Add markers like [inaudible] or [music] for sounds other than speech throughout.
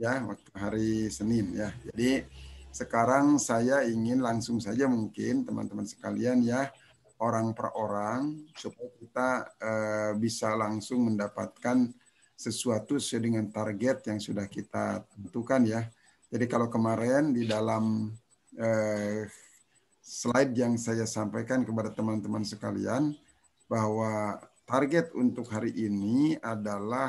ya waktu hari Senin ya. Jadi sekarang saya ingin langsung saja mungkin teman-teman sekalian ya orang per orang supaya kita eh, bisa langsung mendapatkan sesuatu sesuai dengan target yang sudah kita tentukan ya. Jadi kalau kemarin di dalam eh, slide yang saya sampaikan kepada teman-teman sekalian bahwa target untuk hari ini adalah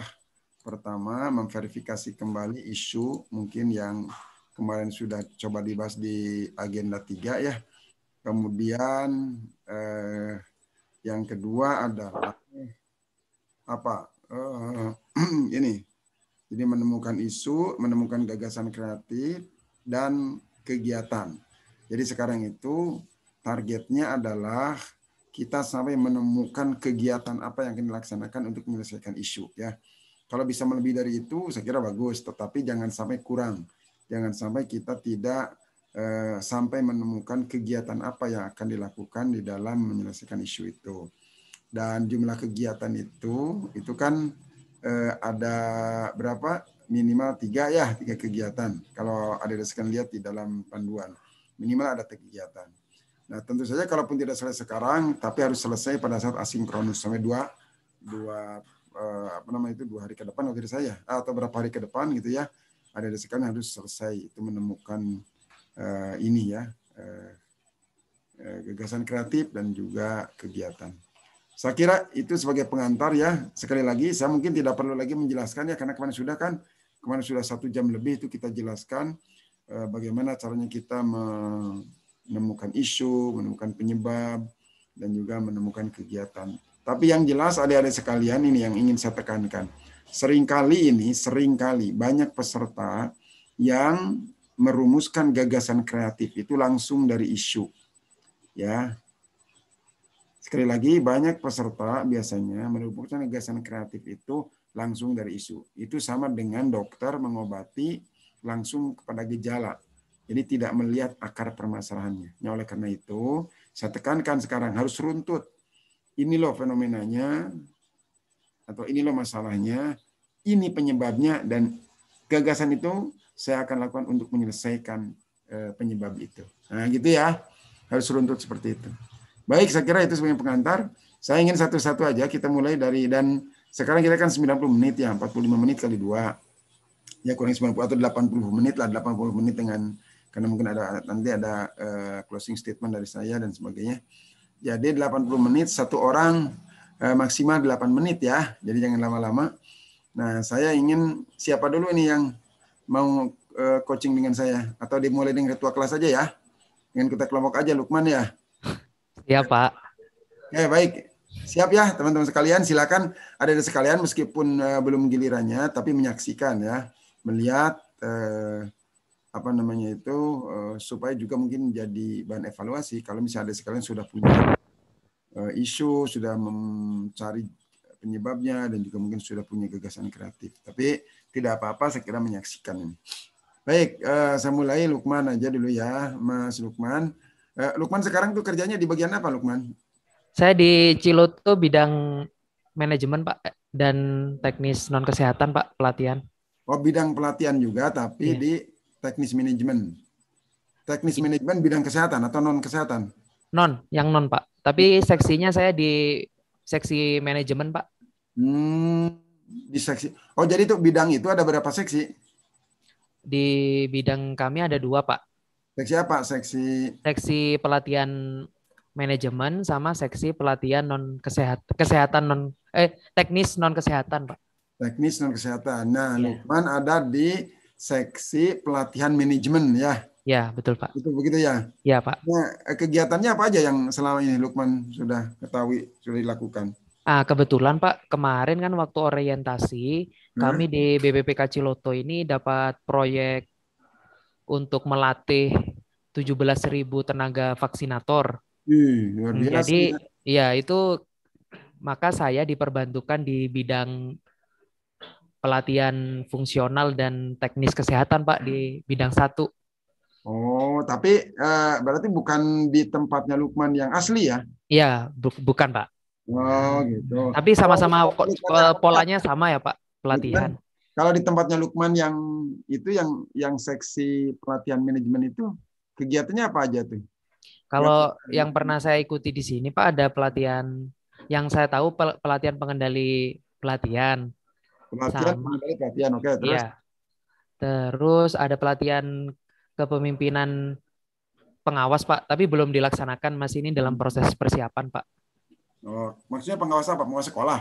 Pertama, memverifikasi kembali isu mungkin yang kemarin sudah coba dibahas di agenda tiga ya. Kemudian eh, yang kedua adalah apa? Eh, [clears throat] ini. Jadi menemukan isu, menemukan gagasan kreatif dan kegiatan. Jadi sekarang itu targetnya adalah kita sampai menemukan kegiatan apa yang akan dilaksanakan untuk menyelesaikan isu ya. Kalau bisa melebihi dari itu, saya kira bagus. Tetapi jangan sampai kurang. Jangan sampai kita tidak eh, sampai menemukan kegiatan apa yang akan dilakukan di dalam menyelesaikan isu itu. Dan jumlah kegiatan itu, itu kan eh, ada berapa? Minimal tiga ya, tiga kegiatan. Kalau ada sekalian lihat di dalam panduan. Minimal ada tiga kegiatan. Nah tentu saja kalaupun tidak selesai sekarang, tapi harus selesai pada saat asinkronus. Sampai dua, dua uh, apa namanya itu dua hari ke depan dari saya atau berapa hari ke depan gitu ya ada desakan harus selesai itu menemukan uh, ini ya uh, uh, gagasan kreatif dan juga kegiatan. Saya kira itu sebagai pengantar ya. Sekali lagi saya mungkin tidak perlu lagi menjelaskan ya karena kemarin sudah kan kemarin sudah satu jam lebih itu kita jelaskan uh, bagaimana caranya kita menemukan isu, menemukan penyebab dan juga menemukan kegiatan tapi yang jelas adik-adik sekalian ini yang ingin saya tekankan. Seringkali ini, seringkali banyak peserta yang merumuskan gagasan kreatif itu langsung dari isu. Ya. Sekali lagi banyak peserta biasanya merumuskan gagasan kreatif itu langsung dari isu. Itu sama dengan dokter mengobati langsung kepada gejala. Jadi tidak melihat akar permasalahannya. Nah, oleh karena itu, saya tekankan sekarang harus runtut ini loh fenomenanya atau ini loh masalahnya, ini penyebabnya dan gagasan itu saya akan lakukan untuk menyelesaikan eh, penyebab itu. Nah, gitu ya. Harus runtut seperti itu. Baik, saya kira itu sebagai pengantar. Saya ingin satu-satu aja kita mulai dari dan sekarang kita kan 90 menit ya, 45 menit kali dua. Ya kurang 90 atau 80 menit lah, 80 menit dengan karena mungkin ada nanti ada uh, closing statement dari saya dan sebagainya. Jadi 80 menit satu orang eh, maksimal 8 menit ya. Jadi jangan lama-lama. Nah, saya ingin siapa dulu ini yang mau eh, coaching dengan saya atau dimulai dengan ketua kelas aja ya. Dengan kita kelompok aja Lukman ya. Iya, Pak. Ya, eh, baik. Siap ya, teman-teman sekalian, silakan ada di sekalian meskipun eh, belum gilirannya tapi menyaksikan ya, melihat eh, apa namanya itu uh, supaya juga mungkin menjadi bahan evaluasi kalau misalnya ada sekalian sudah punya uh, isu sudah mencari penyebabnya dan juga mungkin sudah punya gagasan kreatif tapi tidak apa-apa saya kira menyaksikan ini baik uh, saya mulai Lukman aja dulu ya Mas Lukman uh, Lukman sekarang tuh kerjanya di bagian apa Lukman saya di Ciloto bidang manajemen Pak dan teknis non kesehatan Pak pelatihan Oh bidang pelatihan juga tapi iya. di teknis manajemen. Teknis manajemen bidang kesehatan atau non kesehatan? Non, yang non pak. Tapi seksinya saya di seksi manajemen pak. Hmm, di seksi. Oh jadi itu bidang itu ada berapa seksi? Di bidang kami ada dua pak. Seksi apa? Seksi. Seksi pelatihan manajemen sama seksi pelatihan non kesehat kesehatan non eh teknis non kesehatan pak. Teknis non kesehatan. Nah, yeah. Lukman ada di seksi pelatihan manajemen ya. Ya, betul Pak. Itu begitu ya? Ya Pak. Nah, kegiatannya apa aja yang selama ini Lukman sudah ketahui, sudah dilakukan? Ah, kebetulan Pak, kemarin kan waktu orientasi, hmm? kami di BPPK Ciloto ini dapat proyek untuk melatih tujuh belas ribu tenaga vaksinator. Hmm, Jadi, ya. ya itu maka saya diperbantukan di bidang pelatihan fungsional dan teknis kesehatan Pak di bidang satu. Oh, tapi uh, berarti bukan di tempatnya Lukman yang asli ya? Iya, bu bukan Pak. Oh gitu. Tapi sama-sama polanya sama ya Pak pelatihan. kalau di tempatnya Lukman yang itu yang yang seksi pelatihan manajemen itu kegiatannya apa aja tuh? Kalau pelatihan. yang pernah saya ikuti di sini Pak ada pelatihan yang saya tahu pelatihan pengendali pelatihan, Pelatihan sama. pelatihan, oke. Okay, terus. ya. Terus ada pelatihan kepemimpinan pengawas Pak, tapi belum dilaksanakan masih ini dalam proses persiapan Pak. Oh, maksudnya pengawas apa? Pengawas sekolah?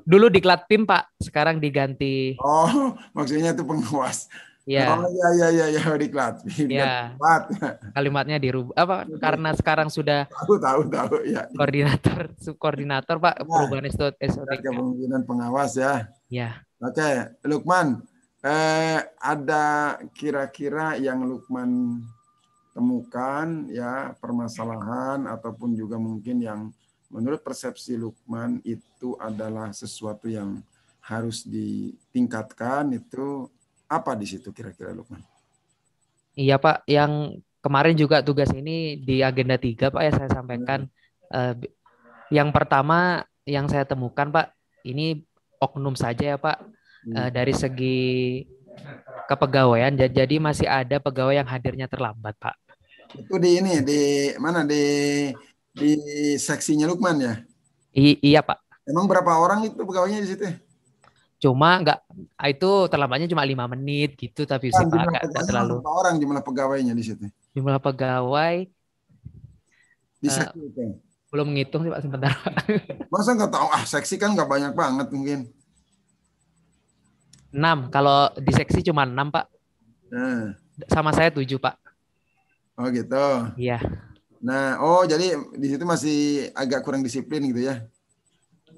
[laughs] Dulu di klat tim Pak, sekarang diganti. Oh, maksudnya itu pengawas Ya, Oh iya iya iya ya, [laughs] diklat. diklat, iya. [laughs] Kalimatnya dirubah apa karena sekarang sudah tahu tahu tahu iya. iya. ya. Koordinator koordinator Pak ya. perubahan SOT. Kemungkinan pengawas ya. Ya. Oke, okay. Lukman, eh, ada kira-kira yang Lukman temukan ya permasalahan ataupun juga mungkin yang menurut persepsi Lukman itu adalah sesuatu yang harus ditingkatkan itu apa di situ kira-kira Lukman? Iya Pak, yang kemarin juga tugas ini di agenda tiga Pak ya saya sampaikan. Uh, yang pertama yang saya temukan Pak, ini oknum saja ya Pak. uh, dari segi kepegawaian, jadi masih ada pegawai yang hadirnya terlambat Pak. Itu di ini, di mana? Di di seksinya Lukman ya? I, iya Pak. Emang berapa orang itu pegawainya di situ? Cuma nggak ah, itu terlambatnya cuma lima menit gitu tapi nah, sih agak nggak terlalu. Berapa orang jumlah pegawainya di situ? Jumlah pegawai bisa uh, belum ngitung sih Pak sebentar. [laughs] Masa nggak tahu ah seksi kan nggak banyak banget mungkin. Enam Kalau di seksi cuma enam Pak. Nah. Sama saya tujuh Pak. Oh, gitu. Iya. Nah, oh jadi di situ masih agak kurang disiplin gitu ya.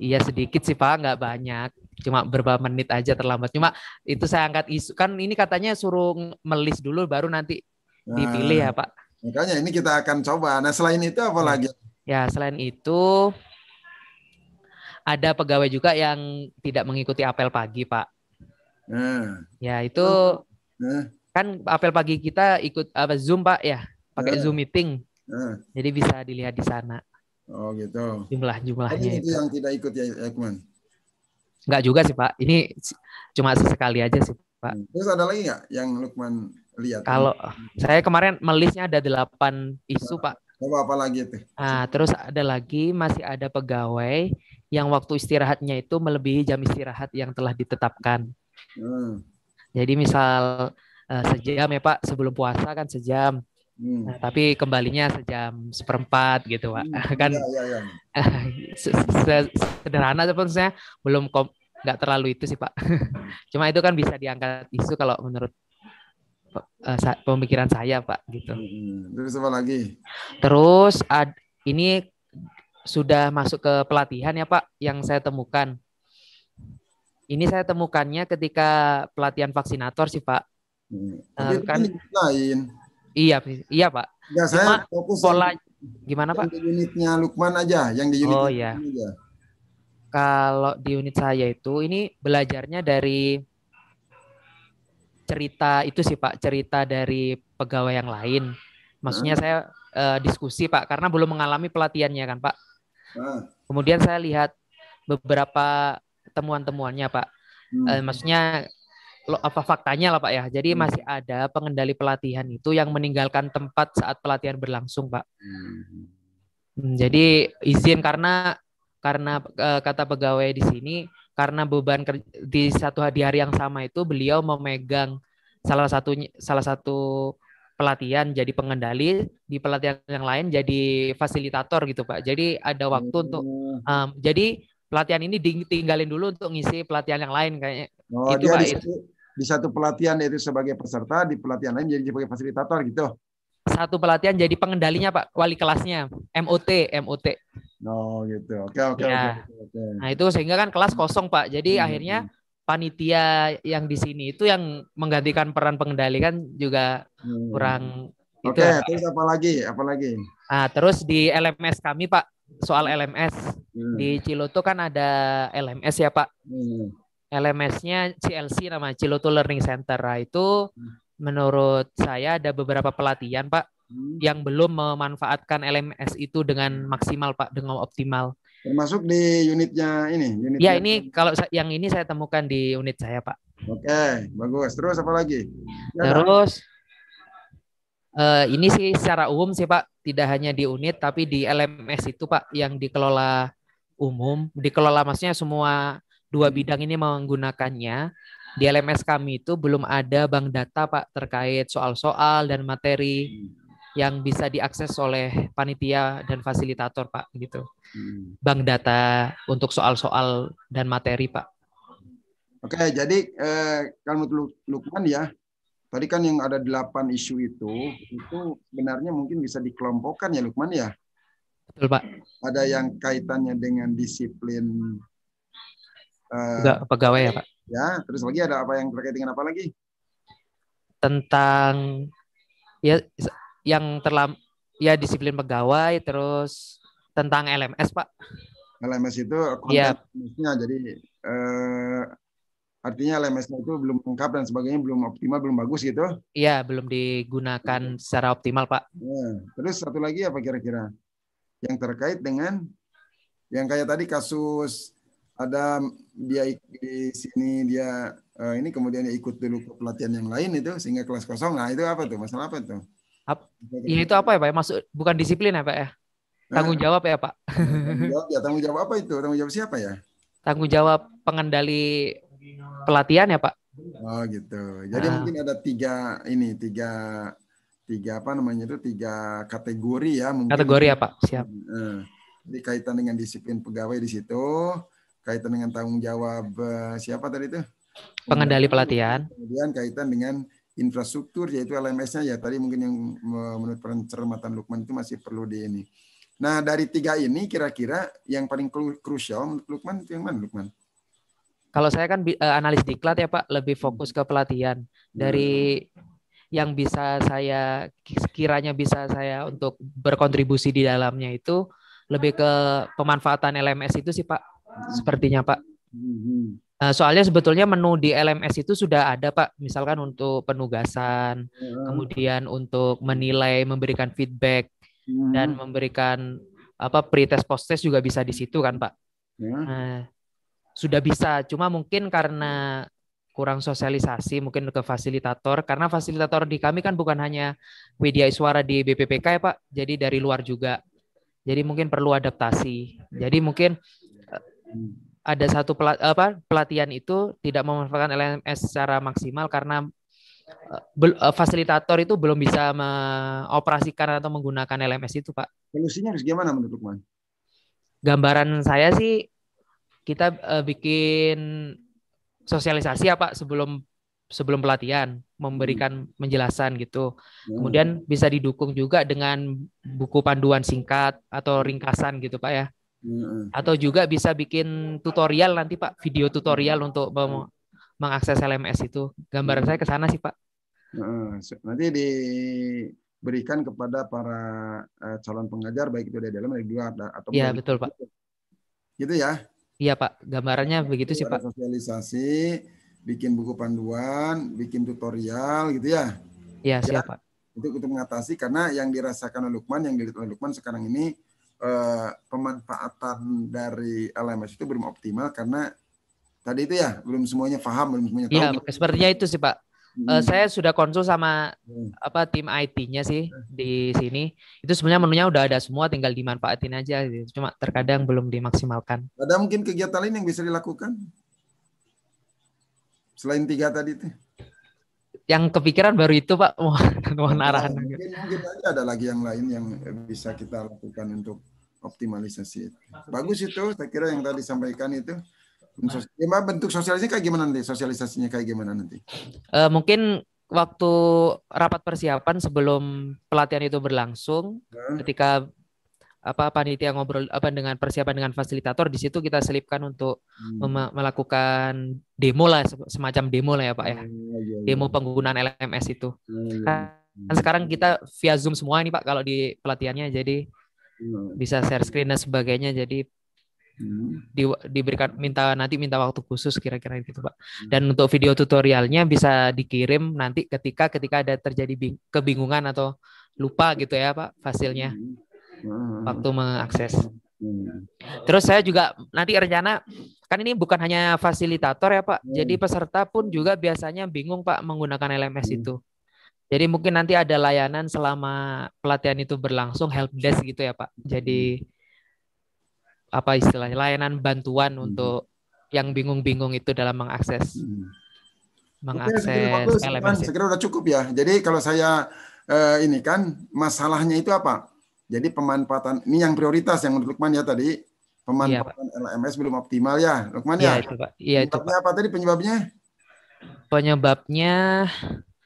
Iya, sedikit sih, Pak, nggak banyak cuma berapa menit aja terlambat. Cuma itu saya angkat isu kan ini katanya suruh melis dulu baru nanti dipilih ya, nah, ya Pak. Makanya ini kita akan coba. Nah selain itu apa ya. lagi? Ya selain itu ada pegawai juga yang tidak mengikuti apel pagi Pak. Nah. Ya itu nah. kan apel pagi kita ikut apa Zoom Pak ya pakai nah. Zoom meeting. Nah. Jadi bisa dilihat di sana. Oh gitu. Jumlah jumlahnya. itu, itu yang tidak ikut ya Ekman. Enggak juga sih Pak. Ini cuma sesekali aja sih Pak. Hmm. Terus ada lagi nggak yang Lukman lihat? Kalau saya kemarin melisnya ada delapan isu Pak. Apa, apa lagi itu? Nah, terus ada lagi masih ada pegawai yang waktu istirahatnya itu melebihi jam istirahat yang telah ditetapkan. Hmm. Jadi misal eh, sejam ya Pak sebelum puasa kan sejam. Hmm. Nah, tapi kembalinya sejam seperempat gitu, Pak. Hmm, [laughs] kan ya, ya, ya. sederhana sebenarnya belum nggak terlalu itu sih, Pak. [laughs] Cuma itu kan bisa diangkat isu kalau menurut eh, pemikiran saya, Pak, gitu. Hmm, hmm. Terus apa lagi? Terus ad, ini sudah masuk ke pelatihan ya, Pak, yang saya temukan. Ini saya temukannya ketika pelatihan vaksinator sih, Pak. Hmm. Uh, kan lain kan Iya, iya Pak. Enggak, saya Cuma fokus pola gimana Pak? Di unitnya Lukman aja, yang di unit Oh iya. Kalau di unit saya itu ini belajarnya dari cerita itu sih Pak, cerita dari pegawai yang lain. Maksudnya nah. saya uh, diskusi Pak karena belum mengalami pelatihannya kan Pak. Nah. Kemudian saya lihat beberapa temuan-temuannya Pak. Hmm. Uh, maksudnya lo apa faktanya lah Pak ya. Jadi hmm. masih ada pengendali pelatihan itu yang meninggalkan tempat saat pelatihan berlangsung Pak. Hmm. hmm jadi izin karena karena e, kata pegawai di sini karena beban kerja, di satu di hari yang sama itu beliau memegang salah satunya salah satu pelatihan jadi pengendali di pelatihan yang lain jadi fasilitator gitu pak jadi ada waktu hmm. untuk um, jadi pelatihan ini ditinggalin dulu untuk ngisi pelatihan yang lain kayaknya. Oh, itu, dia di, satu, di satu pelatihan itu sebagai peserta, di pelatihan lain jadi sebagai fasilitator gitu. Satu pelatihan jadi pengendalinya Pak, wali kelasnya, MOT, MOT. Oh gitu, oke okay, oke. Okay, ya. okay, okay. Nah itu sehingga kan kelas kosong Pak, jadi hmm. akhirnya hmm. panitia yang di sini itu yang menggantikan peran pengendali kan juga hmm. kurang. Oke, okay, terus apa lagi? Apa lagi? Nah, terus di LMS kami Pak, soal LMS hmm. di Ciloto kan ada LMS ya Pak. Hmm. LMS-nya CLC nama Ciloto Learning Center. Nah, itu hmm. menurut saya ada beberapa pelatihan Pak hmm. yang belum memanfaatkan LMS itu dengan maksimal Pak, dengan optimal. Termasuk di unitnya ini. Unit ya yang... ini kalau yang ini saya temukan di unit saya Pak. Oke, bagus. Terus apa lagi? Ya, Terus. Uh, ini sih secara umum sih Pak, tidak hanya di unit tapi di LMS itu Pak yang dikelola umum, dikelola maksudnya semua dua bidang ini menggunakannya. Di LMS kami itu belum ada bank data Pak terkait soal-soal dan materi yang bisa diakses oleh panitia dan fasilitator Pak gitu. Hmm. Bank data untuk soal-soal dan materi Pak. Oke, jadi eh, kalau Lukman ya, Tadi kan yang ada delapan isu itu, itu sebenarnya mungkin bisa dikelompokkan ya Lukman ya. Betul Pak. Ada yang kaitannya dengan disiplin uh, pegawai ya Pak. Ya, terus lagi ada apa yang terkait dengan apa lagi? Tentang ya yang terlam ya disiplin pegawai terus tentang LMS Pak. LMS itu iya. kontennya ya. jadi eh, Artinya lms itu belum lengkap dan sebagainya, belum optimal, belum bagus gitu? Iya, belum digunakan iya. secara optimal, Pak. Ya. Terus satu lagi apa kira-kira? Yang terkait dengan yang kayak tadi kasus ada dia di sini dia uh, ini kemudian dia ikut dulu ke pelatihan yang lain itu sehingga kelas kosong. Nah, itu apa tuh? Masalah apa tuh? Ap ya itu apa ya, Pak? Ya, Masuk bukan disiplin ya, Pak ya? Tanggung jawab ya, Pak. Tanggung jawab ya, tanggung jawab apa itu? Tanggung jawab siapa ya? Tanggung jawab pengendali pelatihan ya Pak. Oh gitu. Jadi nah. mungkin ada tiga ini tiga tiga apa namanya itu tiga kategori ya mungkin. Kategori ya Siap. Eh, jadi kaitan dengan disiplin pegawai di situ, kaitan dengan tanggung jawab eh, siapa tadi itu? Pengendali pelatihan. Kemudian kaitan dengan infrastruktur yaitu LMS-nya ya tadi mungkin yang menurut pencermatan Lukman itu masih perlu di ini. Nah dari tiga ini kira-kira yang paling krusial menurut Lukman itu yang mana Lukman? Kalau saya kan uh, analis diklat ya Pak, lebih fokus ke pelatihan dari hmm. yang bisa saya kiranya bisa saya untuk berkontribusi di dalamnya itu lebih ke pemanfaatan LMS itu sih Pak, sepertinya Pak. Hmm. Eh, soalnya sebetulnya menu di LMS itu sudah ada Pak, misalkan untuk penugasan, hmm. kemudian untuk menilai, memberikan feedback dan memberikan apa pretest post test juga bisa di situ kan Pak. Ya. Nah, sudah bisa cuma mungkin karena kurang sosialisasi mungkin ke fasilitator karena fasilitator di kami kan bukan hanya media suara di BPPK ya Pak jadi dari luar juga jadi mungkin perlu adaptasi jadi mungkin eh, ada satu pelat, apa pelatihan itu tidak memanfaatkan LMS secara maksimal karena eh, eh, fasilitator itu belum bisa mengoperasikan atau menggunakan LMS itu Pak solusinya harus gimana menurut Pak gambaran saya sih kita uh, bikin sosialisasi apa ya, sebelum sebelum pelatihan memberikan hmm. penjelasan gitu. Hmm. Kemudian bisa didukung juga dengan buku panduan singkat atau hmm. ringkasan gitu Pak ya. Atau juga bisa bikin tutorial nanti Pak, video tutorial untuk mengakses LMS itu. Gambaran saya ke sana sih Pak. Nanti diberikan kepada para eh, calon pengajar baik itu dari dalam dari luar atau Ya, betul Pak. Gitu ya. Iya Pak, gambarannya nah, begitu sih Pak. Sosialisasi, bikin buku panduan, bikin tutorial gitu ya. Iya ya, siap ya, Pak. Itu untuk mengatasi karena yang dirasakan oleh Lukman, yang dilihat oleh Lukman sekarang ini eh, pemanfaatan dari LMS itu belum optimal karena tadi itu ya belum semuanya paham, belum semuanya iya, tahu. Iya, sepertinya itu sih Pak. Uh, saya sudah konsul sama hmm. apa tim IT-nya sih hmm. di sini. Itu sebenarnya menunya udah ada semua, tinggal dimanfaatin aja. Gitu. Cuma terkadang belum dimaksimalkan. Ada mungkin kegiatan lain yang bisa dilakukan selain tiga tadi itu? Yang kepikiran baru itu Pak, [laughs] mohon arahan. Mungkin, mungkin aja ada lagi yang lain yang bisa kita lakukan untuk optimalisasi itu. Bagus itu, saya kira yang tadi sampaikan itu. Gimana ya, bentuk sosialisasi kayak gimana nanti? Sosialisasinya kayak gimana nanti? E, mungkin waktu rapat persiapan sebelum pelatihan itu berlangsung, hmm. ketika apa panitia ngobrol apa dengan persiapan dengan fasilitator di situ kita selipkan untuk hmm. melakukan demo lah semacam demo lah ya pak ya hmm, ya, ya. demo penggunaan LMS itu hmm. kan sekarang kita via zoom semua ini pak kalau di pelatihannya jadi hmm. bisa share screen dan sebagainya jadi Hmm. di, diberikan minta nanti minta waktu khusus kira-kira gitu pak hmm. dan untuk video tutorialnya bisa dikirim nanti ketika ketika ada terjadi bing, kebingungan atau lupa gitu ya pak hasilnya hmm. waktu mengakses terus saya juga nanti rencana kan ini bukan hanya fasilitator ya pak jadi peserta pun juga biasanya bingung pak menggunakan LMS itu jadi mungkin nanti ada layanan selama pelatihan itu berlangsung help desk gitu ya Pak. Jadi apa istilahnya layanan bantuan hmm. untuk yang bingung-bingung itu dalam mengakses hmm. mengakses Oke, elemen. Saya kira cukup ya. Jadi kalau saya uh, ini kan masalahnya itu apa? Jadi pemanfaatan ini yang prioritas yang menurut Lukman ya tadi pemanfaatan ya, LMS belum optimal ya, Lukman ya. Iya itu Pak. Iya apa tadi penyebabnya? Penyebabnya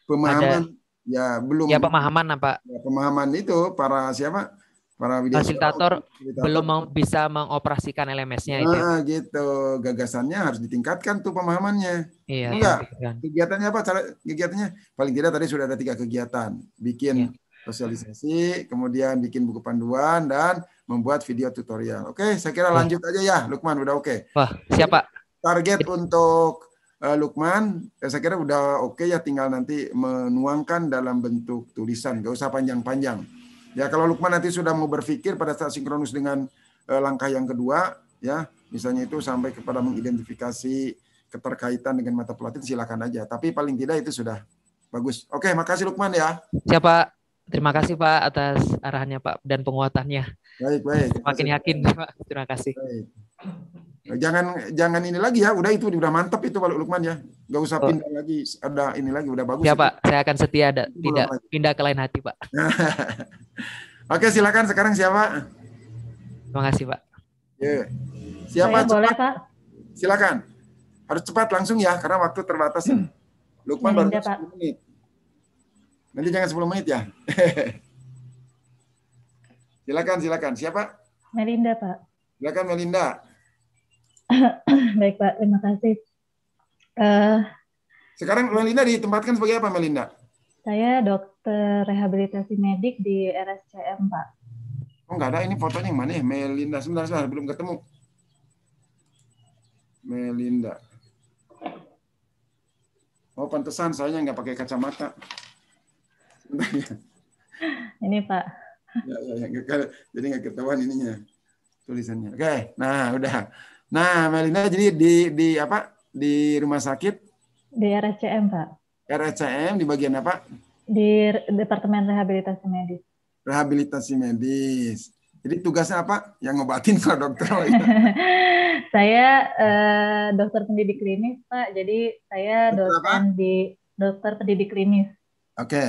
pemahaman ada, ya belum. Ya pemahaman apa? Ya, pemahaman itu para siapa? para fasilitator belum mau bisa mengoperasikan LMS-nya itu. Ya? Ah, gitu. Gagasannya harus ditingkatkan tuh pemahamannya. Iya. Enggak. Iya. Kegiatannya apa? Cara kegiatannya paling tidak tadi sudah ada tiga kegiatan. Bikin iya. sosialisasi, kemudian bikin buku panduan dan membuat video tutorial. Oke, saya kira iya. lanjut aja ya, Lukman udah oke. Okay. Wah, siapa? Target untuk uh, Lukman, eh, saya kira udah oke okay ya, tinggal nanti menuangkan dalam bentuk tulisan, gak usah panjang-panjang. Ya kalau Lukman nanti sudah mau berpikir pada saat sinkronus dengan uh, langkah yang kedua, ya misalnya itu sampai kepada mengidentifikasi keterkaitan dengan mata pelatih silakan aja. Tapi paling tidak itu sudah bagus. Oke, makasih Lukman ya. Siapa? Terima kasih Pak atas arahannya Pak dan penguatannya. Baik baik. Makin yakin Pak. Terima kasih. Baik. Nah, jangan jangan ini lagi ya udah itu udah mantep itu kalau Lukman ya nggak usah oh. pindah lagi ada ini lagi udah bagus ya itu. pak saya akan setia ada tidak Lukman. pindah ke lain hati pak [laughs] oke silakan sekarang siapa terima kasih pak yeah. siapa Saya boleh, pak. silakan harus cepat langsung ya karena waktu terbatas hmm. Lukman iya, baru ya, 10 pak. menit nanti jangan 10 menit ya [laughs] silakan silakan siapa Melinda pak silakan Melinda [coughs] Baik Pak, terima kasih. Uh, Sekarang Melinda ditempatkan sebagai apa Melinda? Saya dokter rehabilitasi medik di RSCM Pak. Oh enggak ada ini fotonya yang mana ya Melinda? Sebentar, sebentar belum ketemu. Melinda. Oh pantesan saya nggak pakai kacamata. Ya. Ini Pak. Ya, ya, ya. Jadi nggak ketahuan ininya tulisannya. Oke, nah udah. Nah, Melinda jadi di di apa? Di rumah sakit? Di RSCM, Pak. RSCM di bagian apa? Di Departemen Rehabilitasi Medis. Rehabilitasi Medis. Jadi tugasnya apa? Yang ngobatin kalau dokter? [laughs] saya eh, dokter pendidik klinis, Pak. Jadi saya dokter dosen apa? di dokter pendidik klinis. Oke. Okay.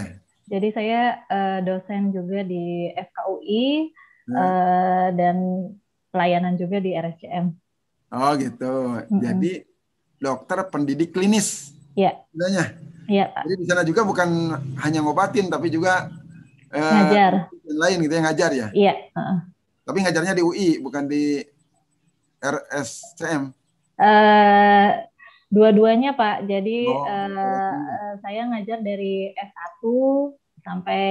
Jadi saya eh, dosen juga di FKUI hmm. eh, dan pelayanan juga di RSCM. Oh gitu. Mm-hmm. Jadi dokter pendidik klinis. Iya. Sebenarnya. Iya Yeah. Jadi di sana juga bukan hanya ngobatin tapi juga eh, ngajar. lain gitu yang ngajar ya. Iya. Uh-uh. Tapi ngajarnya di UI bukan di RSCM. Uh, eh, dua-duanya Pak. Jadi oh, uh, saya ngajar dari S1 sampai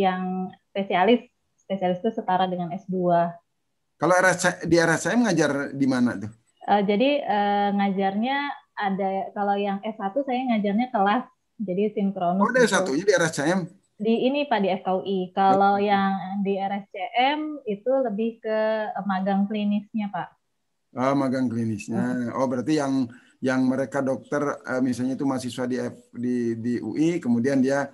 yang spesialis. Spesialis itu setara dengan S2. Kalau di RSCM ngajar di mana tuh? Uh, jadi uh, ngajarnya ada kalau yang S1 saya ngajarnya kelas. Jadi sinkronus. Oh, ada gitu. satunya di RSCM? Di ini Pak di FKUI. Kalau oh. yang di RSCM itu lebih ke eh, magang klinisnya, Pak. Ah, magang klinisnya. Hmm. Oh, berarti yang yang mereka dokter misalnya itu mahasiswa di F, di di UI kemudian dia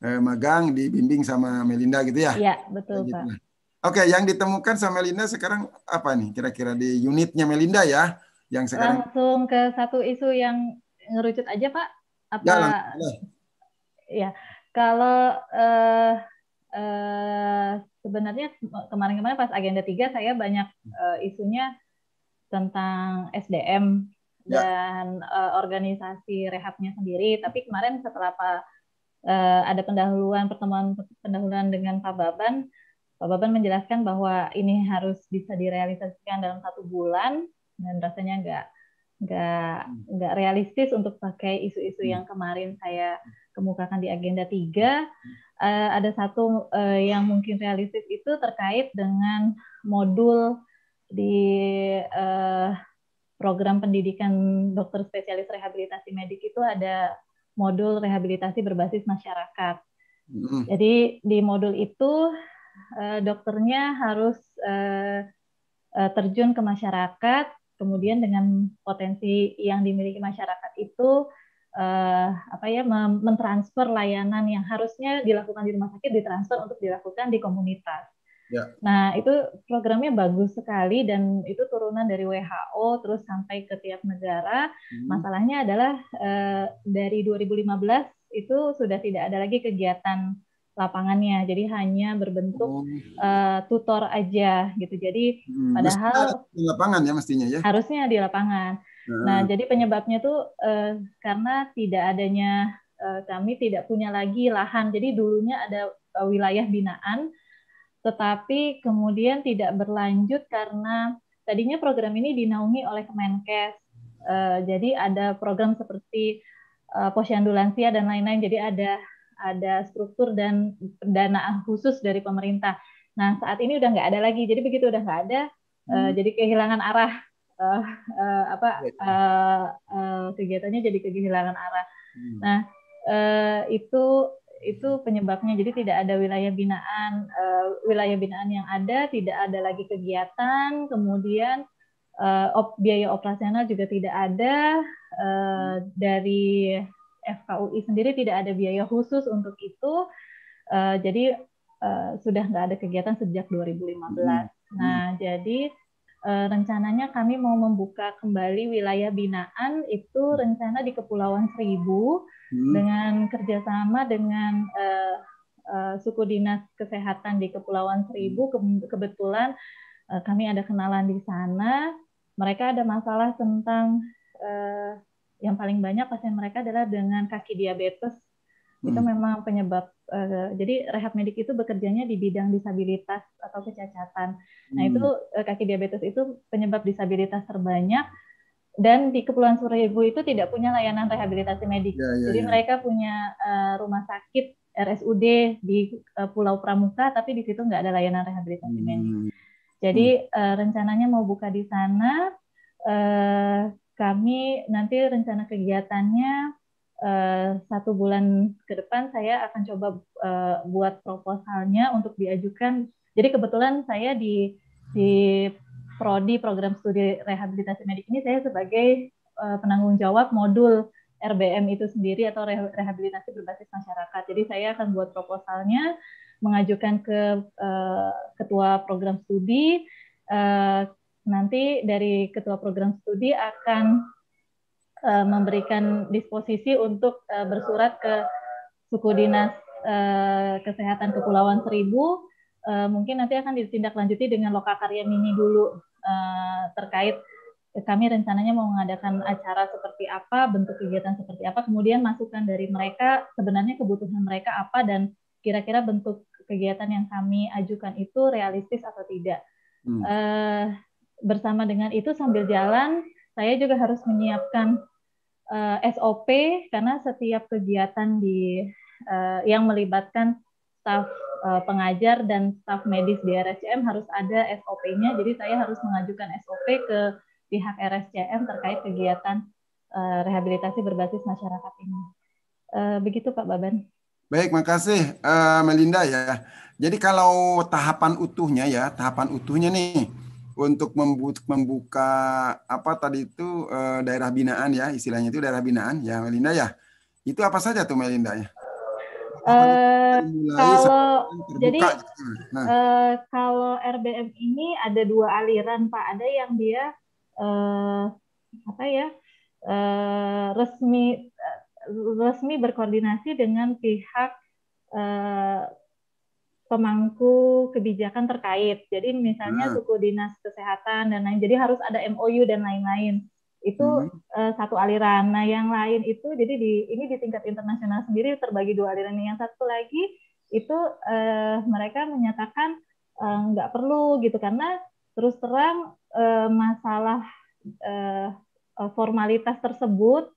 magang dibimbing sama Melinda gitu ya? Iya, betul, nah, gitu. Pak. Ya. Oke, okay, yang ditemukan sama Melinda sekarang apa nih kira-kira di unitnya Melinda ya? Yang sekarang langsung ke satu isu yang ngerucut aja Pak. Apa? Ya, ya. kalau uh, uh, sebenarnya kemarin-kemarin pas agenda tiga saya banyak uh, isunya tentang SDM ya. dan uh, organisasi rehabnya sendiri. Tapi kemarin setelah Pak uh, ada pendahuluan pertemuan pendahuluan dengan Pak Baban, Pak Baban menjelaskan bahwa ini harus bisa direalisasikan dalam satu bulan dan rasanya nggak nggak nggak realistis untuk pakai isu-isu yang kemarin saya kemukakan di agenda tiga Uh, ada satu uh, yang mungkin realistis itu terkait dengan modul di uh, program pendidikan dokter spesialis rehabilitasi medik itu ada modul rehabilitasi berbasis masyarakat. Mm-hmm. Jadi di modul itu Eh, dokternya harus eh, eh, terjun ke masyarakat, kemudian dengan potensi yang dimiliki masyarakat itu apa ya mentransfer layanan yang harusnya dilakukan di rumah sakit ditransfer untuk dilakukan di komunitas. Ya. Nah itu programnya bagus sekali dan itu turunan dari WHO terus sampai ke tiap negara. Hmm. Masalahnya adalah dari 2015 itu sudah tidak ada lagi kegiatan lapangannya jadi hanya berbentuk oh. uh, tutor aja gitu jadi hmm, nah, padahal di lapangan ya mestinya ya harusnya di lapangan hmm. nah jadi penyebabnya tuh uh, karena tidak adanya uh, kami tidak punya lagi lahan jadi dulunya ada uh, wilayah binaan tetapi kemudian tidak berlanjut karena tadinya program ini dinaungi oleh Kemenkes uh, jadi ada program seperti uh, posyandu lansia dan lain-lain jadi ada ada struktur dan dana khusus dari pemerintah. Nah saat ini udah nggak ada lagi. Jadi begitu udah nggak ada, eh, hmm. uh, jadi kehilangan arah uh, uh, apa uh, uh, kegiatannya jadi kehilangan arah. Hmm. Nah uh, itu itu penyebabnya. Jadi tidak ada wilayah binaan, uh, wilayah binaan yang ada tidak ada lagi kegiatan. Kemudian uh, op, biaya operasional juga tidak ada uh, dari FKUI sendiri tidak ada biaya khusus untuk itu. Uh, jadi uh, sudah nggak ada kegiatan sejak 2015. Hmm. Nah, jadi uh, rencananya kami mau membuka kembali wilayah binaan itu rencana di Kepulauan Seribu hmm. dengan kerjasama dengan uh, uh, suku dinas kesehatan di Kepulauan Seribu. Hmm. Ke kebetulan uh, kami ada kenalan di sana. Mereka ada masalah tentang uh, yang paling banyak pasien mereka adalah dengan kaki diabetes. Hmm. Itu memang penyebab. Uh, jadi rehab medik itu bekerjanya di bidang disabilitas atau kecacatan. Hmm. Nah itu uh, kaki diabetes itu penyebab disabilitas terbanyak. Dan di Kepulauan Seribu itu tidak punya layanan rehabilitasi medik. Ya, ya, jadi ya. mereka punya uh, rumah sakit RSUD di uh, Pulau Pramuka, tapi di situ nggak ada layanan rehabilitasi hmm. medik. Jadi hmm. uh, rencananya mau buka di sana. Uh, kami nanti rencana kegiatannya eh, satu bulan ke depan saya akan coba eh, buat proposalnya untuk diajukan. Jadi kebetulan saya di di prodi program studi rehabilitasi medik ini saya sebagai eh, penanggung jawab modul RBM itu sendiri atau rehabilitasi berbasis masyarakat. Jadi saya akan buat proposalnya, mengajukan ke uh, ketua program studi. Uh, nanti dari ketua program studi akan uh, memberikan disposisi untuk uh, bersurat ke suku dinas uh, kesehatan Kepulauan Seribu uh, mungkin nanti akan ditindaklanjuti dengan lokakarya mini dulu uh, terkait kami rencananya mau mengadakan acara seperti apa, bentuk kegiatan seperti apa, kemudian masukan dari mereka sebenarnya kebutuhan mereka apa dan kira-kira bentuk kegiatan yang kami ajukan itu realistis atau tidak. Hmm. Uh, bersama dengan itu sambil jalan saya juga harus menyiapkan uh, eh, SOP karena setiap kegiatan di uh, yang melibatkan staf uh, eh, pengajar dan staf medis di RSCM harus ada SOP-nya. Jadi saya harus mengajukan SOP ke pihak RSCM terkait kegiatan uh, rehabilitasi berbasis masyarakat ini. Uh, begitu Pak Baban. Baik, makasih uh, Melinda ya. Jadi kalau tahapan utuhnya ya, tahapan utuhnya nih untuk membuka apa tadi itu eh, daerah binaan ya istilahnya itu daerah binaan ya Melinda ya itu apa saja tuh Melinda ya? Uh, kalau jadi gitu, nah. uh, kalau RBM ini ada dua aliran Pak ada yang dia uh, apa ya uh, resmi resmi berkoordinasi dengan pihak uh, pemangku kebijakan terkait. Jadi misalnya hmm. suku dinas kesehatan dan lain. Jadi harus ada MOU dan lain-lain. Itu hmm. uh, satu aliran. Nah, yang lain itu jadi di ini di tingkat internasional sendiri terbagi dua aliran. Yang satu lagi itu uh, mereka menyatakan uh, nggak perlu gitu karena terus terang uh, masalah uh, formalitas tersebut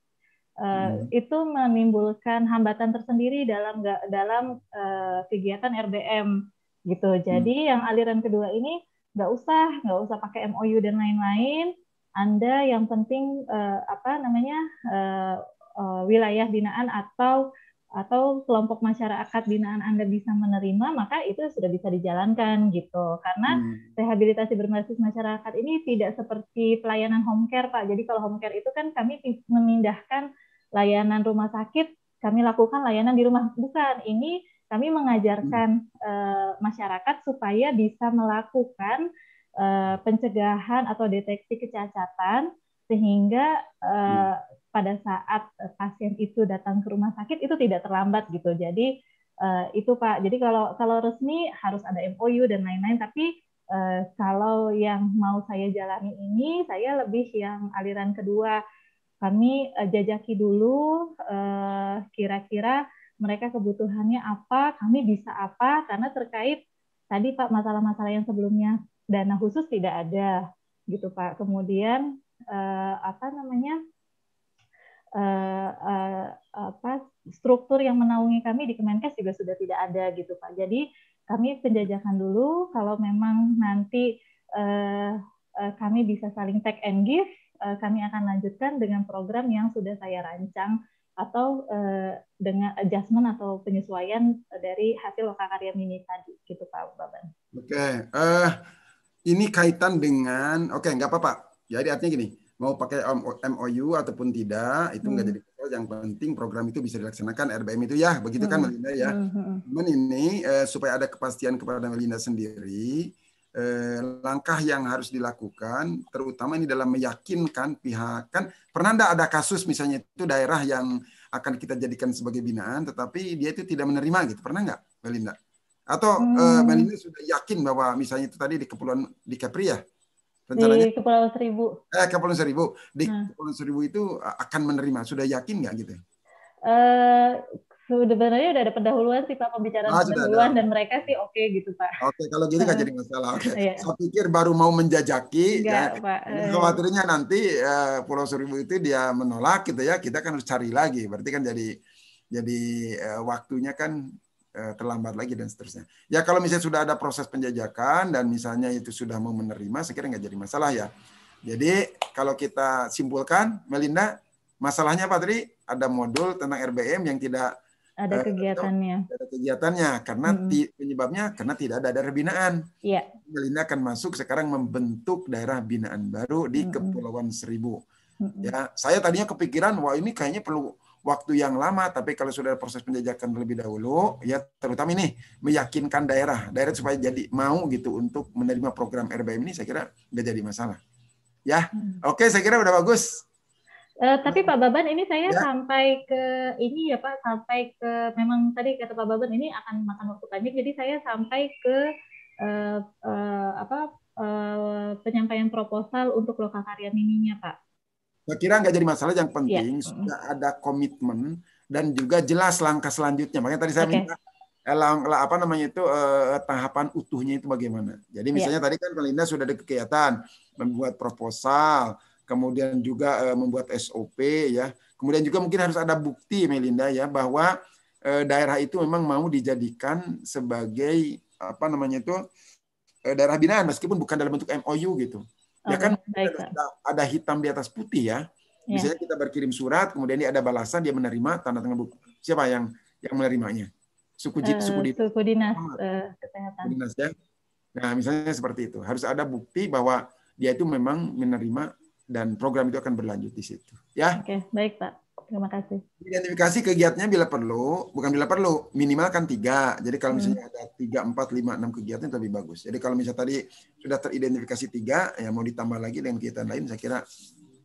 Eh, hmm. itu menimbulkan hambatan tersendiri dalam dalam uh, kegiatan RBM gitu. Hmm. Jadi hmm. yang aliran kedua ini nggak usah nggak usah pakai MOU dan lain-lain. Anda yang penting uh, apa namanya uh, uh, wilayah binaan atau atau kelompok masyarakat binaan Anda bisa menerima, maka itu sudah bisa dijalankan gitu. Karena hmm. rehabilitasi berbasis masyarakat ini tidak seperti pelayanan home care, Pak. Jadi kalau home care itu kan kami memindahkan layanan rumah sakit kami lakukan layanan di rumah bukan ini kami mengajarkan uh, masyarakat supaya bisa melakukan uh, pencegahan atau deteksi kecacatan sehingga uh, pada saat pasien itu datang ke rumah sakit itu tidak terlambat gitu jadi uh, itu pak jadi kalau kalau resmi harus ada MOU dan lain-lain tapi uh, kalau yang mau saya jalani ini saya lebih yang aliran kedua kami eh, jajaki dulu eh, kira-kira uh, mereka kebutuhannya apa, kami bisa apa, karena terkait tadi Pak masalah-masalah yang sebelumnya dana khusus tidak ada, gitu Pak. Kemudian uh, apa namanya uh, uh, apa struktur yang menaungi kami di Kemenkes juga sudah tidak ada, gitu Pak. Jadi kami penjajakan dulu, kalau memang nanti uh, uh, kami bisa saling take and give Eh, kami akan lanjutkan dengan program yang sudah saya rancang atau eh, dengan adjustment atau penyesuaian dari hasil lokakarya mini tadi gitu Pak Baban. Oke, okay. uh, eh, ini kaitan dengan oke okay, nggak apa-apa. Jadi artinya gini, mau pakai MOU ataupun tidak itu nggak hmm. jadi yang penting program itu bisa dilaksanakan RBM itu ya begitu kan hmm. Melinda ya. Hmm, hmm, Cuman ini supaya ada kepastian kepada Melinda sendiri Eh, langkah yang harus dilakukan, terutama ini dalam meyakinkan pihak kan pernah tidak ada kasus misalnya itu daerah yang akan kita jadikan sebagai binaan, tetapi dia itu tidak menerima gitu, pernah nggak, Belinda? Atau eh, hmm. uh, Belinda sudah yakin bahwa misalnya itu tadi di kepulauan di Capri ya? Rencananya, di Kepulauan Seribu. Eh, Kepulauan Seribu. Di hmm. Kepulauan Seribu itu akan menerima, sudah yakin nggak gitu? Uh, sebenarnya udah ada pendahuluan sih Pak pembicaraan ah, pendahuluan ada. dan mereka sih oke okay, gitu Pak. Oke, okay, kalau gitu nggak jadi masalah. Oke. Okay. Iya. Yeah. Saya pikir baru mau menjajaki Enggak, ya. Pak. Eh. Khawatirnya nanti uh, Pulau Seribu itu dia menolak gitu ya, kita kan harus cari lagi. Berarti kan jadi jadi uh, waktunya kan uh, terlambat lagi dan seterusnya. Ya kalau misalnya sudah ada proses penjajakan dan misalnya itu sudah mau menerima, saya kira nggak jadi masalah ya. Jadi kalau kita simpulkan, Melinda, masalahnya Pak Tri, ada modul tentang RBM yang tidak ada eh, eh, kegiatannya. Ada kegiatannya karena hmm. ti, penyebabnya karena tidak ada daerah binaan. Iya. Yeah. akan masuk sekarang membentuk daerah binaan baru di -hmm. Kepulauan Seribu. -hmm. Ya, saya tadinya kepikiran wah ini kayaknya perlu waktu yang lama tapi kalau sudah proses penjajakan lebih dahulu ya terutama ini meyakinkan daerah daerah supaya jadi mau gitu untuk menerima program RBM ini saya kira nggak jadi masalah ya hmm. oke saya kira udah bagus Uh, tapi Pak Baban ini saya ya. sampai ke ini ya Pak sampai ke memang tadi kata Pak Baban ini akan makan waktu panjang jadi saya sampai ke uh, uh, apa uh, penyampaian proposal untuk lokal karya mininya Pak. Saya kira nggak jadi masalah yang ya. penting ya. sudah ada komitmen dan juga jelas langkah selanjutnya makanya tadi saya okay. minta elang apa namanya itu eh, tahapan utuhnya itu bagaimana. Jadi ya. misalnya ya. tadi kan Melinda sudah ada kegiatan membuat proposal kemudian juga eh, membuat SOP ya. Kemudian juga mungkin harus ada bukti Melinda ya bahwa eh, daerah itu memang mau dijadikan sebagai apa namanya itu eh, daerah binaan meskipun bukan dalam bentuk MOU gitu. Ya oh, ya kan ada, ada hitam di atas putih ya. Yeah. Misalnya kita berkirim surat, kemudian dia ada balasan, dia menerima tanda tangan buku. Siapa yang yang menerimanya? Suku uh, suku, dinas, suku dinas uh, kesehatan. dinas ya. Nah, misalnya seperti itu. Harus ada bukti bahwa dia itu memang menerima dan program itu akan berlanjut di situ. Ya. Oke, baik Pak. Terima kasih. Identifikasi kegiatannya bila perlu, bukan bila perlu, minimal kan tiga. Jadi kalau hmm. misalnya hmm. ada tiga, empat, lima, enam kegiatan itu lebih bagus. Jadi kalau misalnya tadi sudah teridentifikasi tiga, ya mau ditambah lagi dengan kegiatan lain, saya kira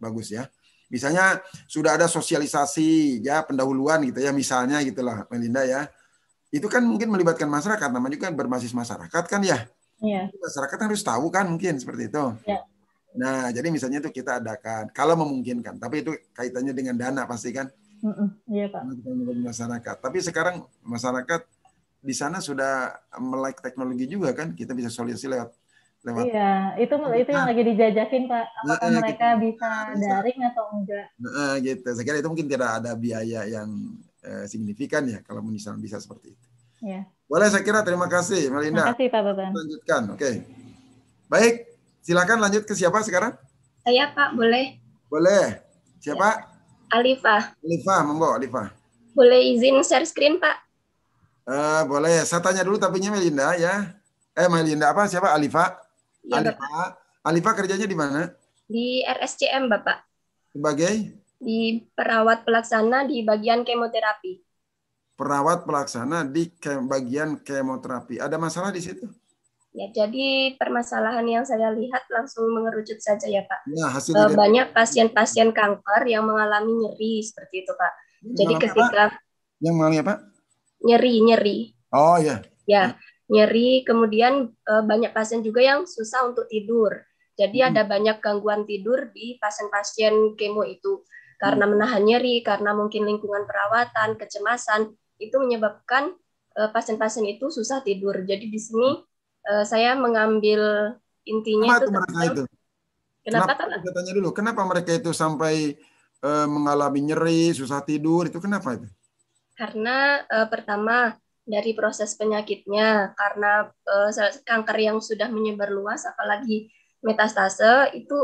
bagus ya. Misalnya sudah ada sosialisasi, ya pendahuluan gitu ya, misalnya gitulah, Melinda ya. Itu kan mungkin melibatkan masyarakat, namanya juga kan berbasis masyarakat kan ya. Iya. Masyarakat harus tahu kan mungkin seperti itu. Iya. Nah, jadi misalnya itu kita adakan kalau memungkinkan, tapi itu kaitannya dengan dana pasti kan. Mm -mm, iya pak. masyarakat. Tapi sekarang masyarakat di sana sudah melek teknologi juga kan, kita bisa solusi lewat lewat. Iya, itu nah, itu yang lagi dijajakin pak. Apakah eh, gitu. nah, mereka kita, bisa daring atau enggak? Nah, gitu. Saya kira itu mungkin tidak ada biaya yang eh, signifikan ya kalau misalnya bisa seperti itu. iya Boleh saya kira terima kasih Melinda. Terima kasih Pak Bapak. Lanjutkan, oke. Okay. Baik, Silakan lanjut ke siapa sekarang? Saya Pak, boleh. Boleh. Siapa? Ya. Alifa. Alifa, monggo Alifa. Boleh izin share screen Pak? Uh, boleh. Saya tanya dulu tapinya Melinda ya. Eh Melinda apa? Siapa? Alifa. Ya, Alifa. Alifa kerjanya di mana? Di RSCM Bapak. Sebagai? Di perawat pelaksana di bagian kemoterapi. Perawat pelaksana di ke bagian kemoterapi. Ada masalah di situ? Ya, jadi permasalahan yang saya lihat langsung mengerucut saja ya Pak. Nah, Banyak pasien-pasien kanker yang mengalami nyeri seperti itu Pak. Yang jadi ketika apa? yang mengalami apa? Nyeri, nyeri. Oh ya. Ya, nyeri. Kemudian eh, banyak pasien juga yang susah untuk tidur. Jadi hmm. ada banyak gangguan tidur di pasien-pasien kemo itu karena hmm. menahan nyeri, karena mungkin lingkungan perawatan, kecemasan itu menyebabkan eh, pasien-pasien itu susah tidur. Jadi di sini uh, saya mengambil intinya kenapa itu, mereka itu? Kenapa, kenapa tanya dulu, kenapa mereka itu sampai uh, mengalami nyeri, susah tidur, itu kenapa itu? Karena uh, pertama dari proses penyakitnya, karena uh, kanker yang sudah menyebar luas, apalagi metastase itu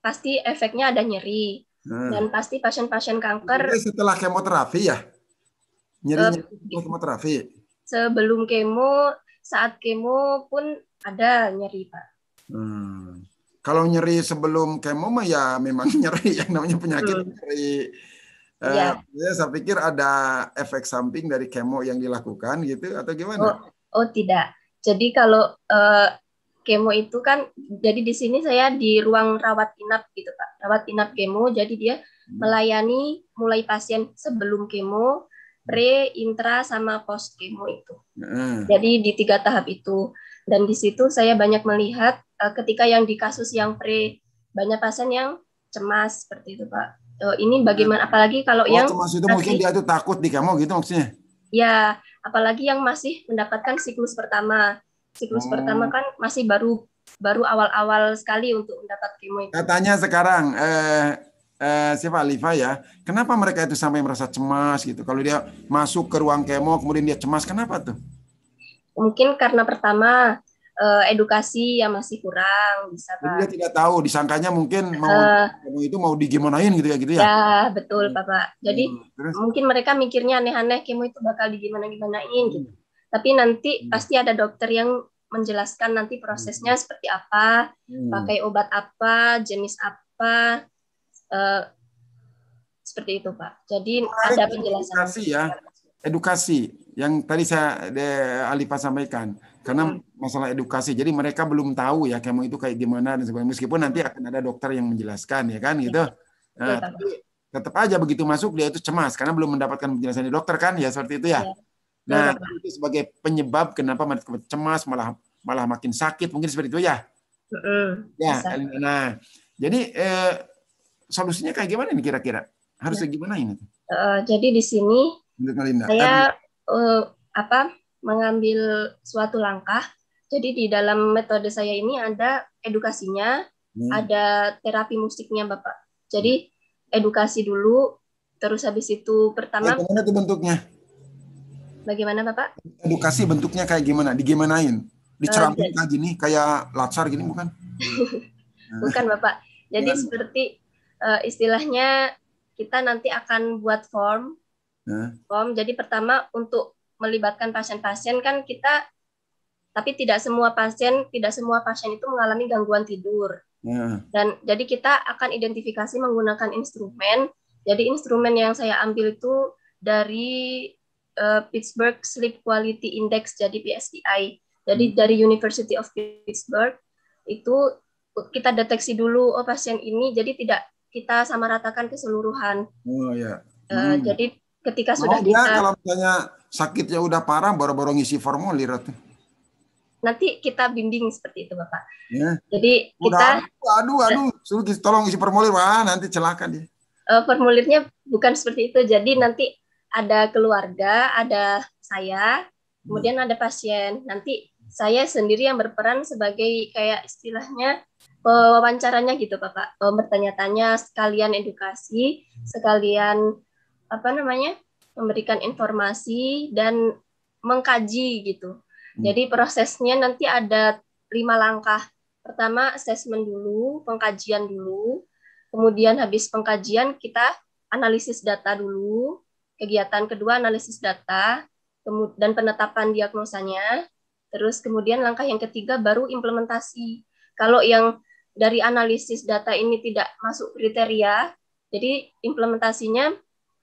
pasti efeknya ada nyeri hmm. dan pasti pasien-pasien kanker. Jadi setelah kemoterapi ya, nyeri, uh, kemoterapi. Sebelum kemo saat kemo pun ada nyeri pak. Hmm. Kalau nyeri sebelum kemo mah ya memang [laughs] nyeri yang namanya penyakit hmm. nyeri. Ya. saya pikir ada efek samping dari kemo yang dilakukan gitu atau gimana? Oh, oh tidak. Jadi kalau uh, kemo itu kan jadi di sini saya di ruang rawat inap gitu Pak. Rawat inap kemo jadi dia hmm. melayani mulai pasien sebelum kemo pre, intra, sama post kemo itu. Hmm. Jadi di tiga tahap itu. Dan di situ saya banyak melihat uh, ketika yang di kasus yang pre, banyak pasien yang cemas seperti itu Pak. Uh, ini bagaimana? Apalagi kalau oh, yang cemas itu masih, mungkin dia itu takut di kamu gitu maksudnya? Ya, apalagi yang masih mendapatkan siklus pertama. Siklus hmm. pertama kan masih baru baru awal-awal sekali untuk mendapat kemo itu. Katanya sekarang eh, eh, siapa Alifa ya, kenapa mereka itu sampai merasa cemas gitu? Kalau dia masuk ke ruang kemo kemudian dia cemas, kenapa tuh? Mungkin karena pertama eh, edukasi yang masih kurang bisa Jadi dia tidak tahu, disangkanya mungkin mau uh, itu mau digimanain gitu ya gitu ya. Ya, betul Bapak. Jadi hmm, mungkin mereka mikirnya aneh-aneh kemo itu bakal digimana-gimanain gitu. Hmm. Tapi nanti hmm. pasti ada dokter yang menjelaskan nanti prosesnya hmm. seperti apa, hmm. pakai obat apa, jenis apa, Eh, seperti itu Pak. Jadi ada penjelasan. Edukasi ya, edukasi yang tadi saya de, Alifa sampaikan karena hmm. masalah edukasi. Jadi mereka belum tahu ya kemo itu kayak gimana dan sebagainya. Meskipun nanti hmm. akan ada dokter yang menjelaskan ya kan gitu. Iya. Nah, tapi tetap aja begitu masuk dia itu cemas karena belum mendapatkan penjelasan dari dokter kan ya seperti itu ya. ya. Nah, ya, itu sebagai penyebab kenapa mereka cemas malah malah makin sakit mungkin seperti itu ya. Uh, ya, bisa. nah. Jadi eh, solusinya kayak gimana nih kira-kira? Harusnya ya. gimana ini? Uh, jadi di sini saya uh, apa mengambil suatu langkah. Jadi di dalam metode saya ini ada edukasinya, hmm. ada terapi musiknya Bapak. Jadi hmm. edukasi dulu, terus habis itu pertama. Bagaimana itu bentuknya? Bagaimana Bapak? Edukasi bentuknya kayak gimana? Digimanain? Dicerampingkan uh, eh, gini, ya. kayak latsar gini bukan? [laughs] bukan Bapak. Jadi ya. seperti uh, istilahnya kita nanti akan buat form. Huh? Form. Jadi pertama untuk melibatkan pasien-pasien kan kita tapi tidak semua pasien tidak semua pasien itu mengalami gangguan tidur. Yeah. Dan jadi kita akan identifikasi menggunakan instrumen. Jadi instrumen yang saya ambil itu dari uh, Pittsburgh Sleep Quality Index jadi PSQI. Jadi hmm. dari University of Pittsburgh itu kita deteksi dulu oh pasien ini jadi tidak kita sama ratakan keseluruhan. Oh ya. Hmm. Uh, jadi ketika sudah oh, kita ya, kalau misalnya sakitnya udah parah baru-baru ngisi formulir atau nanti kita bimbing seperti itu bapak. Ya. Jadi udah, kita aduh aduh suruh tolong isi formulir wah nanti celaka dia. Uh, formulirnya bukan seperti itu jadi nanti ada keluarga ada saya kemudian hmm. ada pasien nanti saya sendiri yang berperan sebagai kayak istilahnya wawancaranya gitu Bapak, bertanya-tanya sekalian edukasi, hmm. sekalian apa namanya? memberikan informasi dan mengkaji gitu. Hmm. Jadi prosesnya nanti ada lima langkah. Pertama assessment dulu, pengkajian dulu. Kemudian habis pengkajian kita analisis data dulu. Kegiatan kedua analisis data dan penetapan diagnosanya. Terus kemudian langkah yang ketiga baru implementasi. Kalau yang dari analisis data ini tidak masuk kriteria, jadi implementasinya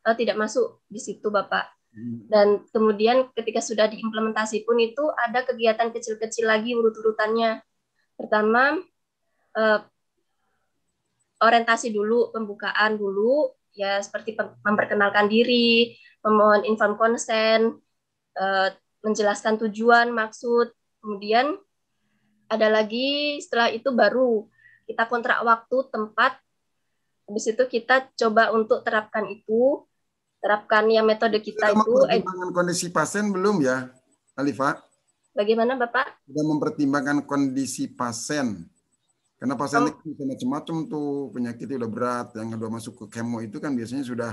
uh, tidak masuk di situ, Bapak. Hmm. Dan kemudian ketika sudah diimplementasi pun itu ada kegiatan kecil-kecil lagi urut-urutannya. Pertama, uh, orientasi dulu, pembukaan dulu, ya seperti memperkenalkan diri, memohon inform konsen, uh, menjelaskan tujuan, maksud. Kemudian ada lagi setelah itu baru kita kontrak waktu, tempat, habis itu kita coba untuk terapkan itu, terapkan yang metode kita Sudah itu. Eh, mempertimbangkan kondisi pasien belum ya, Alifa? Bagaimana Bapak? Sudah mempertimbangkan kondisi pasien. Karena pasien oh. itu macam-macam tuh, penyakitnya udah berat, yang kedua masuk ke kemo itu kan biasanya sudah.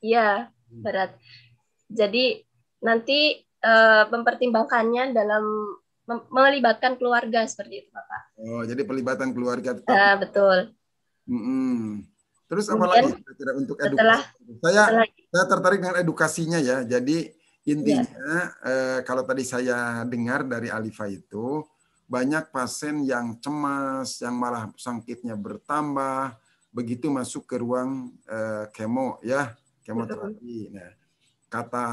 Iya, berat. Jadi nanti eh, mempertimbangkannya dalam melibatkan keluarga seperti itu bapak. Oh jadi pelibatan keluarga. Tetap. Ah, betul. Mm -hmm. Terus apa lagi kira-kira untuk edukasi? saya setelah. saya tertarik dengan edukasinya ya. Jadi intinya ya. Eh, kalau tadi saya dengar dari Alifa itu banyak pasien yang cemas, yang malah sakitnya bertambah begitu masuk ke ruang eh, kemo ya, kemoterapi. Nah, kata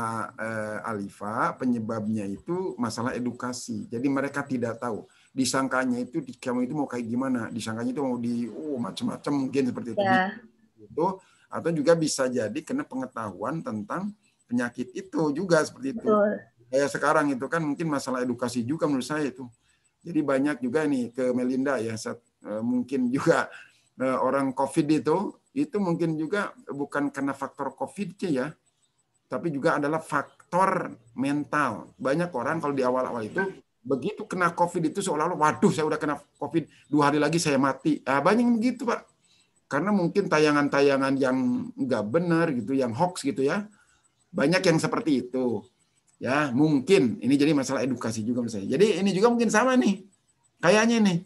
eh, Alifa penyebabnya itu masalah edukasi. Jadi mereka tidak tahu. Disangkanya itu di, kamu itu mau kayak gimana? Disangkanya itu mau di oh macam-macam mungkin seperti itu. Yeah. Itu atau juga bisa jadi kena pengetahuan tentang penyakit itu juga seperti itu. Betul. Kayak sekarang itu kan mungkin masalah edukasi juga menurut saya itu. Jadi banyak juga nih ke Melinda ya set, eh, mungkin juga eh, orang COVID itu itu mungkin juga bukan karena faktor COVID-nya ya, tapi juga adalah faktor mental. Banyak orang kalau di awal-awal itu begitu kena COVID itu seolah-olah, waduh saya udah kena COVID dua hari lagi saya mati. Nah, banyak begitu pak. Karena mungkin tayangan-tayangan yang nggak benar gitu, yang hoax gitu ya, banyak yang seperti itu. Ya mungkin ini jadi masalah edukasi juga misalnya. Jadi ini juga mungkin sama nih, kayaknya nih.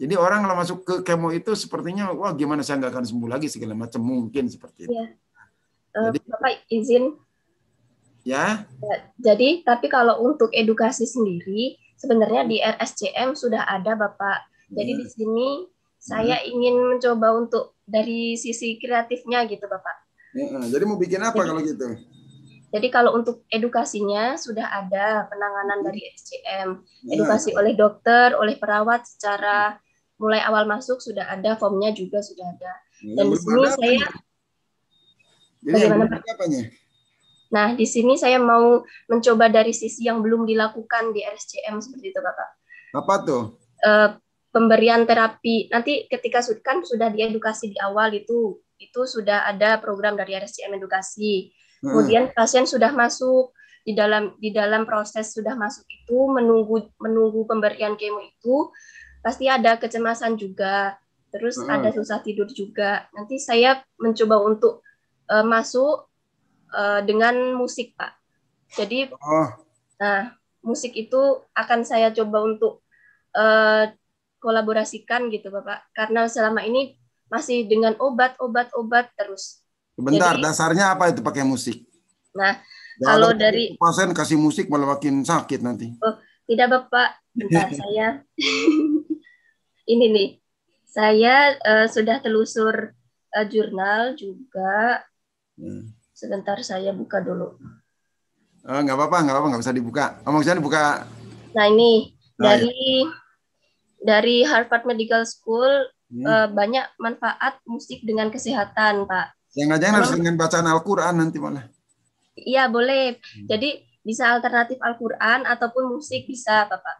Jadi orang kalau masuk ke kemo itu sepertinya wah gimana saya nggak akan sembuh lagi segala macam mungkin seperti itu. Ya. Uh, Jadi, eh, Bapak izin Ya. ya. Jadi, tapi kalau untuk edukasi sendiri, sebenarnya di RSCM sudah ada, Bapak. Jadi ya. di sini hmm. saya ya. ingin mencoba untuk dari sisi kreatifnya gitu, Bapak. Hmm, jadi mau bikin apa jadi, kalau gitu? Jadi kalau untuk edukasinya sudah ada penanganan dari SCM, ya. edukasi oleh dokter, oleh perawat secara mulai awal masuk sudah ada, formnya juga sudah ada. Ya, Dan di sini saya jadi bagaimana Nah, di sini saya mau mencoba dari sisi yang belum dilakukan di RSCM seperti itu, Bapak. Apa tuh? E, pemberian terapi. Nanti ketika kan sudah diedukasi di awal itu, itu sudah ada program dari RSCM edukasi. Hmm. Kemudian hmm. pasien sudah masuk di dalam di dalam proses sudah masuk itu menunggu menunggu pemberian kemo itu pasti ada kecemasan juga. Terus hmm. ada susah tidur juga. Nanti saya mencoba untuk uh, masuk Eh, dengan musik Pak. Jadi oh. nah musik itu akan saya coba untuk uh, kolaborasikan gitu Bapak karena selama ini masih dengan obat-obat-obat terus. sebentar Jadi, dasarnya apa itu pakai musik? Nah, kalau dari pasien kasih musik malah makin sakit nanti. Oh, tidak Bapak, bentar [laughs] saya. [laughs] ini nih. Saya uh, sudah telusur uh, jurnal juga. Hmm Sebentar saya buka dulu. Oh, nggak apa-apa, nggak apa-apa, nggak bisa dibuka. Oh, saya dibuka. Nah ini nah, iya. dari ya. dari Harvard Medical School hmm. Eh, banyak manfaat musik dengan kesehatan, Pak. Yang jangan harus dengan bacaan Al-Quran nanti malah. Iya boleh. Hmm. Jadi bisa alternatif Al-Quran ataupun musik bisa, Bapak.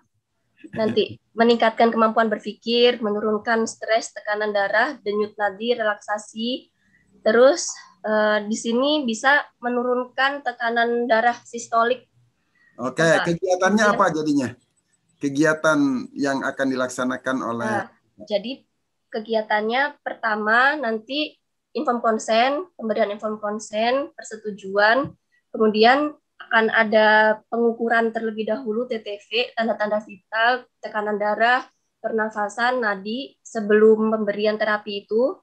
[laughs] Nanti meningkatkan kemampuan berpikir, menurunkan stres, tekanan darah, denyut nadi, relaksasi, terus uh, di sini bisa menurunkan tekanan darah sistolik. Oke, okay. kegiatannya iya. apa jadinya? Kegiatan yang akan dilaksanakan oleh nah, Jadi kegiatannya pertama nanti inform konsen, pemberian inform konsen, persetujuan, kemudian akan ada pengukuran terlebih dahulu TTV, tanda-tanda vital, tekanan darah, pernafasan, nadi sebelum pemberian terapi itu.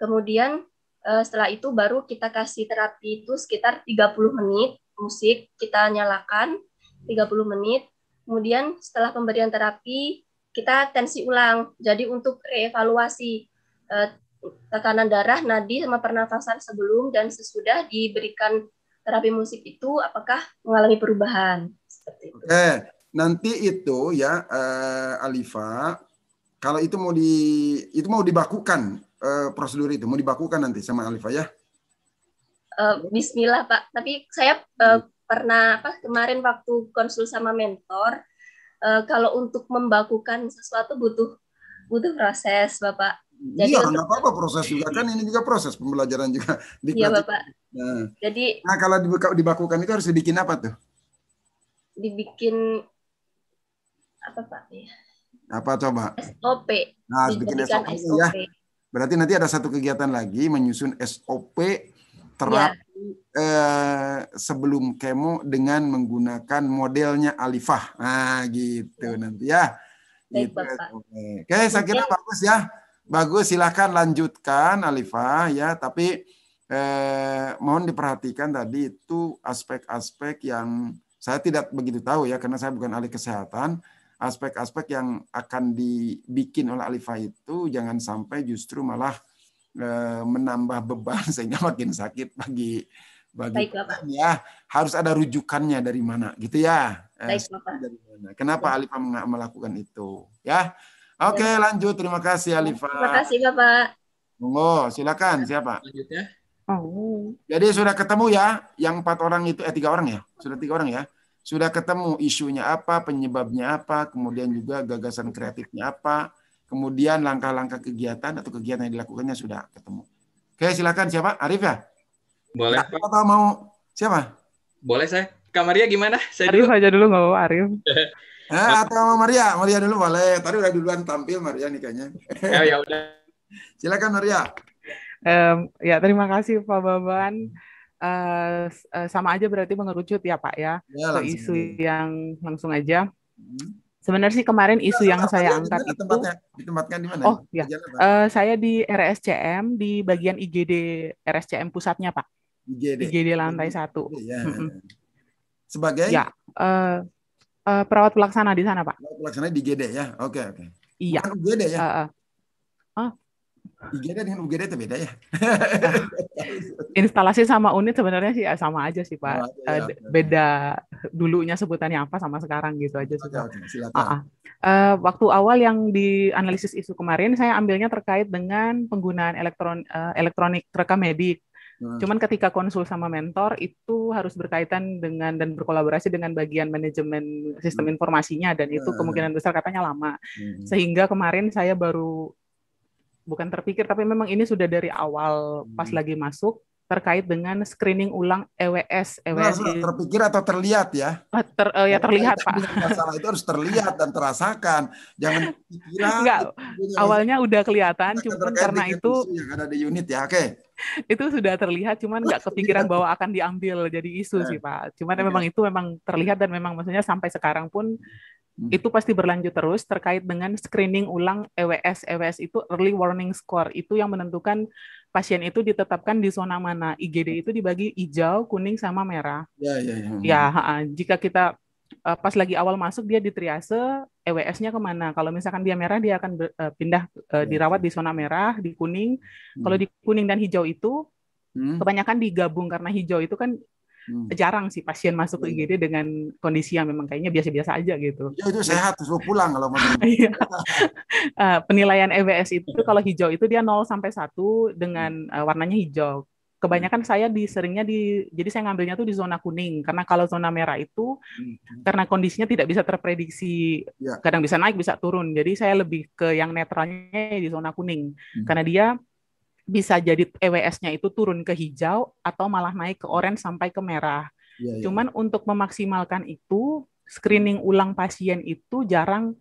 Kemudian uh, setelah itu baru kita kasih terapi itu sekitar 30 menit musik kita nyalakan 30 menit kemudian setelah pemberian terapi kita tensi ulang jadi untuk reevaluasi uh, tekanan darah nadi sama pernafasan sebelum dan sesudah diberikan terapi musik itu apakah mengalami perubahan seperti Eh, nanti itu ya uh, Alifa kalau itu mau di itu mau dibakukan Eh, prosedur itu? Mau dibakukan nanti sama Alifah ya? Eh, bismillah Pak. Tapi saya uh, pernah apa kemarin waktu konsul sama mentor, uh, kalau untuk membakukan sesuatu butuh butuh proses Bapak. Jadi iya, nggak apa-apa proses juga kan ini juga proses pembelajaran juga. [laughs] Iya bapak. Nah. Jadi. Nah kalau dibakukan itu harus dibikin apa tuh? Dibikin apa pak? Apa coba? SOP. Nah, bikin SOP, SOP ya. Berarti nanti ada satu kegiatan lagi menyusun SOP terapi ya. eh, sebelum kemo dengan menggunakan modelnya Alifah. Nah, gitu ya. nanti ya. gitu. Oke, okay. saya kira bagus ya. Bagus, silahkan lanjutkan Alifah ya. Tapi eh, mohon diperhatikan tadi itu aspek-aspek yang saya tidak begitu tahu ya karena saya bukan ahli kesehatan aspek-aspek yang akan dibikin oleh alifah itu jangan sampai justru malah eh, menambah beban [laughs] sehingga makin sakit bagi bagi Baik, ya harus ada rujukannya dari mana gitu ya eh, Baik, dari mana kenapa Baik. Alifa melakukan itu ya oke Baik. lanjut terima kasih Alifa terima kasih Bapak monggo silakan siapa ya. oh. jadi sudah ketemu ya yang empat orang itu eh tiga orang ya sudah tiga orang ya sudah ketemu isunya apa, penyebabnya apa, kemudian juga gagasan kreatifnya apa, kemudian langkah-langkah kegiatan atau kegiatan yang dilakukannya sudah ketemu. Oke, silakan siapa? Arif ya? Boleh. Nah, Pak. Atau mau siapa? Boleh saya. Kak Maria gimana? Saya Arif dulu. aja dulu nggak mau Arif. [laughs] eh, atau mau Maria? Maria dulu boleh. Tadi udah duluan tampil Maria nih kayaknya. ya, [laughs] ya udah. Silakan Maria. Um, ya terima kasih Pak Baban uh, sama aja berarti mengerucut ya Pak ya, ya isu yang langsung aja. Hmm. Sebenarnya sih kemarin iya, isu ya, yang saya angkat itu ditempatkan di mana? Oh ya, uh, saya di RSCM di bagian IGD RSCM pusatnya Pak. IGD, IGD lantai satu. Ya. Sebagai? Ya, uh, uh, perawat pelaksana di sana Pak. Perawat pelaksana di IGD ya, oke okay, oke. Okay. Iya. Bukan UGD ya? Uh, uh. IGD dengan UGD itu beda ya. [laughs] Instalasi sama unit sebenarnya sih ya, sama aja sih Pak. Oh, ya, ya. Beda dulunya sebutannya apa sama sekarang gitu aja sih. Oke, oke, silakan. -uh. Uh, waktu awal yang di analisis isu kemarin saya ambilnya terkait dengan penggunaan elektron uh, elektronik rekam medik. Hmm. Cuman ketika konsul sama mentor itu harus berkaitan dengan dan berkolaborasi dengan bagian manajemen sistem hmm. informasinya dan itu hmm. kemungkinan besar katanya lama. Hmm. Sehingga kemarin saya baru bukan terpikir tapi memang ini sudah dari awal hmm. pas lagi masuk terkait dengan screening ulang EWS. EWS nah, e nah terpikir atau terlihat ya? Ah, ter, uh, ya terlihat Pak. Masalah itu harus terlihat dan terasakan. Jangan kira. Enggak, awalnya udah kelihatan, cuma karena itu yang ada di unit ya, oke. Okay. Itu sudah terlihat, cuman nggak kepikiran bahwa akan diambil jadi isu yeah. sih Pak. Cuman yeah. memang itu memang terlihat dan memang maksudnya sampai sekarang pun Hmm. Itu pasti berlanjut terus terkait dengan screening ulang EWS. EWS itu early warning score. Itu yang menentukan pasien itu ditetapkan di zona mana. IGD itu dibagi hijau, kuning sama merah. Ya, ya, ya. Ya, jika kita eh, pas lagi awal masuk dia di triase EWS-nya kemana? Kalau misalkan dia merah dia akan eh, pindah eh, ya, ya. dirawat di zona merah, di kuning. Kalau hmm. di kuning dan hijau itu hmm. kebanyakan digabung karena hijau itu kan hmm. jarang sih pasien masuk ke IGD iya. dengan kondisi yang memang kayaknya biasa-biasa aja gitu. Ya, itu sehat, terus pulang kalau mau. [laughs] Iya. Eh, penilaian EWS itu kalau hijau itu dia 0 sampai 1 dengan hmm. Eh, warnanya hijau. Kebanyakan hmm. saya di seringnya di jadi saya ngambilnya tuh di zona kuning karena kalau zona merah itu hmm, hmm. karena kondisinya tidak bisa terprediksi ya. kadang bisa naik bisa turun jadi saya lebih ke yang netralnya di zona kuning hmm. karena dia bisa jadi EWS-nya itu turun ke hijau atau malah naik ke orange sampai ke merah. Ya, ya. Cuman untuk memaksimalkan itu, screening ulang pasien itu jarang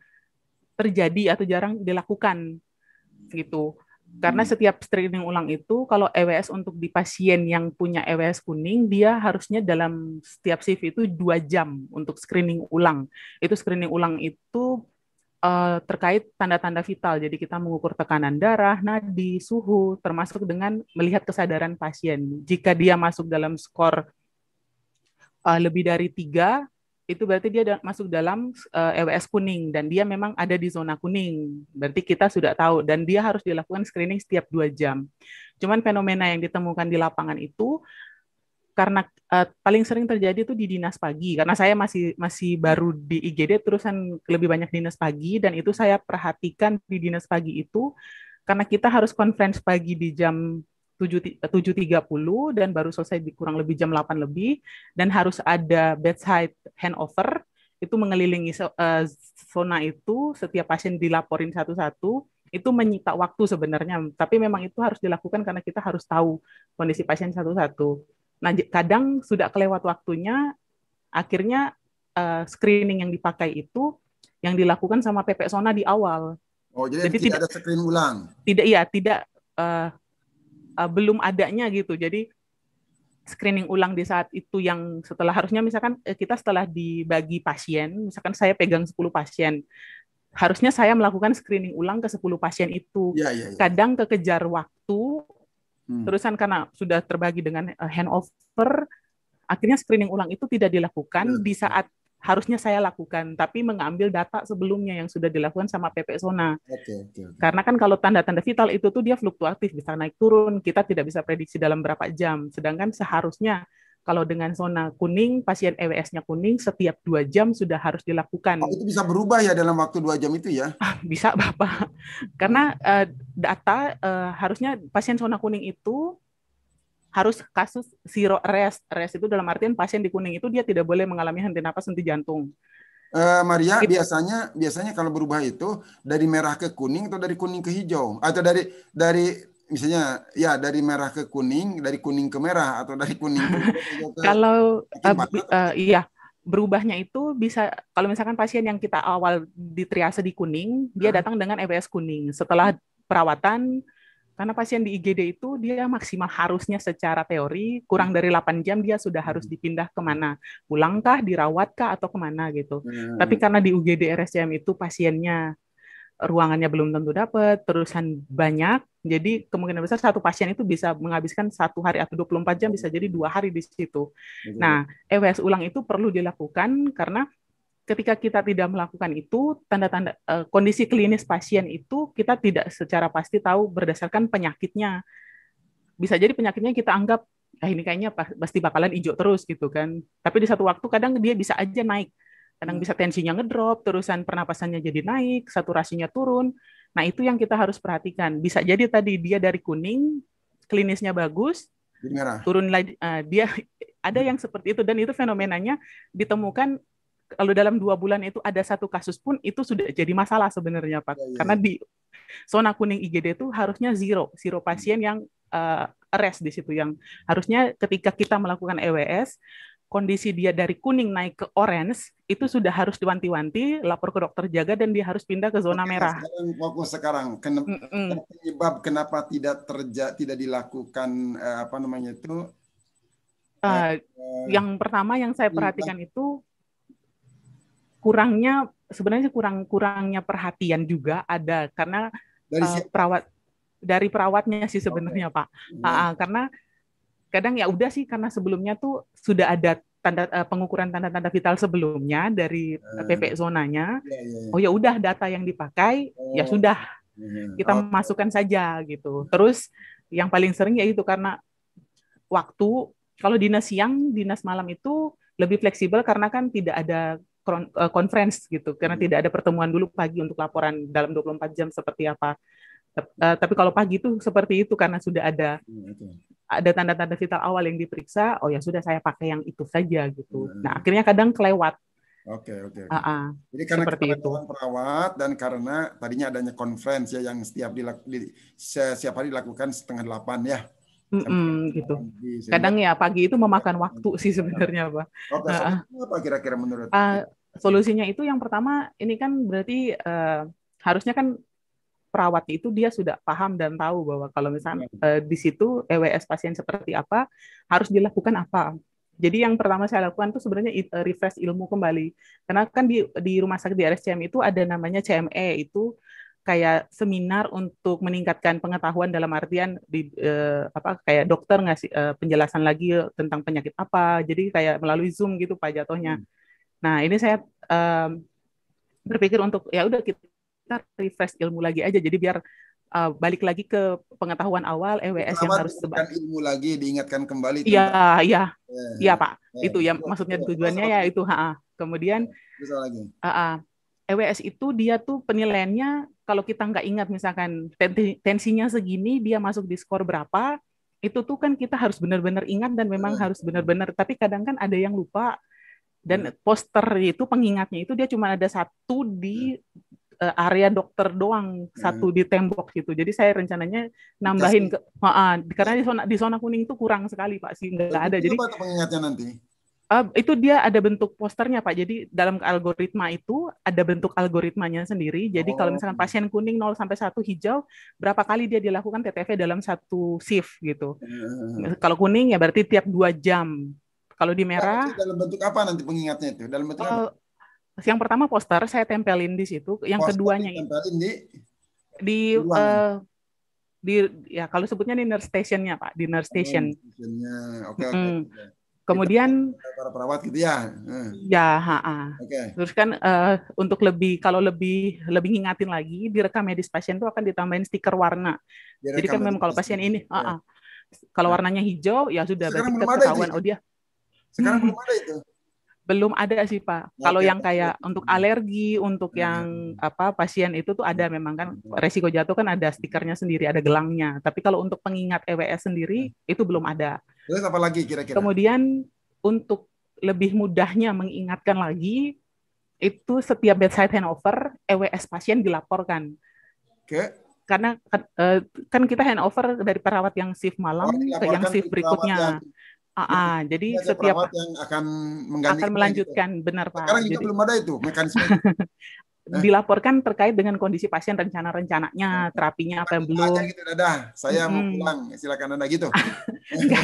terjadi atau jarang dilakukan gitu. Karena hmm. setiap screening ulang itu kalau EWS untuk di pasien yang punya EWS kuning dia harusnya dalam setiap shift itu dua jam untuk screening ulang. Itu screening ulang itu uh, terkait tanda-tanda vital. Jadi kita mengukur tekanan darah, nadi, suhu, termasuk dengan melihat kesadaran pasien. Jika dia masuk dalam skor uh, lebih dari tiga, itu berarti dia masuk dalam uh, eh, EWS kuning dan dia memang ada di zona kuning. Berarti kita sudah tahu dan dia harus dilakukan screening setiap dua jam. Cuman fenomena yang ditemukan di lapangan itu karena uh, paling sering terjadi itu di dinas pagi karena saya masih masih baru di IGD terusan lebih banyak dinas pagi dan itu saya perhatikan di dinas pagi itu karena kita harus konferensi pagi di jam 7.30 eh, dan baru selesai di kurang lebih jam 8 lebih dan harus ada bedside handover itu mengelilingi eh, zona itu setiap pasien dilaporin satu-satu itu menyita waktu sebenarnya tapi memang itu harus dilakukan karena kita harus tahu kondisi pasien satu-satu Nah, kadang sudah kelewat waktunya, akhirnya uh, screening yang dipakai itu yang dilakukan sama PP Sona di awal. Oh, jadi, jadi tidak, ada screening ulang. Tidak, iya, tidak uh, uh, belum adanya gitu. Jadi screening ulang di saat itu yang setelah harusnya misalkan kita setelah dibagi pasien, misalkan saya pegang 10 pasien, harusnya saya melakukan screening ulang ke 10 pasien itu. Ya, ya, ya. Kadang kekejar waktu Hmm. Terusan karena sudah terbagi dengan eh, handover, akhirnya screening ulang itu tidak dilakukan hmm. di saat harusnya saya lakukan, tapi mengambil data sebelumnya yang sudah dilakukan sama PP Sona. Okay, okay, Karena kan kalau tanda-tanda vital itu tuh dia fluktuatif, bisa naik turun, kita tidak bisa prediksi dalam berapa jam. Sedangkan seharusnya kalau dengan zona kuning, pasien EWS-nya kuning, setiap dua jam sudah harus dilakukan. Oh, itu bisa berubah ya dalam waktu dua jam itu ya? Ah, bisa, Bapak. Karena uh, data uh, harusnya pasien zona kuning itu harus kasus zero rest. Rest itu dalam artian pasien di kuning itu dia tidak boleh mengalami henti napas, henti jantung. Uh, Maria itu. biasanya biasanya kalau berubah itu dari merah ke kuning atau dari kuning ke hijau atau dari dari misalnya ya dari merah ke kuning, dari kuning ke merah atau dari kuning ke, [laughs] kalau uh, uh, iya berubahnya itu bisa kalau misalkan pasien yang kita awal di triase di kuning, dia datang dengan EBS kuning. Setelah perawatan karena pasien di IGD itu dia maksimal harusnya secara teori kurang dari 8 jam dia sudah harus hmm. dipindah kemana pulangkah dirawatkah atau kemana gitu hmm. tapi karena di UGD RSCM itu pasiennya ruangannya belum tentu dapat terusan banyak jadi kemungkinan besar satu pasien itu bisa menghabiskan satu hari atau 24 jam bisa jadi dua hari di situ. Nah, EWS ulang itu perlu dilakukan karena ketika kita tidak melakukan itu tanda-tanda e, kondisi klinis pasien itu kita tidak secara pasti tahu berdasarkan penyakitnya bisa jadi penyakitnya kita anggap ah ini kayaknya pasti bakalan hijau terus gitu kan tapi di satu waktu kadang dia bisa aja naik kadang hmm. bisa tensinya ngedrop terusan pernapasannya jadi naik saturasinya turun Nah, itu yang kita harus perhatikan. Bisa jadi tadi dia dari kuning, klinisnya bagus, merah. turun lagi. Uh, dia [laughs] ada yang seperti itu dan itu fenomenanya ditemukan kalau dalam dua bulan itu ada satu kasus pun itu sudah jadi masalah sebenarnya pak ya, ya. karena iya. di zona kuning IGD itu harusnya zero zero pasien yang uh, arrest di situ yang harusnya ketika kita melakukan EWS kondisi dia dari kuning naik ke orange itu hmm. sudah harus diwanti-wanti lapor ke dokter jaga dan dia harus pindah ke zona Oke, merah. Sekarang, fokus sekarang kenapa, penyebab kenapa tidak terja tidak dilakukan eh, apa namanya itu? Uh, eh, yang pertama yang saya perhatikan itu kurangnya sebenarnya kurang kurangnya perhatian juga ada karena dari uh, perawat dari perawatnya sih sebenarnya okay. Pak. uh, karena kadang ya udah sih karena sebelumnya tuh sudah ada tanda uh, pengukuran tanda-tanda vital sebelumnya dari uh, eh. PP zonanya. Yeah, yeah, iya. Oh ya udah data yang dipakai ya oh. ya sudah mhm. kita oh. masukkan saja gitu. Terus yang paling sering yaitu karena waktu kalau dinas siang, dinas malam itu lebih fleksibel karena kan tidak ada konferensi eh, gitu karena hmm. tidak ada pertemuan dulu pagi untuk laporan dalam 24 jam seperti apa Eh, tapi kalau pagi itu seperti itu karena sudah ada hmm, ada tanda-tanda vital awal yang diperiksa. Oh ya sudah saya pakai yang itu saja gitu. Hmm. hmm. Nah akhirnya kadang kelewat. Oke okay, oke. Uh -uh. Jadi karena seperti perawat dan karena tadinya adanya konferensi ya yang setiap dilak, di, setiap dilakukan setengah delapan ya. Mm -mm, gitu. Pagi, Kadang ya pagi itu memakan ya, waktu sih ya. sebenarnya, Pak. Oh, oke, uh, apa kira-kira menurut? Uh, solusinya itu yang pertama ini kan berarti uh, harusnya kan perawatnya itu dia sudah paham dan tahu bahwa kalau misalnya eh, di situ EWS pasien seperti apa harus dilakukan apa. Jadi yang pertama saya lakukan itu sebenarnya eh, refresh ilmu kembali. Karena kan di di rumah sakit di RSCM itu ada namanya CME itu kayak seminar untuk meningkatkan pengetahuan dalam artian di eh, apa kayak dokter ngasih eh, penjelasan lagi tentang penyakit apa. Jadi kayak melalui Zoom gitu Pak jatuhnya. Hmm. Nah, ini saya eh, berpikir untuk ya udah kita kita refresh ilmu lagi aja jadi biar uh, balik lagi ke pengetahuan awal EWS yang harus sebab ilmu lagi diingatkan kembali iya iya. iya iya pak iya. itu ya maksudnya iya. tujuannya ya itu ha, -ha. kemudian lagi. EWS uh, uh, itu dia tuh penilaiannya kalau kita nggak ingat misalkan tensinya segini dia masuk di skor berapa itu tuh kan kita harus benar-benar ingat dan memang harus benar-benar tapi kadang kan ada yang lupa dan poster itu pengingatnya itu dia cuma ada satu di uh, area dokter doang satu hmm. di tembok gitu. Jadi saya rencananya nambahin ke uh, karena di zona di zona kuning itu kurang sekali Pak sih nggak ada. Jadi pengingatnya nanti. Uh, itu dia ada bentuk posternya Pak. Jadi dalam algoritma itu ada bentuk algoritmanya sendiri. Jadi oh. kalau misalkan pasien kuning 0 sampai satu hijau, berapa kali dia dilakukan TTV dalam satu shift gitu. Hmm. Kalau kuning ya berarti tiap dua jam. Kalau di merah dalam bentuk apa nanti pengingatnya itu? Dalam bentuk uh, apa? Eh, yang pertama poster saya tempelin di situ. Yang poster keduanya ini di di uh, di ya kalau sebutnya dinner stationnya pak, dinner oh, station. Oh, oke. Okay, hmm. okay. Kemudian para perawat gitu ya. Hmm. Ya, ha -ha. Okay. Terus kan uh, untuk lebih kalau lebih lebih ngingatin lagi ya, di rekam medis pasien itu akan ditambahin stiker warna. Jadi kan ya, memang kalau pasien ini, ya. uh -uh. kalau iya. warnanya hijau ya sudah Sekarang berarti ketahuan ya? oh dia. Sekarang hmm. belum ada itu. Belum ada sih Pak. Okay. Kalau yang kayak untuk hmm. alergi, untuk hmm, yang hmm, apa pasien itu tuh ada memang kan resiko jatuh kan ada stikernya sendiri, ada gelangnya. Tapi kalau untuk pengingat EWS sendiri itu belum ada. Terus apa lagi kira-kira? Kemudian untuk lebih mudahnya mengingatkan lagi itu setiap bedside handover EWS pasien dilaporkan. Oke. Okay. Karena eh, kan kita handover dari perawat yang shift malam oh, ke yang shift berikutnya. Uh, uh, jadi ada setiap yang akan akan melanjutkan itu. benar Pak. Sekarang jadi, belum ada itu mekanisme. [laughs] Nah. dilaporkan terkait dengan kondisi pasien rencana-rencananya, nah, terapinya apa yang belum. gitu, dadah. Saya hmm. mau pulang, silakan Anda gitu. [laughs] enggak,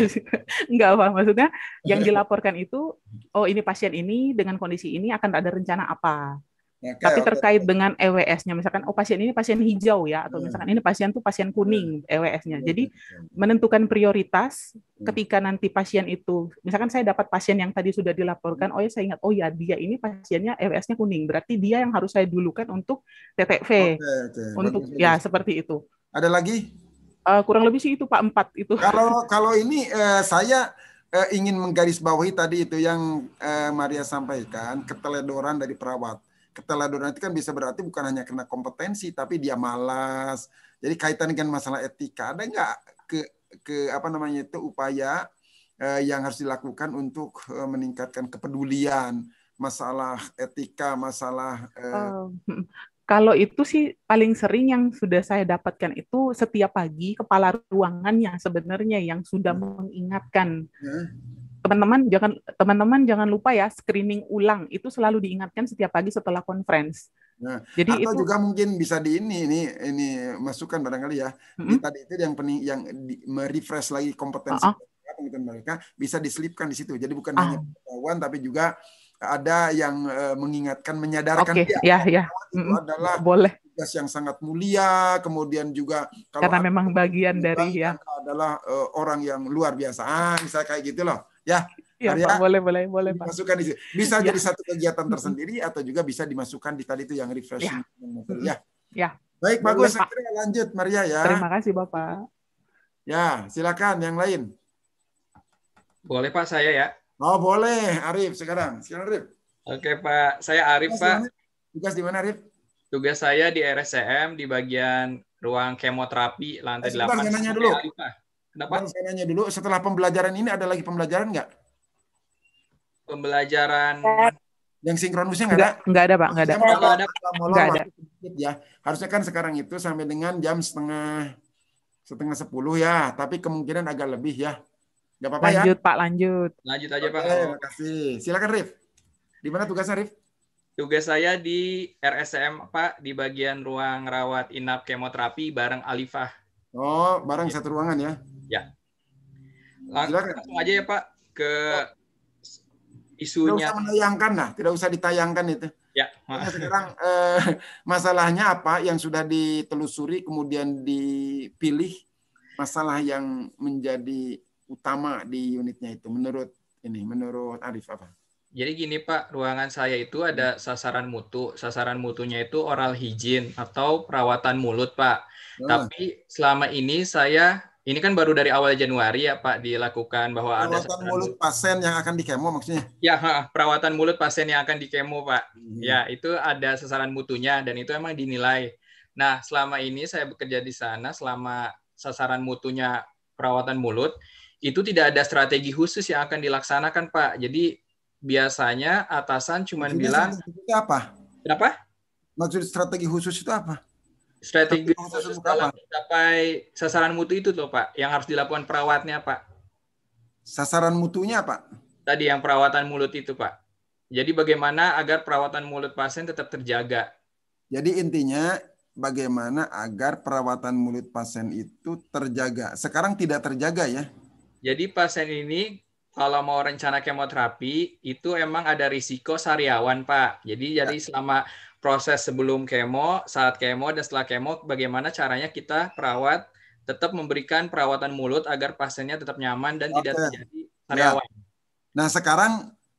enggak apa maksudnya yang dilaporkan itu oh ini pasien ini dengan kondisi ini akan ada rencana apa. Okay, ya, Tapi terkait okay. dengan EWS-nya, misalkan oh pasien ini pasien hijau ya, atau hmm. misalkan ini pasien tuh pasien hmm. kuning EWS-nya. Hmm, Jadi hmm, menentukan prioritas ketika nanti pasien itu, misalkan saya dapat pasien yang tadi sudah dilaporkan, oh ya saya ingat, oh ya dia ini pasiennya EWS-nya kuning, berarti dia yang harus saya dulukan untuk TTV, okay, okay. untuk Bagus, ya seperti itu. Ada lagi? Uh, kurang lebih sih itu Pak empat itu. Kalau [laughs] kalau ini uh, saya uh, ingin menggarisbawahi tadi itu yang uh, Maria sampaikan keteledoran dari perawat keteladanan itu kan bisa berarti bukan hanya karena kompetensi tapi dia malas. Jadi kaitan dengan masalah etika ada nggak ke ke apa namanya itu upaya eh, yang harus dilakukan untuk eh, meningkatkan kepedulian masalah etika, masalah eh, oh. Hmm. Kalau itu sih paling sering yang sudah saya dapatkan itu setiap pagi kepala ruangannya sebenarnya yang sudah hmm. mengingatkan hmm teman-teman jangan teman-teman jangan lupa ya screening ulang itu selalu diingatkan setiap pagi setelah conference. Nah, Jadi atau itu, juga mungkin bisa di ini ini ini masukan barangkali ya. Mm -hmm. Tadi itu yang pening yang di, merefresh lagi kompetensi uh -uh. mereka, mereka bisa diselipkan di situ. Jadi bukan uh. hanya pengetahuan tapi juga ada yang uh, mengingatkan menyadarkan okay. dia. Ya, ya. Itu -hmm. adalah boleh tugas yang sangat mulia, kemudian juga kalau karena memang bagian dari ya adalah uh, orang yang luar biasa, ah, misalnya kayak gitu loh. Ya, Iya, Pak, boleh, boleh, boleh, Pak. Masukkan di situ. Bisa ya. jadi satu kegiatan tersendiri atau juga bisa dimasukkan di tadi itu yang refreshing. Iya. Ya. Ya. ya. Baik, boleh, bagus. Pak. lanjut, Maria ya. Terima kasih, Bapak. Ya, silakan yang lain. Boleh, Pak, saya ya. Oh, boleh, Arif sekarang. Silakan Arif. Oke, Pak. Saya Arif, Tugas Pak. Tugas di mana, Arif? Tugas saya di RSCM di bagian ruang kemoterapi lantai eh, 8. Saya nanya dulu. Arif, iya, Pak. Kenapa? Bang, saya nanya dulu, setelah pembelajaran ini ada lagi pembelajaran nggak? Pembelajaran yang sinkronusnya nggak ada? Nggak ada pak, nggak ada. Nggak ada. Nggak ada. Ya, harusnya kan sekarang itu sampai dengan jam setengah setengah sepuluh ya, tapi kemungkinan agak lebih ya. Gak apa-apa ya. Lanjut pak, lanjut. Lanjut aja pak. terima kasih. Silakan Rif. Di mana tugas Rif? Tugas saya di RSM Pak di bagian ruang rawat inap kemoterapi bareng Alifah. Oh, bareng satu ruangan ya? Ya. Lang Silakan. Langsung aja ya Pak ke isunya. Tidak usah menayangkan lah, tidak usah ditayangkan itu. Ya. sekarang eh, masalahnya apa yang sudah ditelusuri kemudian dipilih masalah yang menjadi utama di unitnya itu menurut ini menurut Arif apa? Jadi gini Pak, ruangan saya itu ada hmm. sasaran mutu. Sasaran mutunya itu oral higien atau perawatan mulut Pak. Oh. Tapi selama ini saya ini kan baru dari awal Januari ya Pak dilakukan bahwa perawatan ada perawatan mulut pasien yang akan dikemo maksudnya. Ya, perawatan mulut pasien yang akan dikemo Pak. Hmm. Ya, itu ada sasaran mutunya dan itu emang dinilai. Nah, selama ini saya bekerja di sana selama sasaran mutunya perawatan mulut itu tidak ada strategi khusus yang akan dilaksanakan Pak. Jadi biasanya atasan cuma bilang apa? Apa Maksud strategi khusus itu apa? strategi khusus dalam mencapai sasaran mutu itu tuh Pak, yang harus dilakukan perawatnya Pak. Sasaran mutunya Pak? Tadi yang perawatan mulut itu Pak. Jadi bagaimana agar perawatan mulut pasien tetap terjaga? Jadi intinya bagaimana agar perawatan mulut pasien itu terjaga. Sekarang tidak terjaga ya? Jadi pasien ini kalau mau rencana kemoterapi itu emang ada risiko sariawan Pak. Jadi ya. jadi selama proses sebelum kemo, saat kemo, dan setelah kemo, bagaimana caranya kita perawat tetap memberikan perawatan mulut agar pasiennya tetap nyaman dan Oke. tidak terjadi sariawan. Nah, nah sekarang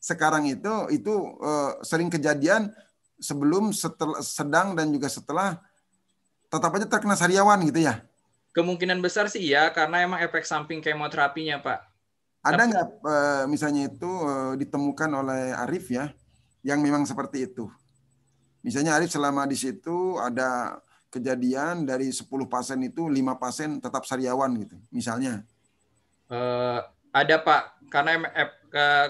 sekarang itu itu uh, sering kejadian sebelum, setel, sedang dan juga setelah tetap aja terkena sariawan gitu ya? Kemungkinan besar sih ya karena emang efek samping kemoterapinya pak. Ada nggak uh, misalnya itu uh, ditemukan oleh Arif ya yang memang seperti itu? Misalnya Arif selama di situ ada kejadian dari 10 pasien itu lima pasien tetap sariawan gitu. Misalnya. Uh, ada Pak, karena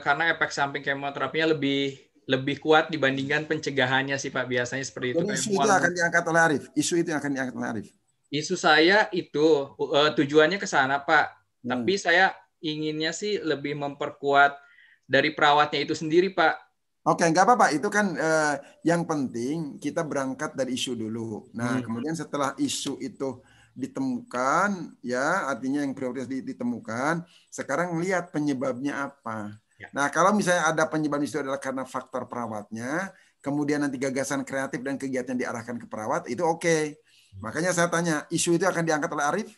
karena efek samping kemoterapinya lebih lebih kuat dibandingkan pencegahannya sih Pak biasanya seperti itu. isu itu akan diangkat oleh Arif. Isu itu akan diangkat oleh Arif. Isu saya itu uh, tujuannya ke sana Pak. Hmm. Tapi saya inginnya sih lebih memperkuat dari perawatnya itu sendiri Pak Oke, nggak apa-apa. Itu kan eh, yang penting kita berangkat dari isu dulu. Nah, hmm. kemudian setelah isu itu ditemukan, ya artinya yang prioritas ditemukan. Sekarang lihat penyebabnya apa. Ya. Nah, kalau misalnya ada penyebab itu adalah karena faktor perawatnya, kemudian nanti gagasan kreatif dan kegiatan diarahkan ke perawat, itu oke. Okay. Hmm. Makanya saya tanya, isu itu akan diangkat oleh Arif?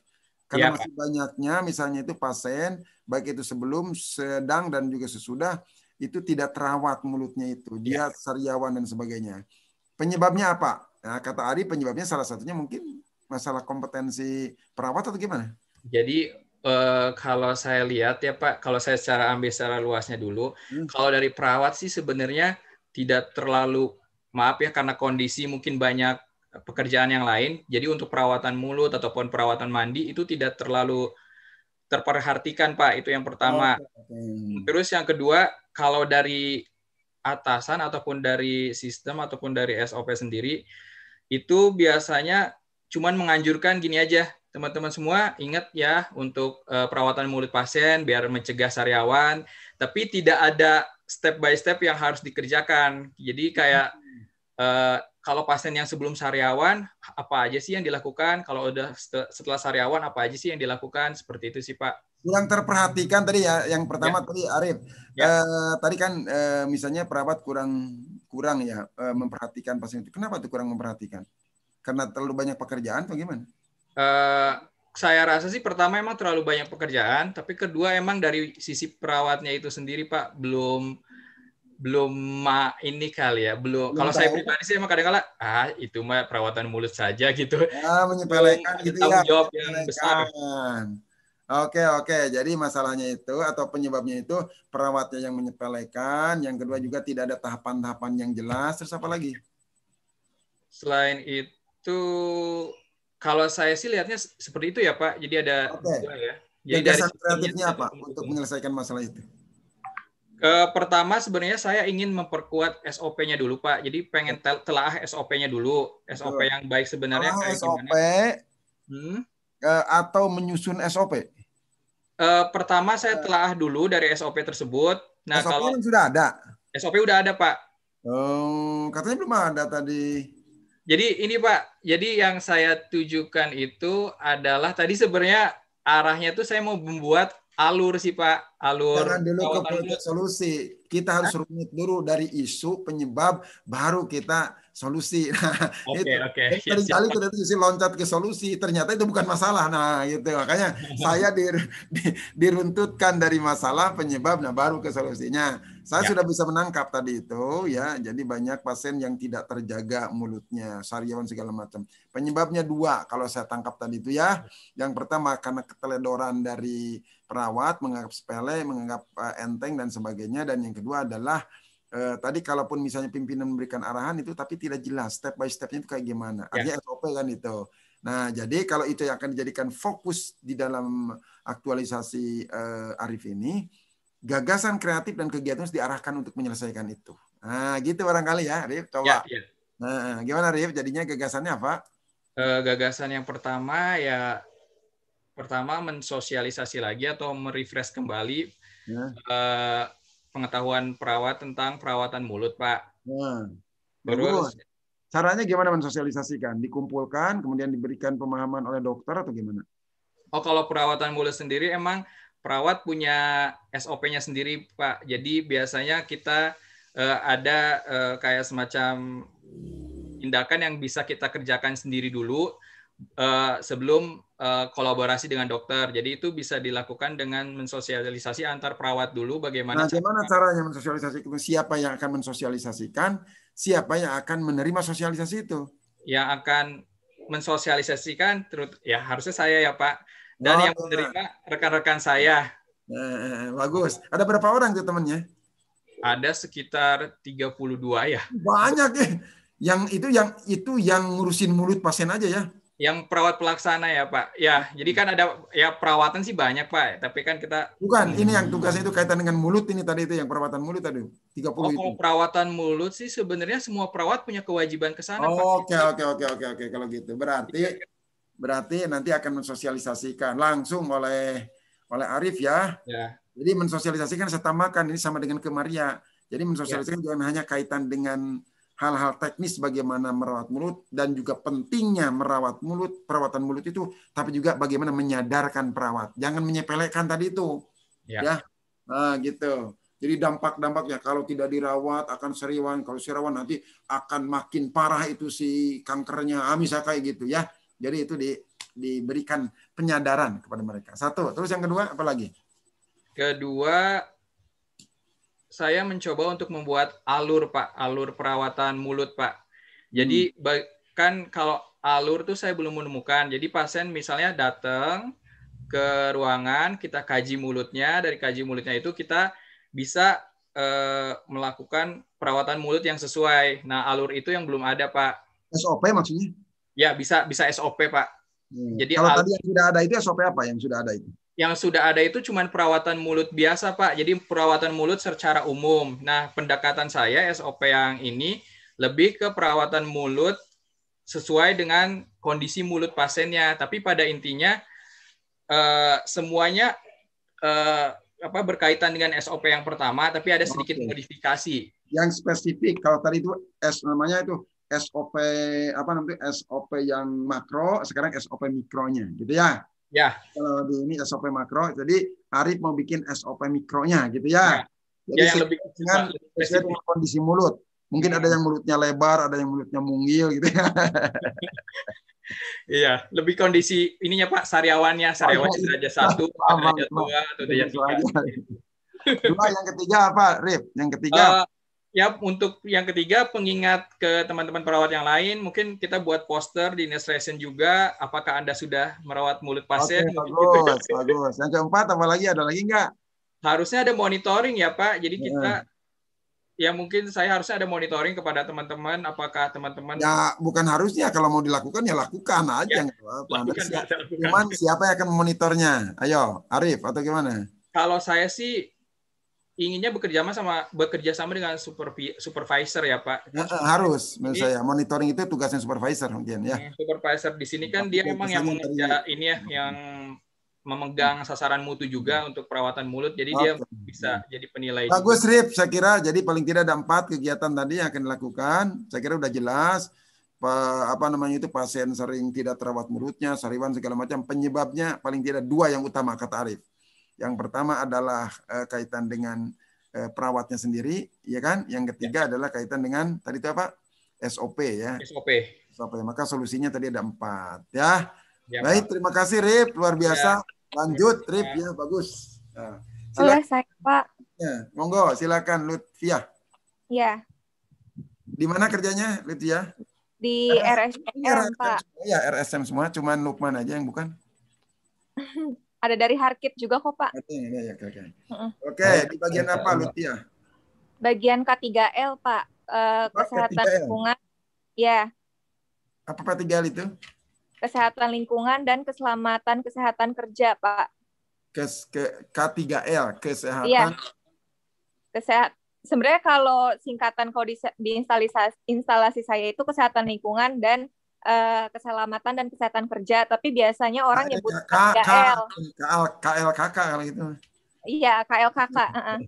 Karena ya, masih banyaknya, misalnya itu pasien, baik itu sebelum, sedang, dan juga sesudah, itu tidak terawat mulutnya itu. Iya. Dia sariawan dan sebagainya. Penyebabnya apa? Nah, kata Ari penyebabnya salah satunya mungkin masalah kompetensi perawat atau gimana? Jadi Uh, kalau saya lihat ya Pak, kalau saya secara ambil secara luasnya dulu, hmm. kalau dari perawat sih sebenarnya tidak terlalu maaf ya karena kondisi mungkin banyak pekerjaan yang lain. Jadi untuk perawatan mulut ataupun perawatan mandi itu tidak terlalu terperhatikan Pak. Itu yang pertama. Oh, okay. Terus yang kedua kalau dari atasan ataupun dari sistem ataupun dari SOP sendiri itu biasanya cuman menganjurkan gini aja teman-teman semua ingat ya untuk eh, perawatan mulut pasien biar mencegah sariawan tapi tidak ada step by step yang harus dikerjakan jadi kayak uh, kalau pasien yang sebelum sariawan apa aja sih yang dilakukan kalau udah setelah sariawan apa aja sih yang dilakukan seperti itu sih pak kurang terperhatikan tadi ya yang pertama ya. tadi Arif ya. uh, tadi kan uh, misalnya perawat kurang kurang ya uh, memperhatikan pasien itu kenapa tuh kurang memperhatikan karena terlalu banyak pekerjaan atau gimana uh, saya rasa sih pertama emang terlalu banyak pekerjaan tapi kedua emang dari sisi perawatnya itu sendiri Pak belum belum ma ini kali ya belum, belum kalau saya pribadi sih emang kadang kala ah itu mah perawatan mulut saja gitu, ah, gitu ya, menyepelekan gitu ya, jawab yang besar Oke oke, jadi masalahnya itu atau penyebabnya itu perawatnya yang menyepelekan, yang kedua juga tidak ada tahapan-tahapan yang jelas. Terus apa lagi? Selain itu, kalau saya sih lihatnya seperti itu ya Pak. Jadi ada okay. ya. Jadi Gagasan kreatifnya apa untuk menyelesaikan masalah itu? Ke pertama sebenarnya saya ingin memperkuat SOP-nya dulu Pak. Jadi pengen tel telah SOP-nya dulu. SOP yang baik sebenarnya telah kayak SOP, gimana? Hmm? atau menyusun SOP? Uh, pertama saya eh. telah dulu dari SOP tersebut. Nah, SOP kalau kan sudah ada. SOP udah ada, Pak. Um, katanya belum ada tadi. Jadi ini Pak, jadi yang saya tujukan itu adalah tadi sebenarnya arahnya tuh saya mau membuat alur sih Pak, alur. Jangan dulu ke solusi. Kita harus rumit dulu dari isu penyebab, baru kita solusi. [laughs] Nah, okay, itu. Okay. Seringkali kita itu loncat ke solusi, ternyata itu bukan masalah. Nah, gitu. Makanya [laughs] saya dir, di, diruntutkan dari masalah penyebab, nah baru ke solusinya. Saya ya. sudah bisa menangkap tadi itu, ya. Jadi banyak pasien yang tidak terjaga mulutnya, sariawan segala macam. Penyebabnya dua, kalau saya tangkap tadi itu ya. ya. Yang pertama karena keteledoran dari perawat menganggap sepele, menganggap eh, enteng dan sebagainya. Dan yang kedua adalah Eh, tadi kalaupun misalnya pimpinan memberikan arahan itu tapi tidak jelas step by stepnya itu kayak gimana ya. artinya ya. SOP kan itu nah jadi kalau itu yang akan dijadikan fokus di dalam aktualisasi eh, Arif ini gagasan kreatif dan kegiatan harus diarahkan untuk menyelesaikan itu nah gitu barangkali ya Arif coba ya, ya. Nah, gimana Arif jadinya gagasannya apa uh, gagasan yang pertama ya pertama mensosialisasi lagi atau merefresh kembali ya. Eh, pengetahuan perawat tentang perawatan mulut, Pak. Baru nah, Terus harus... caranya gimana mensosialisasikan? Dikumpulkan kemudian diberikan pemahaman oleh dokter atau gimana? Oh, kalau perawatan mulut sendiri emang perawat punya SOP-nya sendiri, Pak. Jadi biasanya kita uh, ada uh, kayak semacam tindakan yang bisa kita kerjakan sendiri dulu uh, sebelum uh, kolaborasi dengan dokter. Jadi itu bisa dilakukan dengan mensosialisasi antar perawat dulu bagaimana nah, bagaimana caranya itu? siapa yang akan mensosialisasikan, siapa yang akan menerima sosialisasi itu. Yang akan mensosialisasikan terus ya harusnya saya ya, Pak. Dan oh, yang menerima rekan-rekan saya. Eh, eh, bagus. Ada berapa orang tuh temannya? Ada sekitar 32 ya. Banyak ya. Yang itu yang itu yang ngurusin mulut pasien aja ya yang perawat pelaksana ya Pak. Ya, jadi kan ada ya perawatan sih banyak Pak, tapi kan kita Bukan, ini yang tugasnya itu kaitan dengan mulut ini tadi itu yang perawatan mulut tadi. 30 oh, itu. perawatan mulut sih sebenarnya semua perawat punya kewajiban ke sana oh, Oke, oke, oke, oke, oke kalau gitu. Berarti iya. berarti nanti akan mensosialisasikan langsung oleh oleh Arif ya. ya. Jadi mensosialisasikan setamakan ini sama dengan kemaria. Jadi mensosialisasikan ya. hanya kaitan dengan hal-hal teknis bagaimana merawat mulut dan juga pentingnya merawat mulut, perawatan mulut itu, tapi juga bagaimana menyadarkan perawat. Jangan menyepelekan tadi itu, ya. ya. Nah, gitu. Jadi dampak-dampaknya kalau tidak dirawat akan seriwan, kalau seriwan nanti akan makin parah itu si kankernya, ah, misalnya kayak gitu ya. Jadi itu di, diberikan penyadaran kepada mereka. Satu, terus yang kedua apa lagi? Kedua saya mencoba untuk membuat alur Pak, alur perawatan mulut Pak. Jadi hmm. bahkan kalau alur tuh saya belum menemukan. Jadi pasien misalnya datang ke ruangan, kita kaji mulutnya, dari kaji mulutnya itu kita bisa eh, melakukan perawatan mulut yang sesuai. Nah, alur itu yang belum ada, Pak. SOP maksudnya? Ya, bisa bisa SOP, Pak. Hmm. Jadi kalau alur, tadi yang sudah ada itu SOP apa yang sudah ada itu? Yang sudah ada itu cuma perawatan mulut biasa, Pak. Jadi perawatan mulut secara umum. Nah, pendekatan saya SOP yang ini lebih ke perawatan mulut sesuai dengan kondisi mulut pasiennya. Tapi pada intinya eh, semuanya eh, apa berkaitan dengan SOP yang pertama, tapi ada sedikit Oke. modifikasi. Yang spesifik kalau tadi itu S namanya itu SOP apa namanya SOP yang makro, sekarang SOP mikronya, gitu ya? Ya. Kalau di ini SOP makro, jadi Arif mau bikin SOP mikronya gitu ya. ya. Jadi ya, yang lebih dengan kondisi mulut. Mungkin ada ya. yang mulutnya lebar, ada yang mulutnya mungil gitu ya. [laughs] iya, lebih kondisi ininya Pak sariawannya, sariawan derajat satu, derajat dua, atau derajat tiga. Dua yang ketiga apa, Rip? Yang ketiga. Uh, ya untuk yang ketiga pengingat ke teman-teman perawat yang lain mungkin kita buat poster di Nestration juga apakah anda sudah merawat mulut pasien okay, bagus gitu. bagus yang keempat apa lagi ada lagi nggak harusnya ada monitoring ya pak jadi iya. kita yeah. ya mungkin saya harusnya ada monitoring kepada teman-teman apakah teman-teman ya bukan harusnya kalau mau dilakukan ya lakukan aja ya, apa lakukan, siapa, lakukan. siapa yang akan memonitornya ayo Arif atau gimana kalau saya sih inginnya bekerja sama bekerja sama dengan super supervisor ya Pak. Ya, eh, harus menurut saya monitoring itu tugasnya supervisor mungkin ya. Hmm, supervisor di sini kan dia memang yang mengejar ini ya hmm. yang memegang sasaran mutu juga hmm. untuk perawatan mulut jadi okay. dia bisa jadi penilai. Bagus Rip, saya kira jadi paling tidak ada empat kegiatan tadi yang akan dilakukan. Saya kira sudah jelas apa namanya itu pasien sering tidak terawat mulutnya, sariwan segala macam penyebabnya paling tidak dua yang utama kata Arif yang pertama adalah eh, kaitan dengan eh, perawatnya sendiri, ya kan? Yang ketiga ya. adalah kaitan dengan tadi itu apa? SOP ya. SOP. SOP. Maka solusinya tadi ada empat ya. ya Baik, Pak. terima kasih Rip, luar ya. biasa. Ya. Lanjut Rip ya, bagus. Nah, ya. silakan. Oleh saya Pak. Ya, monggo silakan Lutfia. Ya. Di mana kerjanya Lutfia? Di RSM, RSM Pak. Ya, RSM semua, cuman Lukman aja yang bukan. [laughs] Ada dari Harkit juga kok, Pak. Iya, iya, Oke, di bagian apa, Lutia? Bagian K3L, Pak. Eh, kesehatan lingkungan. Ya. Apa K3L itu? Kesehatan lingkungan dan keselamatan kesehatan kerja, Pak. Kes, ke, K3L, kesehatan. Ya. Kesehat, sebenarnya kalau singkatan kalau di, di instalasi saya itu kesehatan lingkungan dan Eh, keselamatan dan kesehatan kerja, tapi biasanya orang nyebut KL. KL, KLKK kalau itu. Iya, KLKK. Uh-uh.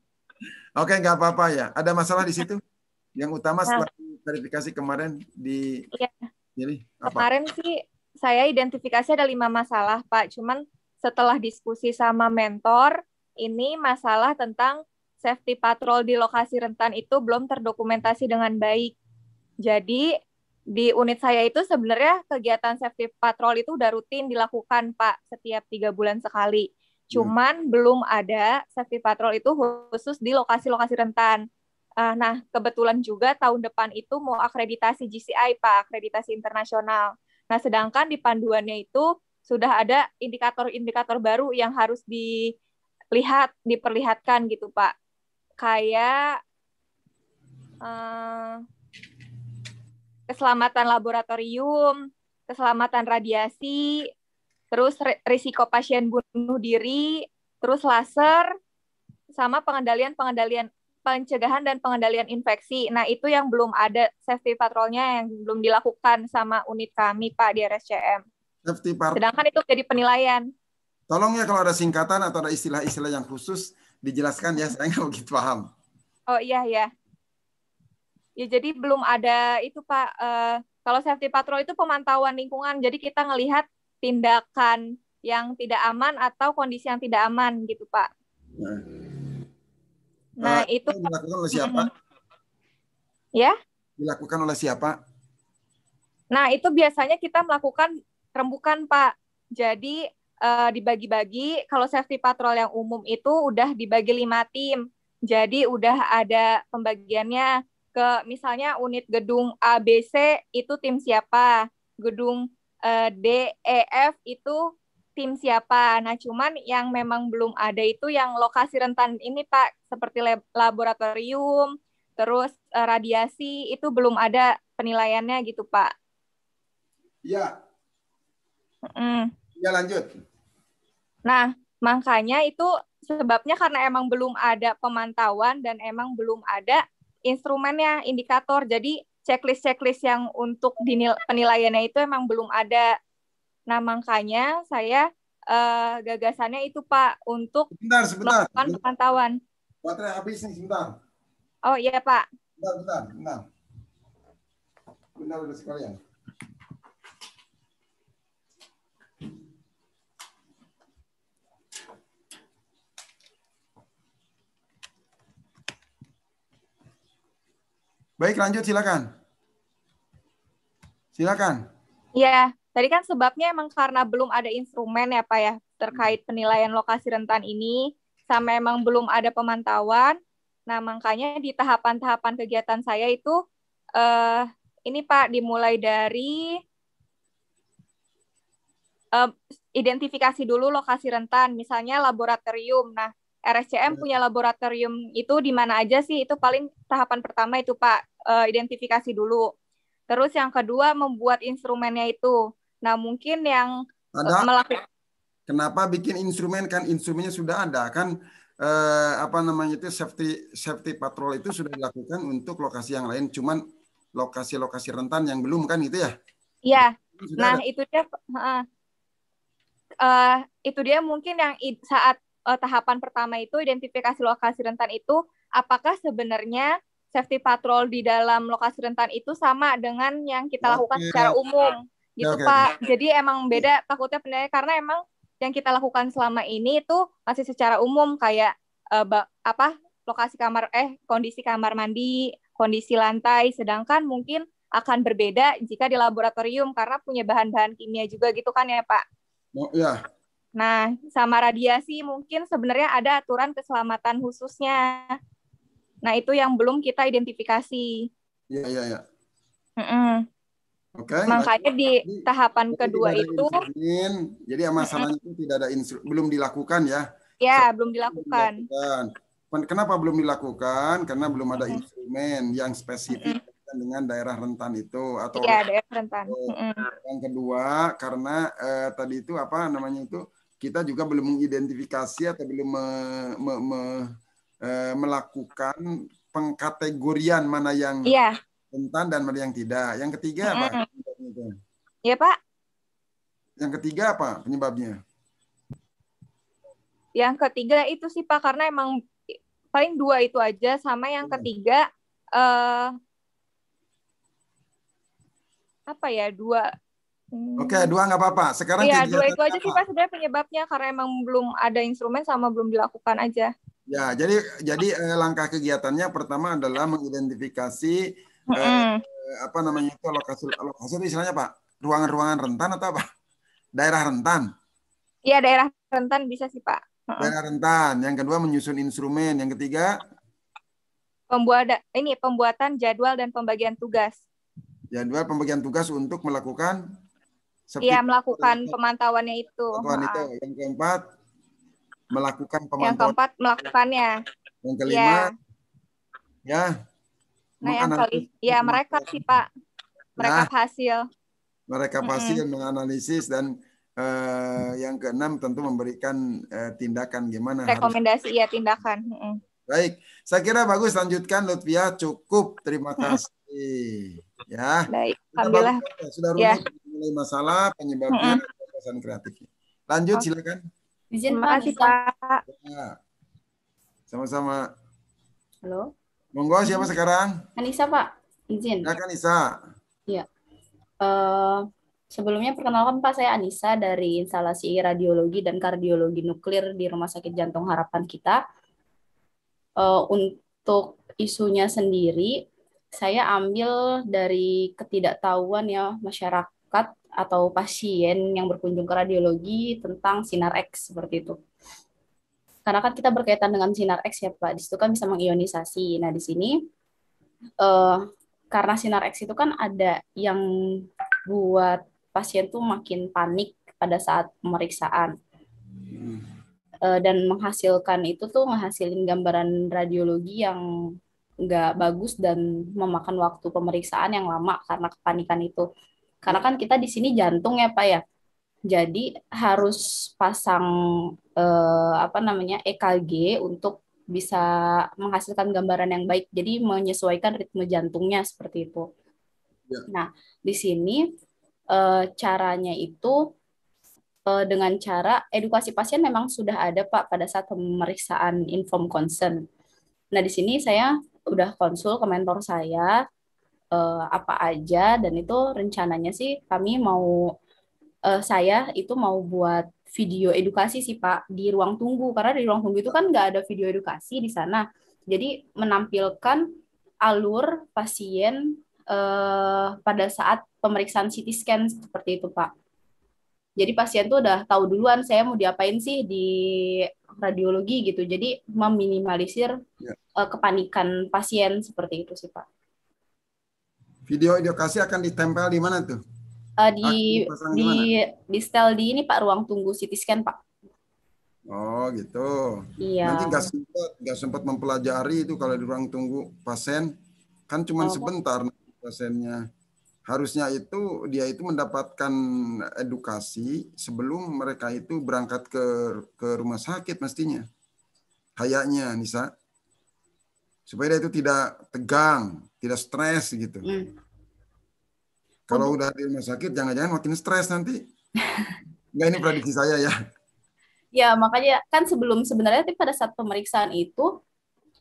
Oke, nggak apa-apa ya. Ada masalah di situ? Yang utama nah. setelah verifikasi kemarin di iya. jadi apa? Kemarin sih saya identifikasi ada lima masalah, Pak. Cuman setelah diskusi sama mentor, ini masalah tentang safety patrol di lokasi rentan itu belum terdokumentasi dengan baik. Jadi di unit saya itu sebenarnya kegiatan safety patrol itu udah rutin dilakukan Pak setiap tiga bulan sekali. Hmm. Cuman hmm. belum ada safety patrol itu khusus di lokasi-lokasi rentan. Uh, nah kebetulan juga tahun depan itu mau akreditasi GCI Pak, akreditasi internasional. Nah sedangkan di panduannya itu sudah ada indikator-indikator baru yang harus dilihat, diperlihatkan gitu Pak. Kayak uh, keselamatan laboratorium, keselamatan radiasi, terus risiko pasien bunuh diri, terus laser, sama pengendalian-pengendalian pencegahan dan pengendalian infeksi. Nah, itu yang belum ada safety patrolnya yang belum dilakukan sama unit kami, Pak, di RSCM. Safety patrol. Sedangkan itu jadi penilaian. Tolong ya kalau ada singkatan atau ada istilah-istilah yang khusus, dijelaskan ya, saya nggak begitu paham. Oh iya, iya. Ya jadi belum ada itu Pak. Uh, kalau safety patrol itu pemantauan lingkungan. Jadi kita ngelihat tindakan yang tidak aman atau kondisi yang tidak aman gitu Pak. Nah, nah, nah itu dilakukan oleh siapa? ya? Dilakukan oleh siapa? Nah itu biasanya kita melakukan rembukan Pak. Jadi uh, dibagi-bagi kalau safety patrol yang umum itu udah dibagi lima tim. Jadi udah ada pembagiannya ke misalnya unit gedung ABC itu tim siapa, gedung eh, D, E, F itu tim siapa. Nah, cuman yang memang belum ada itu yang lokasi rentan ini, Pak, seperti laboratorium, terus eh, radiasi itu belum ada penilaiannya gitu, Pak. Iya. Mm. Ya lanjut. Nah, makanya itu sebabnya karena emang belum ada pemantauan dan emang belum ada instrumennya, indikator. Jadi checklist-checklist yang untuk dinil- penilaiannya itu emang belum ada. Nah, makanya saya uh, gagasannya itu, Pak, untuk sebentar, sebentar. melakukan pemantauan. Baterai habis nih, sebentar. Oh, iya, Pak. Sebentar, sebentar. Sebentar, sebentar udah sekalian. Baik, lanjut silakan. Silakan. Iya, tadi kan sebabnya emang karena belum ada instrumen ya Pak ya terkait penilaian lokasi rentan ini sama emang belum ada pemantauan. Nah, makanya di tahapan-tahapan kegiatan saya itu eh uh, ini Pak dimulai dari uh, identifikasi dulu lokasi rentan, misalnya laboratorium. Nah, RSCM iya. punya laboratorium itu di mana aja sih? Itu paling tahapan pertama itu Pak uh, identifikasi dulu. Terus yang kedua membuat instrumennya itu. Nah mungkin yang eh, ada. melakukan Kenapa bikin instrumen kan instrumennya sudah ada kan eh, apa namanya itu safety safety patrol itu sudah dilakukan untuk lokasi yang lain cuman lokasi-lokasi rentan yang belum kan gitu ya? Iya. Nah, ada. itu dia uh, uh, itu dia mungkin yang saat uh, tahapan pertama itu identifikasi lokasi rentan itu apakah sebenarnya safety patrol di dalam lokasi rentan itu sama dengan yang kita lakukan secara umum gitu okay. Pak. Jadi emang beda takutnya penilai karena emang yang kita lakukan selama ini itu masih secara umum kayak uh, eh, bak, apa lokasi kamar eh kondisi kamar mandi, kondisi lantai sedangkan mungkin akan berbeda jika di laboratorium karena punya bahan-bahan kimia juga gitu kan ya Pak. Oh, ya, Nah, sama radiasi mungkin sebenarnya ada aturan keselamatan khususnya. Nah, itu yang belum kita identifikasi. Iya, iya, iya. Mm Oke. Makanya di tahapan jadi, kedua itu insulin, jadi masalahnya itu tidak ada insulin, belum dilakukan ya. Ya, so, belum dilakukan. dilakukan. Kenapa belum dilakukan? Karena belum ada instrumen yang spesifik dengan daerah rentan itu atau ya, daerah rentan. Eh, yang kedua karena eh, tadi itu apa namanya itu kita juga belum mengidentifikasi atau belum me, me, me, e, melakukan pengkategorian mana yang iya. rentan dan mana yang tidak. Yang ketiga apa? Iya Pak. Yang ketiga apa penyebabnya? Yang ketiga itu sih Pak karena emang paling dua itu aja sama yang iya. ketiga eh apa ya dua Oke, hmm. dua nggak apa-apa. Sekarang Iya, dua itu aja sih Pak sebenarnya penyebabnya karena emang belum ada instrumen sama belum dilakukan aja. Ya, jadi jadi eh, langkah kegiatannya pertama adalah mengidentifikasi mm -hmm. eh, apa namanya itu lokasi lokasi itu istilahnya Pak, ruangan-ruangan rentan atau apa? Daerah rentan. Iya, daerah rentan bisa sih Pak. Daerah rentan. Yang kedua menyusun instrumen, yang ketiga pembuat ini pembuatan jadwal dan pembagian tugas. Jadwal pembagian tugas untuk melakukan Iya, melakukan pemantauannya itu. Pemantauan itu. Ya. Yang keempat, melakukan pemantauan. Yang keempat, melakukannya. Yang kelima, ya. ya nah, yang kali, ya mereka sih Pak. Mereka nah, hasil. Mereka hasil mm -hmm. menganalisis dan uh, yang keenam tentu memberikan uh, tindakan gimana. Rekomendasi harus... ya tindakan. Mm -hmm. Baik, saya kira bagus lanjutkan Lutfiah cukup terima kasih ya. Baik, alhamdulillah. Sudah, ya. rumit mengenai masalah penyebabnya hmm. pesan kreatifnya. Lanjut silakan. Izin Pak. Terima kasih Pak. Ya. Sama-sama. Halo. Monggo siapa sekarang? Anissa Pak. Izin. Silakan Anissa. Iya. Uh, sebelumnya perkenalkan Pak saya Anissa dari instalasi radiologi dan kardiologi nuklir di Rumah Sakit Jantung Harapan kita. Uh, untuk isunya sendiri saya ambil dari ketidaktahuan ya masyarakat masyarakat atau pasien yang berkunjung ke radiologi tentang sinar X seperti itu. Karena kan kita berkaitan dengan sinar X ya Pak, di situ kan bisa mengionisasi. Nah di sini uh, karena sinar X itu kan ada yang buat pasien tuh makin panik pada saat pemeriksaan uh, dan menghasilkan itu tuh menghasilkan gambaran radiologi yang nggak bagus dan memakan waktu pemeriksaan yang lama karena kepanikan itu. Karena kan kita di sini jantung ya Pak ya. Jadi harus pasang eh, apa namanya EKG untuk bisa menghasilkan gambaran yang baik. Jadi menyesuaikan ritme jantungnya seperti itu. Ya. Nah, di sini eh, caranya itu eh, dengan cara edukasi pasien memang sudah ada Pak pada saat pemeriksaan inform concern Nah, di sini saya udah konsul ke mentor saya uh, apa aja dan itu rencananya sih kami mau uh, saya itu mau buat video edukasi sih Pak di ruang tunggu karena di ruang tunggu itu kan nggak ada video edukasi di sana jadi menampilkan alur pasien uh, pada saat pemeriksaan CT scan seperti itu Pak jadi pasien tuh udah tahu duluan saya mau diapain sih di radiologi gitu jadi meminimalisir ya. uh, kepanikan pasien seperti itu sih Pak Video edukasi akan ditempel di mana tuh? Uh, di di di stel di ini Pak ruang tunggu CT scan Pak. Oh gitu. Iya. Nanti nggak sempat nggak sempat mempelajari itu kalau di ruang tunggu pasien kan cuma oh. sebentar pasiennya. Harusnya itu dia itu mendapatkan edukasi sebelum mereka itu berangkat ke ke rumah sakit mestinya. Kayaknya Nisa. Supaya dia itu tidak tegang, tidak stres gitu. Hmm. Kalau udah di rumah sakit, jangan-jangan makin stres nanti. Enggak ini prediksi saya ya. Ya makanya kan sebelum sebenarnya pada saat pemeriksaan itu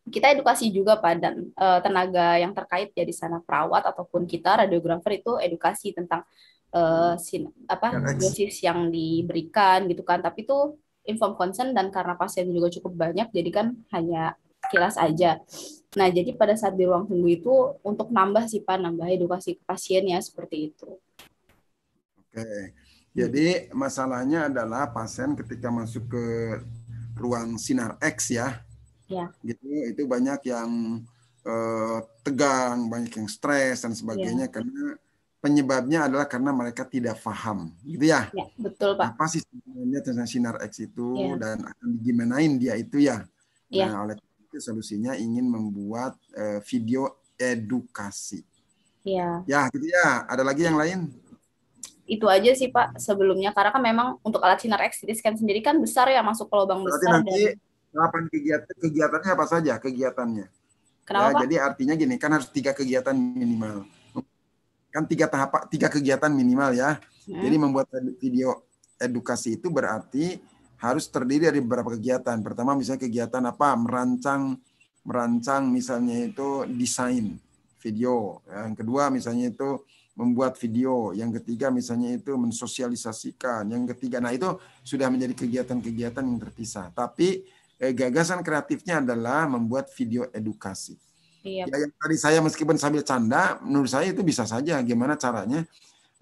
kita edukasi juga pada dan eh, tenaga yang terkait ya di sana perawat ataupun kita radiografer itu edukasi tentang uh, sin apa dosis yang diberikan gitu kan tapi itu inform consent dan karena pasien juga cukup banyak jadi kan hanya sekilas aja. Nah, jadi pada saat di ruang tunggu itu untuk nambah sih Pak, nambah edukasi ke pasien ya seperti itu. Oke. Jadi masalahnya adalah pasien ketika masuk ke ruang sinar X ya. Ya. Gitu itu banyak yang eh, tegang, banyak yang stres dan sebagainya ya. karena penyebabnya adalah karena mereka tidak paham, gitu ya? ya betul pak. Apa sih sebenarnya tentang sinar X itu ya. dan akan digimanain dia itu ya? ya. Nah, oleh solusinya ingin membuat uh, video edukasi. Iya. Ya, gitu ya. Ada lagi yang lain? Itu aja sih Pak sebelumnya karena kan memang untuk alat sinar X scan sendiri kan besar ya masuk ke lubang Berarti besar. Nanti dan... kegiatan kegiatannya apa saja kegiatannya? Kenapa? Ya, Pak? Jadi artinya gini kan harus tiga kegiatan minimal. Kan tiga tahap tiga kegiatan minimal ya. Hmm. Jadi membuat video edukasi itu berarti harus terdiri dari beberapa kegiatan. Pertama misalnya kegiatan apa? Merancang merancang misalnya itu desain video. Yang kedua misalnya itu membuat video, yang ketiga misalnya itu mensosialisasikan, yang ketiga. Nah, itu sudah menjadi kegiatan-kegiatan yang terpisah. Tapi eh, gagasan kreatifnya adalah membuat video edukasi. Iya. Ya, yang tadi saya meskipun sambil canda, menurut saya itu bisa saja gimana caranya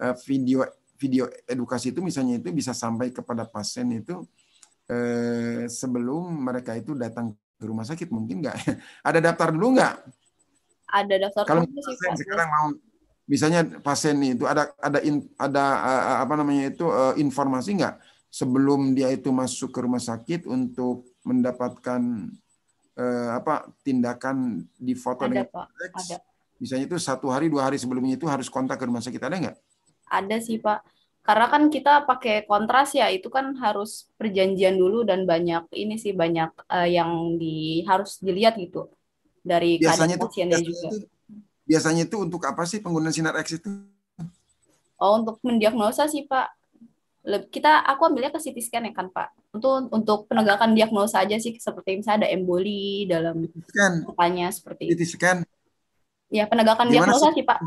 eh, video video edukasi itu misalnya itu bisa sampai kepada pasien itu Eh, sebelum mereka itu datang ke rumah sakit mungkin nggak [laughs] ada daftar dulu nggak ada daftar kalau dulu pasien sih, sekarang mau misalnya pasien itu ada ada in, ada apa namanya itu e, informasi nggak sebelum dia itu masuk ke rumah sakit untuk mendapatkan uh, apa tindakan di foto dengan Pak. misalnya itu satu hari dua hari sebelumnya itu harus kontak ke rumah sakit ada nggak ada sih pak karena kan kita pakai kontras ya itu kan harus perjanjian dulu dan banyak ini sih banyak uh, yang di harus dilihat gitu dari biasanya itu, biasanya juga. Itu, biasanya itu untuk apa sih penggunaan sinar X itu? Oh untuk mendiagnosa sih pak. Kita aku ambilnya ke CT scan ya kan pak. Untuk untuk penegakan diagnosa aja sih seperti misalnya ada emboli dalam scan. kepalanya seperti CT scan. Ya penegakan Gimana diagnosa sih pak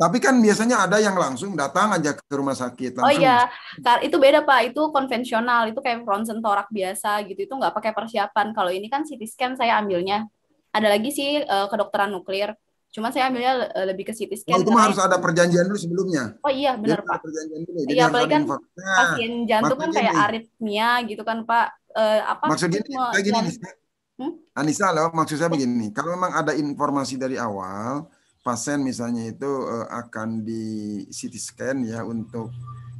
tapi kan biasanya ada yang langsung datang aja ke rumah sakit oh langsung. Oh iya, itu beda Pak. Itu konvensional, itu kayak ronsen torak biasa gitu. Itu nggak pakai persiapan. Kalau ini kan CT scan saya ambilnya. Ada lagi sih eh, kedokteran nuklir. Cuman saya ambilnya eh, lebih ke CT scan. Oh, itu harus ada perjanjian dulu sebelumnya. Oh iya, benar Pak. Perjanjian dulu. Ya? Iya, apalagi kan pasien jantung kan kayak ini. aritmia gitu kan Pak. Uh, apa? Maksudnya kayak gini. Hmm? Anissa, loh, maksud saya oh. begini. Kalau memang ada informasi dari awal, pasien misalnya itu eh, akan di CT scan ya untuk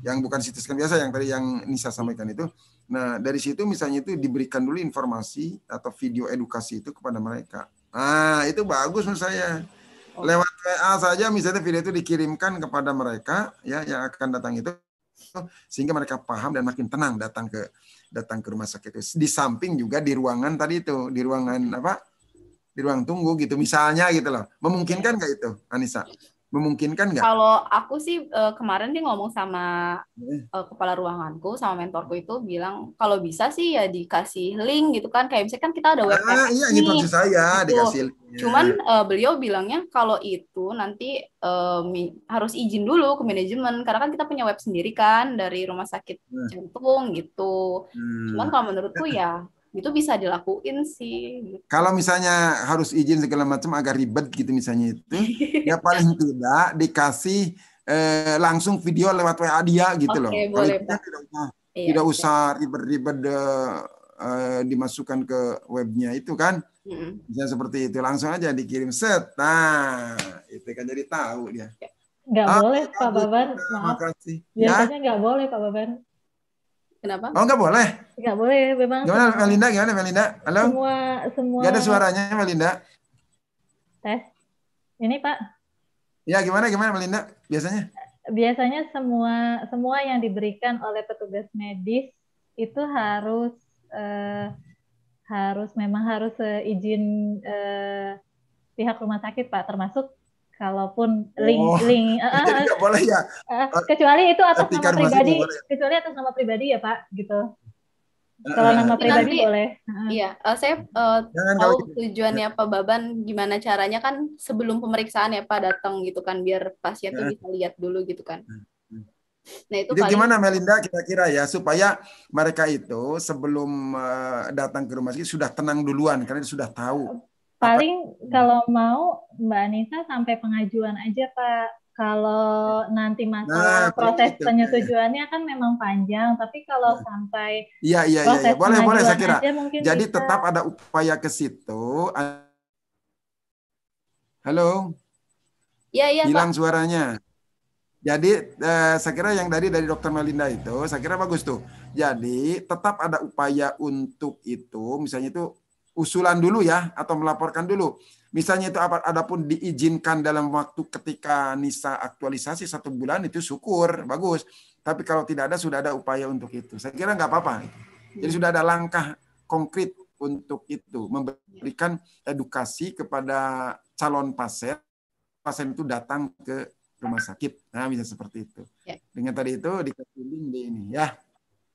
yang bukan CT scan biasa yang tadi yang Nisa sampaikan itu. Nah, dari situ misalnya itu diberikan dulu informasi atau video edukasi itu kepada mereka. Ah, itu bagus menurut saya. Oh. Lewat WA saja misalnya video itu dikirimkan kepada mereka ya yang akan datang itu sehingga mereka paham dan makin tenang datang ke datang ke rumah sakit itu. Di samping juga di ruangan tadi itu, di ruangan apa? di ruang tunggu gitu misalnya gitu loh memungkinkan iya. nggak itu Anissa memungkinkan nggak kalau aku sih eh, kemarin dia ngomong sama uh, kepala ruanganku sama mentorku itu bilang kalau bisa sih ya dikasih link gitu kan kayak misalnya kan kita ada ah, website ah, iya ini gitu maksud saya gitu. dikasih link. cuman uh, beliau bilangnya kalau itu nanti uh, harus izin dulu ke manajemen karena kan kita punya web sendiri kan dari rumah sakit iya. jantung gitu hmm. cuman kalau menurutku ya itu bisa dilakuin sih. Gitu. Kalau misalnya harus izin segala macam agak ribet gitu misalnya itu, [laughs] ya paling tidak dikasih eh, langsung video lewat WA dia gitu okay, loh. Boleh, Kalau tidak usah, iya, tidak okay. usah ribet-ribet uh, uh, dimasukkan ke webnya itu kan. Mm-hmm. Bisa seperti itu langsung aja dikirim set. Nah, itu kan jadi tahu dia. Nggak ah, boleh Pak Baban, maaf. Makasih. Biasanya ya? nggak boleh Pak Baban. Kenapa? Oh, nggak boleh. Nggak boleh, memang. Gimana Melinda? Gimana Melinda? Halo. Semua, semua. Gak ada suaranya Melinda. Tes. Ini Pak. Ya, gimana gimana Melinda? Biasanya? Biasanya semua semua yang diberikan oleh petugas medis itu harus eh, harus memang harus izin eh, pihak rumah sakit Pak, termasuk kalaupun link oh, link uh, [laughs] boleh ya uh, kecuali itu atas nama pribadi kecuali atas nama pribadi ya pak gitu kalau nama pribadi nanti, boleh iya uh, saya uh, Jangan tahu gitu. tujuannya ya. pak baban gimana caranya kan sebelum pemeriksaan ya pak datang gitu kan biar pasien tuh ya. bisa lihat dulu gitu kan hmm, hmm. Nah, itu Jadi paling... gimana Melinda kira-kira ya supaya mereka itu sebelum uh, datang ke rumah sakit sudah tenang duluan karena sudah tahu Paling Apa? Hmm. kalau mau Mbak Anissa sampai pengajuan aja Pak. Kalau nanti masalah nah, proses itu, penyetujuannya ya. kan memang panjang, tapi kalau nah. sampai Iya iya iya, ya. boleh boleh saya kira. Jadi bisa. tetap ada upaya ke situ. Halo. Iya iya Hilang Pak. suaranya. Jadi eh, saya kira yang dari dari Dokter Melinda itu saya kira bagus tuh. Jadi tetap ada upaya untuk itu, misalnya itu usulan dulu ya atau melaporkan dulu. Misalnya itu apa adapun diizinkan dalam waktu ketika nisa aktualisasi satu bulan itu syukur bagus. Tapi kalau tidak ada sudah ada upaya untuk itu. Saya kira nggak apa-apa. Jadi sudah ada langkah konkret untuk itu memberikan edukasi kepada calon pasien. Pasien itu datang ke rumah sakit. Nah, bisa seperti itu. Ya. Dengan tadi itu dikasih link di ini ya.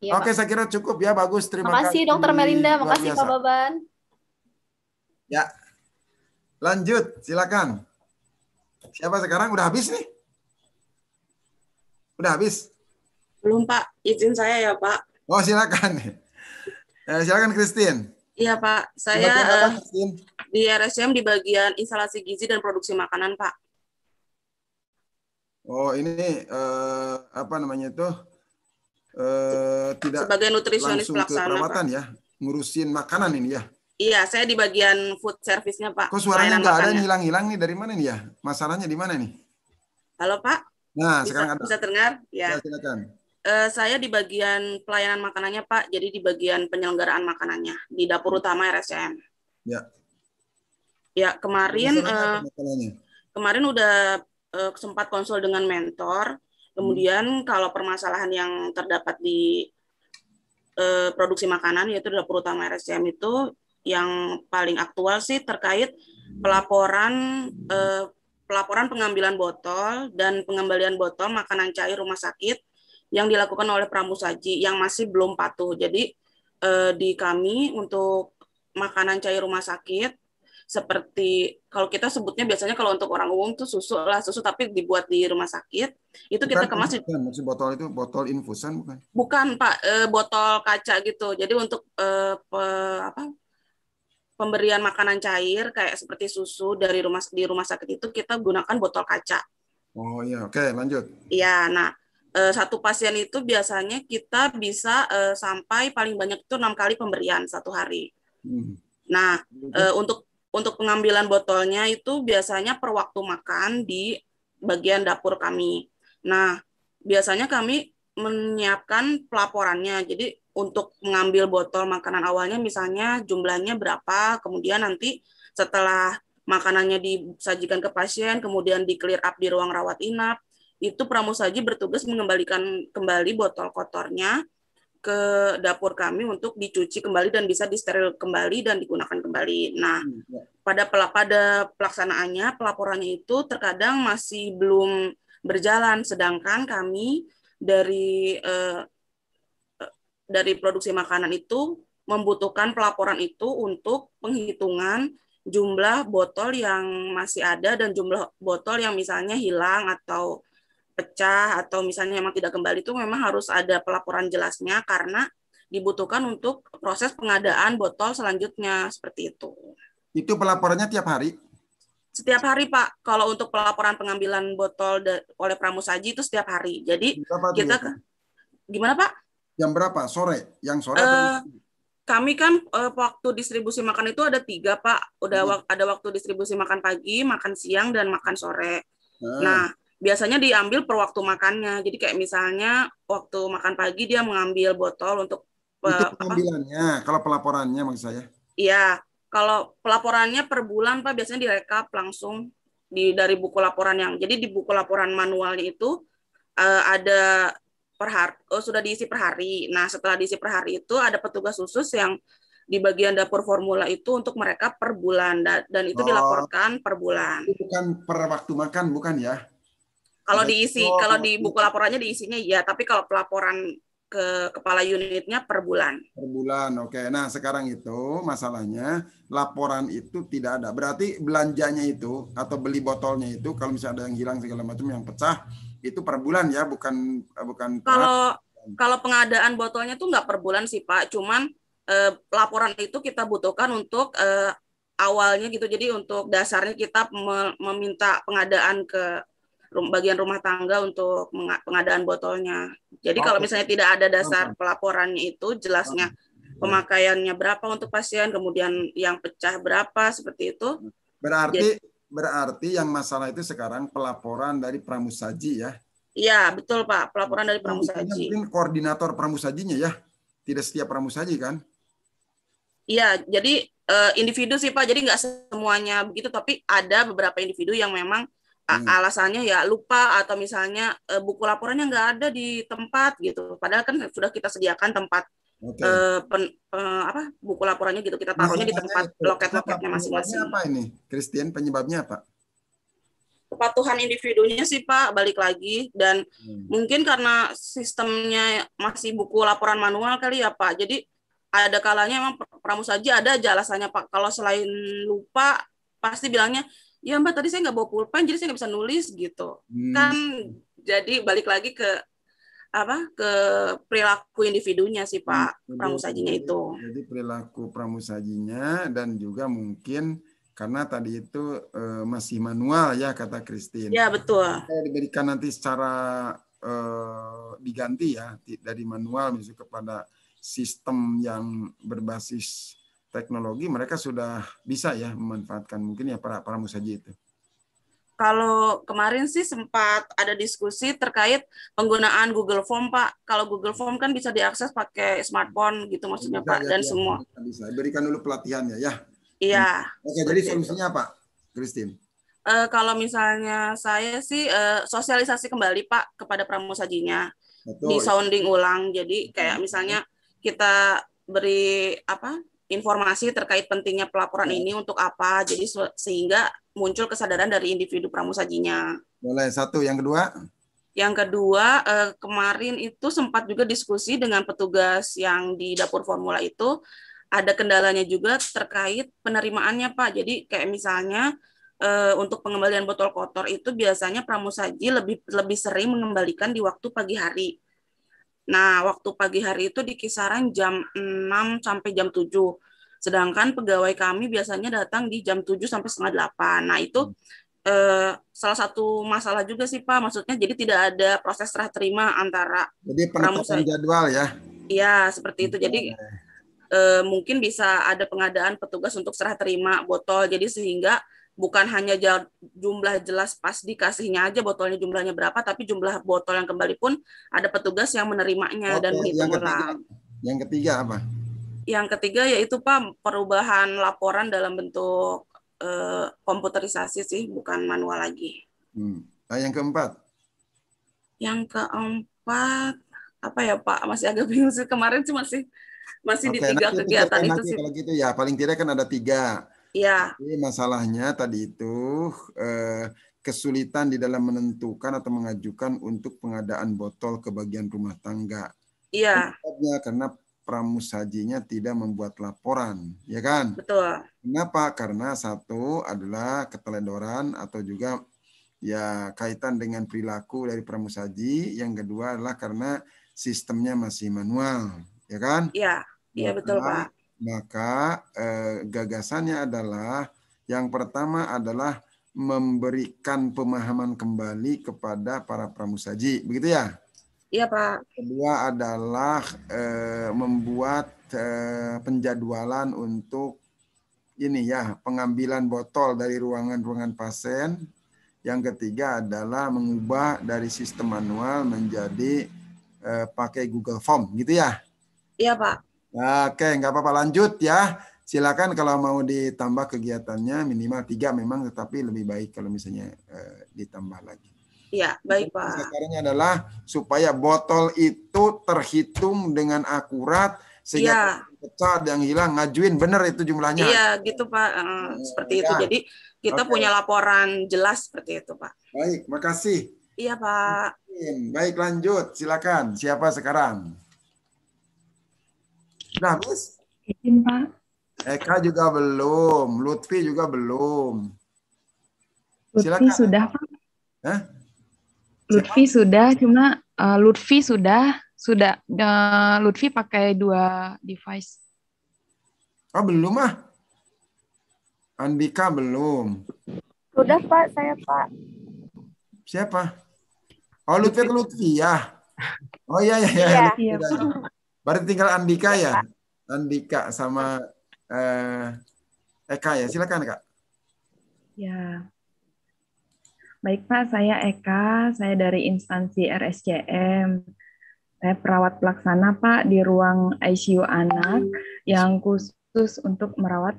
ya Oke, Pak. saya kira cukup ya. Bagus, terima kasih. kasih Dokter Melinda, terima kasih Pak Baban. Ya. Lanjut, silakan. Siapa sekarang? Udah habis nih? Udah habis? Belum, Pak. Izin saya ya, Pak. Oh, silakan. Eh, silakan, Christine. Iya, Pak. Saya apa, uh, di RSM di bagian instalasi gizi dan produksi makanan, Pak. Oh, ini eh, apa namanya itu? Eh, tidak sebagai nutrisionis langsung pelaksana, perawatan Pak. ya, ngurusin makanan ini ya. Iya, saya di bagian food service-nya, Pak. Kok suaranya nggak ada hilang-hilang nih? Dari mana nih ya? Masalahnya di mana nih? Halo, Pak. Nah, bisa, sekarang ada. Bisa terdengar? Ya. ya silakan. Uh, saya di bagian pelayanan makanannya, Pak. Jadi di bagian penyelenggaraan makanannya di dapur utama RSCM. Ya. Ya, kemarin uh, kemarin udah uh, sempat konsul dengan mentor. Kemudian hmm. kalau permasalahan yang terdapat di produksi makanan yaitu dapur utama RSCM itu yang paling aktual sih terkait pelaporan eh, pelaporan pengambilan botol dan pengembalian botol makanan cair rumah sakit yang dilakukan oleh saji yang masih belum patuh. Jadi eh, di kami untuk makanan cair rumah sakit seperti kalau kita sebutnya biasanya kalau untuk orang umum tuh susu lah susu tapi dibuat di rumah sakit itu bukan, kita kemas bukan, di botol itu botol infusan bukan bukan pak eh, botol kaca gitu jadi untuk e, pe, apa pemberian makanan cair kayak seperti susu dari rumah di rumah sakit itu kita gunakan botol kaca. Oh iya, oke okay, lanjut. Iya, nah eh, satu pasien itu biasanya kita bisa eh, sampai paling banyak itu enam kali pemberian satu hari. Hmm. Nah eh, untuk untuk pengambilan botolnya itu biasanya per waktu makan di bagian dapur kami. Nah biasanya kami menyiapkan pelaporannya. Jadi untuk mengambil botol makanan awalnya misalnya jumlahnya berapa, kemudian nanti setelah makanannya disajikan ke pasien, kemudian di clear up di ruang rawat inap, itu pramusaji bertugas mengembalikan kembali botol kotornya ke dapur kami untuk dicuci kembali dan bisa disteril kembali dan digunakan kembali. Nah, hmm, ya. pada pada pelaksanaannya pelaporannya itu terkadang masih belum berjalan sedangkan kami dari eh, dari produksi makanan itu membutuhkan pelaporan itu untuk penghitungan jumlah botol yang masih ada dan jumlah botol yang misalnya hilang atau pecah atau misalnya memang tidak kembali itu memang harus ada pelaporan jelasnya karena dibutuhkan untuk proses pengadaan botol selanjutnya seperti itu. Itu pelaporannya tiap hari? Setiap hari Pak. Kalau untuk pelaporan pengambilan botol oleh Pramusaji itu setiap hari. Jadi kita gimana Pak? Jam berapa? Sore? Yang sore? Uh, atau eh, kami kan uh, waktu distribusi makan itu ada tiga pak udah hmm. wak ada waktu distribusi makan pagi makan siang dan makan sore hmm. nah biasanya diambil per waktu makannya jadi kayak misalnya waktu makan pagi dia mengambil botol untuk itu eh, pengambilannya apa? kalau pelaporannya maksud saya iya kalau pelaporannya per bulan pak biasanya direkap langsung di dari buku laporan yang jadi di buku laporan manualnya itu uh, ada per hari, oh, sudah diisi per hari. Nah, setelah diisi per hari itu ada petugas khusus yang di bagian dapur formula itu untuk mereka per bulan dan itu oh, dilaporkan per bulan. Itu bukan per waktu makan, bukan ya? Kalau diisi, oh, kalau di buku laporannya diisinya ya, tapi kalau pelaporan ke kepala unitnya per bulan. Per bulan, oke. Okay. Nah sekarang itu masalahnya laporan itu tidak ada. Berarti belanjanya itu atau beli botolnya itu kalau misalnya ada yang hilang segala macam yang pecah itu per bulan ya, bukan bukan kalau kalau pengadaan botolnya tuh nggak per bulan sih Pak, cuman eh, laporan itu kita butuhkan untuk eh, awalnya gitu. Jadi untuk dasarnya kita meminta pengadaan ke bagian rumah tangga untuk pengadaan botolnya. Jadi kalau misalnya tidak ada dasar pelaporannya itu jelasnya pemakaiannya berapa untuk pasien, kemudian yang pecah berapa seperti itu. Berarti Jadi, berarti yang masalah itu sekarang pelaporan dari pramusaji ya? Iya, betul Pak. Pelaporan dari pramusaji. Mungkin koordinator pramusajinya ya? Tidak setiap pramusaji kan? Iya, jadi eh, individu sih Pak. Jadi nggak semuanya begitu, tapi ada beberapa individu yang memang hmm. alasannya ya lupa atau misalnya eh, buku laporannya nggak ada di tempat gitu. Padahal kan sudah kita sediakan tempat okay. uh, eh, pen, uh, apa buku laporannya gitu kita taruhnya di tempat loket-loketnya masing-masing. Apa ini, Christian? Penyebabnya apa? kepatuhan individunya sih Pak balik lagi dan hmm. mungkin karena sistemnya masih buku laporan manual kali ya Pak jadi ada kalanya emang pramusaji saja ada aja alasannya Pak kalau selain lupa pasti bilangnya ya Mbak tadi saya nggak bawa pulpen jadi saya nggak bisa nulis gitu hmm. kan jadi balik lagi ke apa ke perilaku individunya sih Pak hmm, pramusajinya itu. Jadi perilaku pramusajinya dan juga mungkin karena tadi itu e, masih manual ya kata Christine. Ya betul. Saya diberikan nanti secara e, diganti ya dari manual menuju kepada sistem yang berbasis teknologi mereka sudah bisa ya memanfaatkan mungkin ya para para musaji itu kalau kemarin sih sempat ada diskusi terkait penggunaan Google Form, Pak. Kalau Google Form kan bisa diakses pakai smartphone gitu maksudnya, bisa, Pak, ya, dan ya, semua. Bisa. Berikan dulu pelatihannya ya. Iya. Oke, jadi solusinya apa, Christine? Uh, kalau misalnya saya sih uh, sosialisasi kembali, Pak, kepada pramusajinya. Betul. Di sounding ulang. Jadi kayak misalnya kita beri apa? informasi terkait pentingnya pelaporan iya. ini untuk apa. Jadi sehingga muncul kesadaran dari individu pramusajinya. Boleh satu, yang kedua? Yang kedua, eh, kemarin itu sempat juga diskusi dengan petugas yang di dapur formula itu, ada kendalanya juga terkait penerimaannya, Pak. Jadi kayak misalnya eh, untuk pengembalian botol kotor itu biasanya pramusaji lebih lebih sering mengembalikan di waktu pagi hari. Nah, waktu pagi hari itu di kisaran jam 6 sampai jam 7 Sedangkan pegawai kami biasanya datang di jam 7 sampai setengah 8. Nah, itu hmm. eh, salah satu masalah juga sih Pak. Maksudnya jadi tidak ada proses serah terima antara Jadi penetapan jadwal ya. Iya, seperti itu. Jadi eh, mungkin bisa ada pengadaan petugas untuk serah terima botol. Jadi sehingga bukan hanya jumlah jelas pas dikasihnya aja botolnya jumlahnya berapa tapi jumlah botol yang kembali pun ada petugas yang menerimanya Oke, dan menghitung yang ketiga, Yang ketiga apa? yang ketiga yaitu Pak perubahan laporan dalam bentuk eh, komputerisasi sih bukan manual lagi. Hmm. Nah, yang keempat. Yang keempat apa ya Pak? Masih agak bingung sih kemarin sih masih masih okay, di tiga nanti kegiatan nanti itu sih. Kalau gitu ya paling tidak kan ada tiga. Iya. Jadi masalahnya tadi itu eh, kesulitan di dalam menentukan atau mengajukan untuk pengadaan botol ke bagian rumah tangga. Iya. Karena pramusajinya tidak membuat laporan, ya kan? Betul. Kenapa? Karena satu adalah keteledoran atau juga ya kaitan dengan perilaku dari pramusaji, yang kedua adalah karena sistemnya masih manual, ya kan? Iya, iya betul, Pak. Maka eh, gagasannya adalah yang pertama adalah memberikan pemahaman kembali kepada para pramusaji, begitu ya? Iya Pak. Kedua adalah eh, membuat eh, penjadwalan untuk ini ya pengambilan botol dari ruangan-ruangan pasien. Yang ketiga adalah mengubah dari sistem manual menjadi eh, pakai Google Form gitu ya. Iya Pak. Oke, nggak apa-apa lanjut ya. Silakan kalau mau ditambah kegiatannya minimal tiga memang, tetapi lebih baik kalau misalnya eh, ditambah lagi. Ya, baik Pak. Sekarang adalah supaya botol itu terhitung dengan akurat sehingga ya. pecah yang hilang ngajuin benar itu jumlahnya. Iya, gitu Pak. Eh, iya, seperti ya. itu. Iya. Jadi kita okay. punya laporan jelas seperti itu, Pak. Baik, makasih. Iya, Pak. Baik, lanjut. Silakan. Siapa sekarang? Sudah habis? Izin, Pak. Eka juga belum, Lutfi juga belum. Lutfi Silakan. sudah, Pak. Hah? Lutfi sudah, cuma uh, Lutfi sudah, sudah uh, Lutfi pakai dua device. Oh belum ah? Andika belum. Sudah Pak, saya Pak. Siapa? Oh Lutfi ke Lutfi ya. Oh iya iya iya. Baru iya. iya. Berarti tinggal Andika iya, ya. Andika sama uh, Eka ya. Silakan Kak. Ya. Baik Pak, saya Eka, saya dari instansi RSCM. Saya perawat pelaksana Pak di ruang ICU anak yang khusus untuk merawat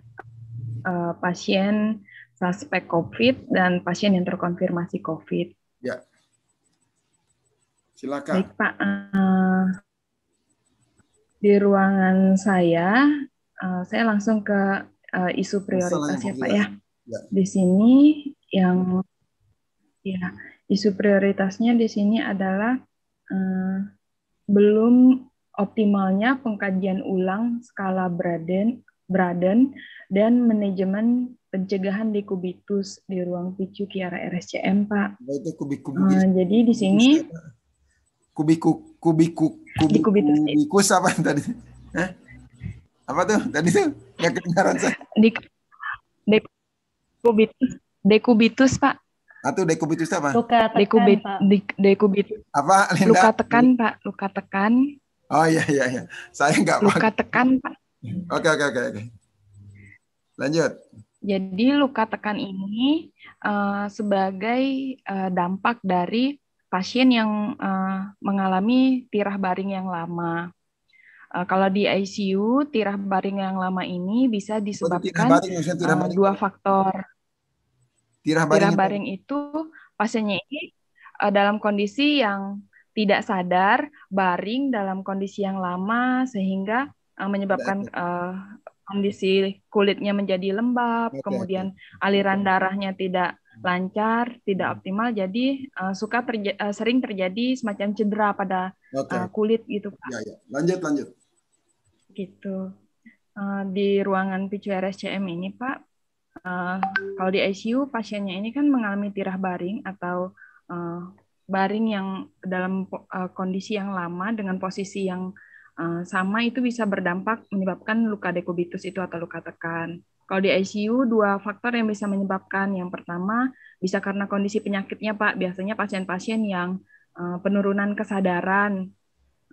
uh, pasien suspek COVID dan pasien yang terkonfirmasi COVID. Ya. Silakan. Baik Pak, uh, di ruangan saya uh, saya langsung ke uh, isu prioritas ya Pak ya. ya. Di sini yang Ya, isu prioritasnya di sini adalah eh, belum optimalnya pengkajian ulang skala Braden, Braden dan manajemen pencegahan di kubitus di ruang picu Kiara RSCM, Pak. Itu kubik kubik. Uh, eh, jadi di sini kubiku kubiku kubiku kubitus, kubikus apa tadi? Hah? Apa tuh? Tadi tuh nggak kedengaran saya. Di, di kubitus, dekubitus, Pak. Atau dekubitus apa? Luka tekan, Dekubit, Pak. dekubitus. Apa, Linda? Luka tekan, Pak. Luka tekan. Oh iya, iya, iya. Saya nggak Luka pakai. tekan, Pak. Oke, oke, oke. Lanjut. Jadi luka tekan ini uh, sebagai uh, dampak dari pasien yang uh, mengalami tirah baring yang lama. Uh, kalau di ICU, tirah baring yang lama ini bisa disebabkan oh, tirah baring, tirah baring. Uh, dua faktor. Tirah baring, tirah baring itu pasiennya ini uh, dalam kondisi yang tidak sadar, baring dalam kondisi yang lama sehingga uh, menyebabkan uh, kondisi kulitnya menjadi lembab, okay, kemudian aliran darahnya tidak lancar, tidak hmm. optimal, jadi uh, suka terja uh, sering terjadi semacam cedera pada okay. uh, kulit gitu. Pak. Ya, ya. Lanjut, lanjut. Gitu. Uh, di ruangan PCU RSCM ini, Pak, Eh, kalau di ICU pasiennya ini kan mengalami tirah baring atau uh, baring yang dalam uh, kondisi yang lama dengan posisi yang uh, sama itu bisa berdampak menyebabkan luka dekubitus itu atau luka tekan. Kalau di ICU dua faktor yang bisa menyebabkan. Yang pertama bisa karena kondisi penyakitnya Pak. Biasanya pasien-pasien yang uh, penurunan kesadaran,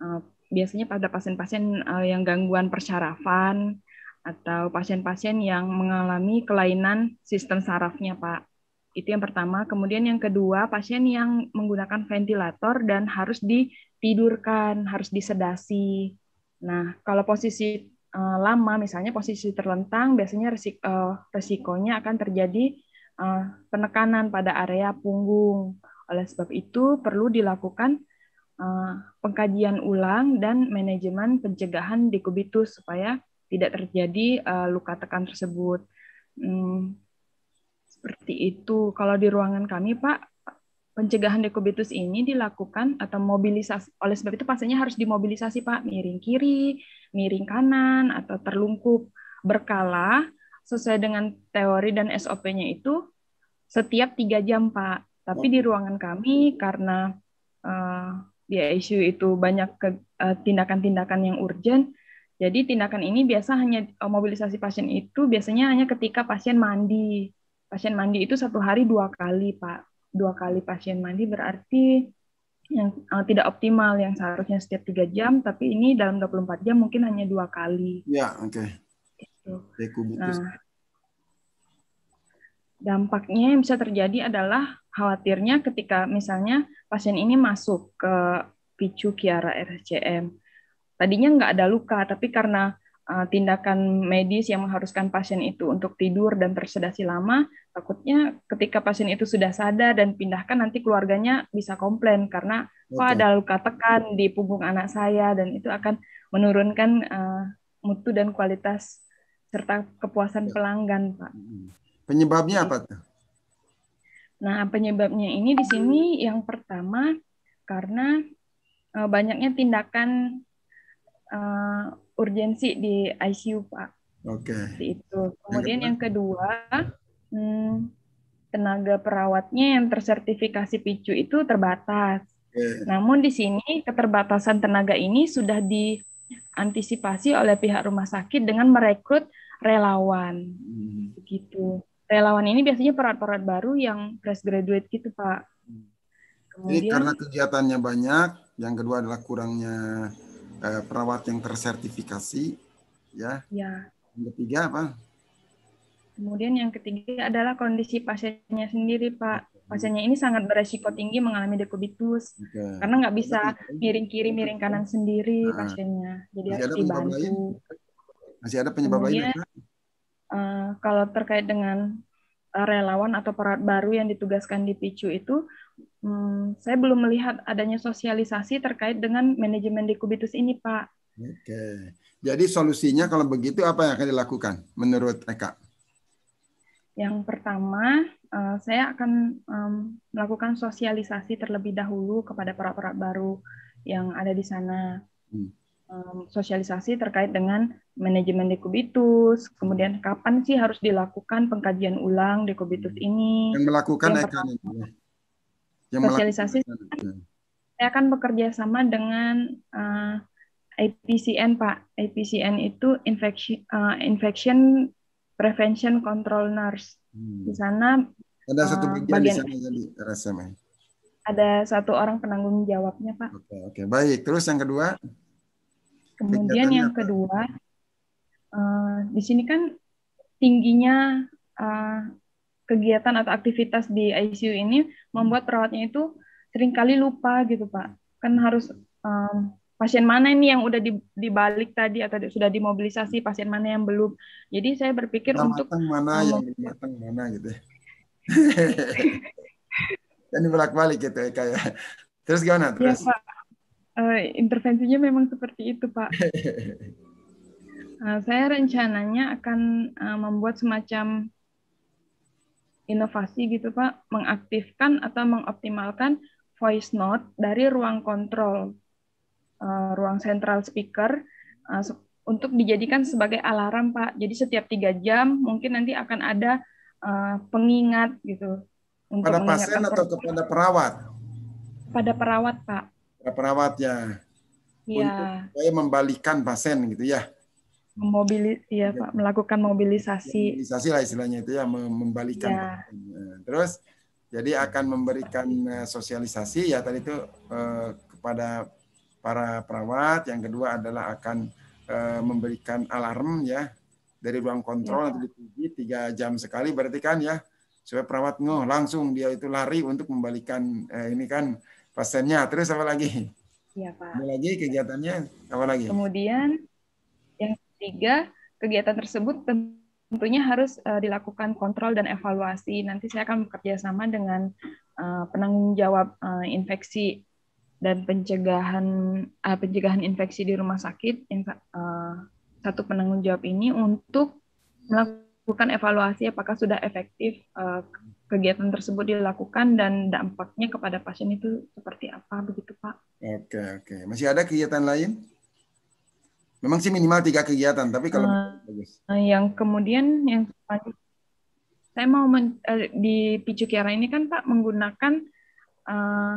uh, biasanya pada pasien-pasien uh, yang gangguan persyarafan, atau pasien-pasien yang mengalami kelainan sistem sarafnya, Pak. Itu yang pertama. Kemudian yang kedua, pasien yang menggunakan ventilator dan harus ditidurkan, harus disedasi. Nah, kalau posisi uh, lama, misalnya posisi terlentang, biasanya resik, uh, resikonya akan terjadi uh, penekanan pada area punggung. Oleh sebab itu, perlu dilakukan uh, pengkajian ulang dan manajemen pencegahan dekubitus supaya tidak terjadi uh, luka tekan tersebut. Hmm, seperti itu. Kalau di ruangan kami, Pak, pencegahan dekubitus ini dilakukan atau mobilisasi. Oleh sebab itu pasiennya harus dimobilisasi, Pak, miring kiri, miring kanan, atau terlungkup berkala sesuai dengan teori dan SOP-nya itu setiap tiga jam, Pak. Tapi di ruangan kami karena uh, di ICU itu banyak eh, tindakan-tindakan uh, yang urgent, jadi tindakan ini biasa hanya eh, mobilisasi pasien itu biasanya hanya ketika pasien mandi. Pasien mandi itu satu hari dua kali, Pak. Dua kali pasien mandi berarti yang eh, tidak optimal yang seharusnya setiap tiga jam, tapi ini dalam 24 jam mungkin hanya dua kali. Ya, oke. Okay. Gitu. Nah, dampaknya yang bisa terjadi adalah khawatirnya ketika misalnya pasien ini masuk ke picu Kiara RSCM tadinya nggak ada luka, tapi karena uh, tindakan medis yang mengharuskan pasien itu untuk tidur dan tersedasi lama, takutnya ketika pasien itu sudah sadar dan pindahkan nanti keluarganya bisa komplain karena kok ada luka tekan di punggung anak saya dan itu akan menurunkan uh, mutu dan kualitas serta kepuasan ya. pelanggan, Pak. Penyebabnya apa Nah, penyebabnya ini di sini yang pertama karena eh, banyaknya tindakan uh, urgensi di ICU Pak. Oke. Okay. Itu. Kemudian yang kedua, hmm, tenaga perawatnya yang tersertifikasi PICU itu terbatas. Okay. Namun di sini keterbatasan tenaga ini sudah diantisipasi oleh pihak rumah sakit dengan merekrut relawan. Hmm. Begitu. Relawan ini biasanya perawat-perawat baru yang fresh graduate gitu, Pak. Hmm. Kemudian, Jadi karena kegiatannya banyak, yang kedua adalah kurangnya eh, perawat yang tersertifikasi, ya. Ya. Yang ketiga apa? Kemudian yang ketiga adalah kondisi pasiennya sendiri, Pak. Pasiennya ini sangat beresiko tinggi mengalami dekubitus karena nggak bisa miring kiri miring kanan sendiri nah, pasiennya. Jadi masih harus dibantu. Lain? Masih ada penyebab Kemudian, lain? Uh, eh, kalau terkait dengan eh, relawan atau perawat baru yang ditugaskan di PICU itu Hmm, saya belum melihat adanya sosialisasi terkait dengan manajemen dekubitus ini, Pak. Oke. Jadi solusinya kalau begitu apa yang akan dilakukan menurut Eka? Yang pertama, eh, saya akan melakukan sosialisasi terlebih dahulu kepada para perak baru yang ada di sana. Hmm. sosialisasi terkait dengan manajemen dekubitus, kemudian kapan sih harus dilakukan pengkajian ulang dekubitus hmm. ini? Yang melakukan Eka. Pertama, yang sosialisasi saya akan bekerja sama dengan uh, eh, IPCN Pak. IPCN itu infection uh, eh, infection prevention control nurse. Hmm. Di sana ada satu uh, bagian di sana RSM. Ada satu orang penanggung jawabnya Pak. Oke okay, okay. baik. Terus yang kedua. Kemudian yang apa? kedua, uh, di sini kan tingginya uh, kegiatan atau aktivitas di ICU ini membuat perawatnya itu seringkali lupa gitu Pak. Kan harus um, pasien mana ini yang udah dibalik tadi atau sudah dimobilisasi, pasien mana yang belum. Jadi saya berpikir nah, untuk mana yang belum matang mana gitu. Ya. [laughs] Jadi bolak-balik gitu ya, kayak. Ya. Terus gimana iya, terus? Ya, Pak. Uh, intervensinya memang seperti itu, Pak. uh, [laughs] saya rencananya akan uh, membuat semacam inovasi gitu Pak, mengaktifkan atau mengoptimalkan voice note dari ruang kontrol uh, ruang central speaker uh, untuk dijadikan sebagai alarm Pak. Jadi setiap tiga jam mungkin nanti akan ada uh, pengingat gitu. Untuk pada pasien atau kepada perawat? Pada perawat Pak. Pada perawat ya. ya. Untuk supaya membalikan pasien gitu ya memobilisasi ya, iya. Pak, melakukan mobilisasi. Mobilisasi lah istilahnya itu ya membalikan. Ya. Terus jadi akan memberikan eh, sosialisasi ya tadi itu eh, kepada para perawat. Yang kedua adalah akan eh, memberikan alarm ya dari ruang kontrol ya. nanti dipigi tiga jam sekali berarti kan ya supaya perawat ngoh langsung dia itu lari untuk membalikan eh, ini kan pasiennya. Terus apa lagi? Iya Pak. Apa lagi kegiatannya apa lagi? Kemudian ketiga, kegiatan tersebut tentunya harus uh, dilakukan kontrol dan evaluasi. Nanti saya akan bekerja sama dengan uh, penanggung jawab uh, infeksi dan pencegahan uh, pencegahan infeksi di rumah sakit uh, satu penanggung jawab ini untuk melakukan evaluasi apakah sudah efektif uh, kegiatan tersebut dilakukan dan dampaknya kepada pasien itu seperti apa begitu Pak. Oke, oke. Masih ada kegiatan lain? Memang sih minimal tiga kegiatan, tapi kalau uh, bagus. Eh, yang kemudian yang saya mau men, uh, di Picu Kiara ini kan Pak menggunakan uh,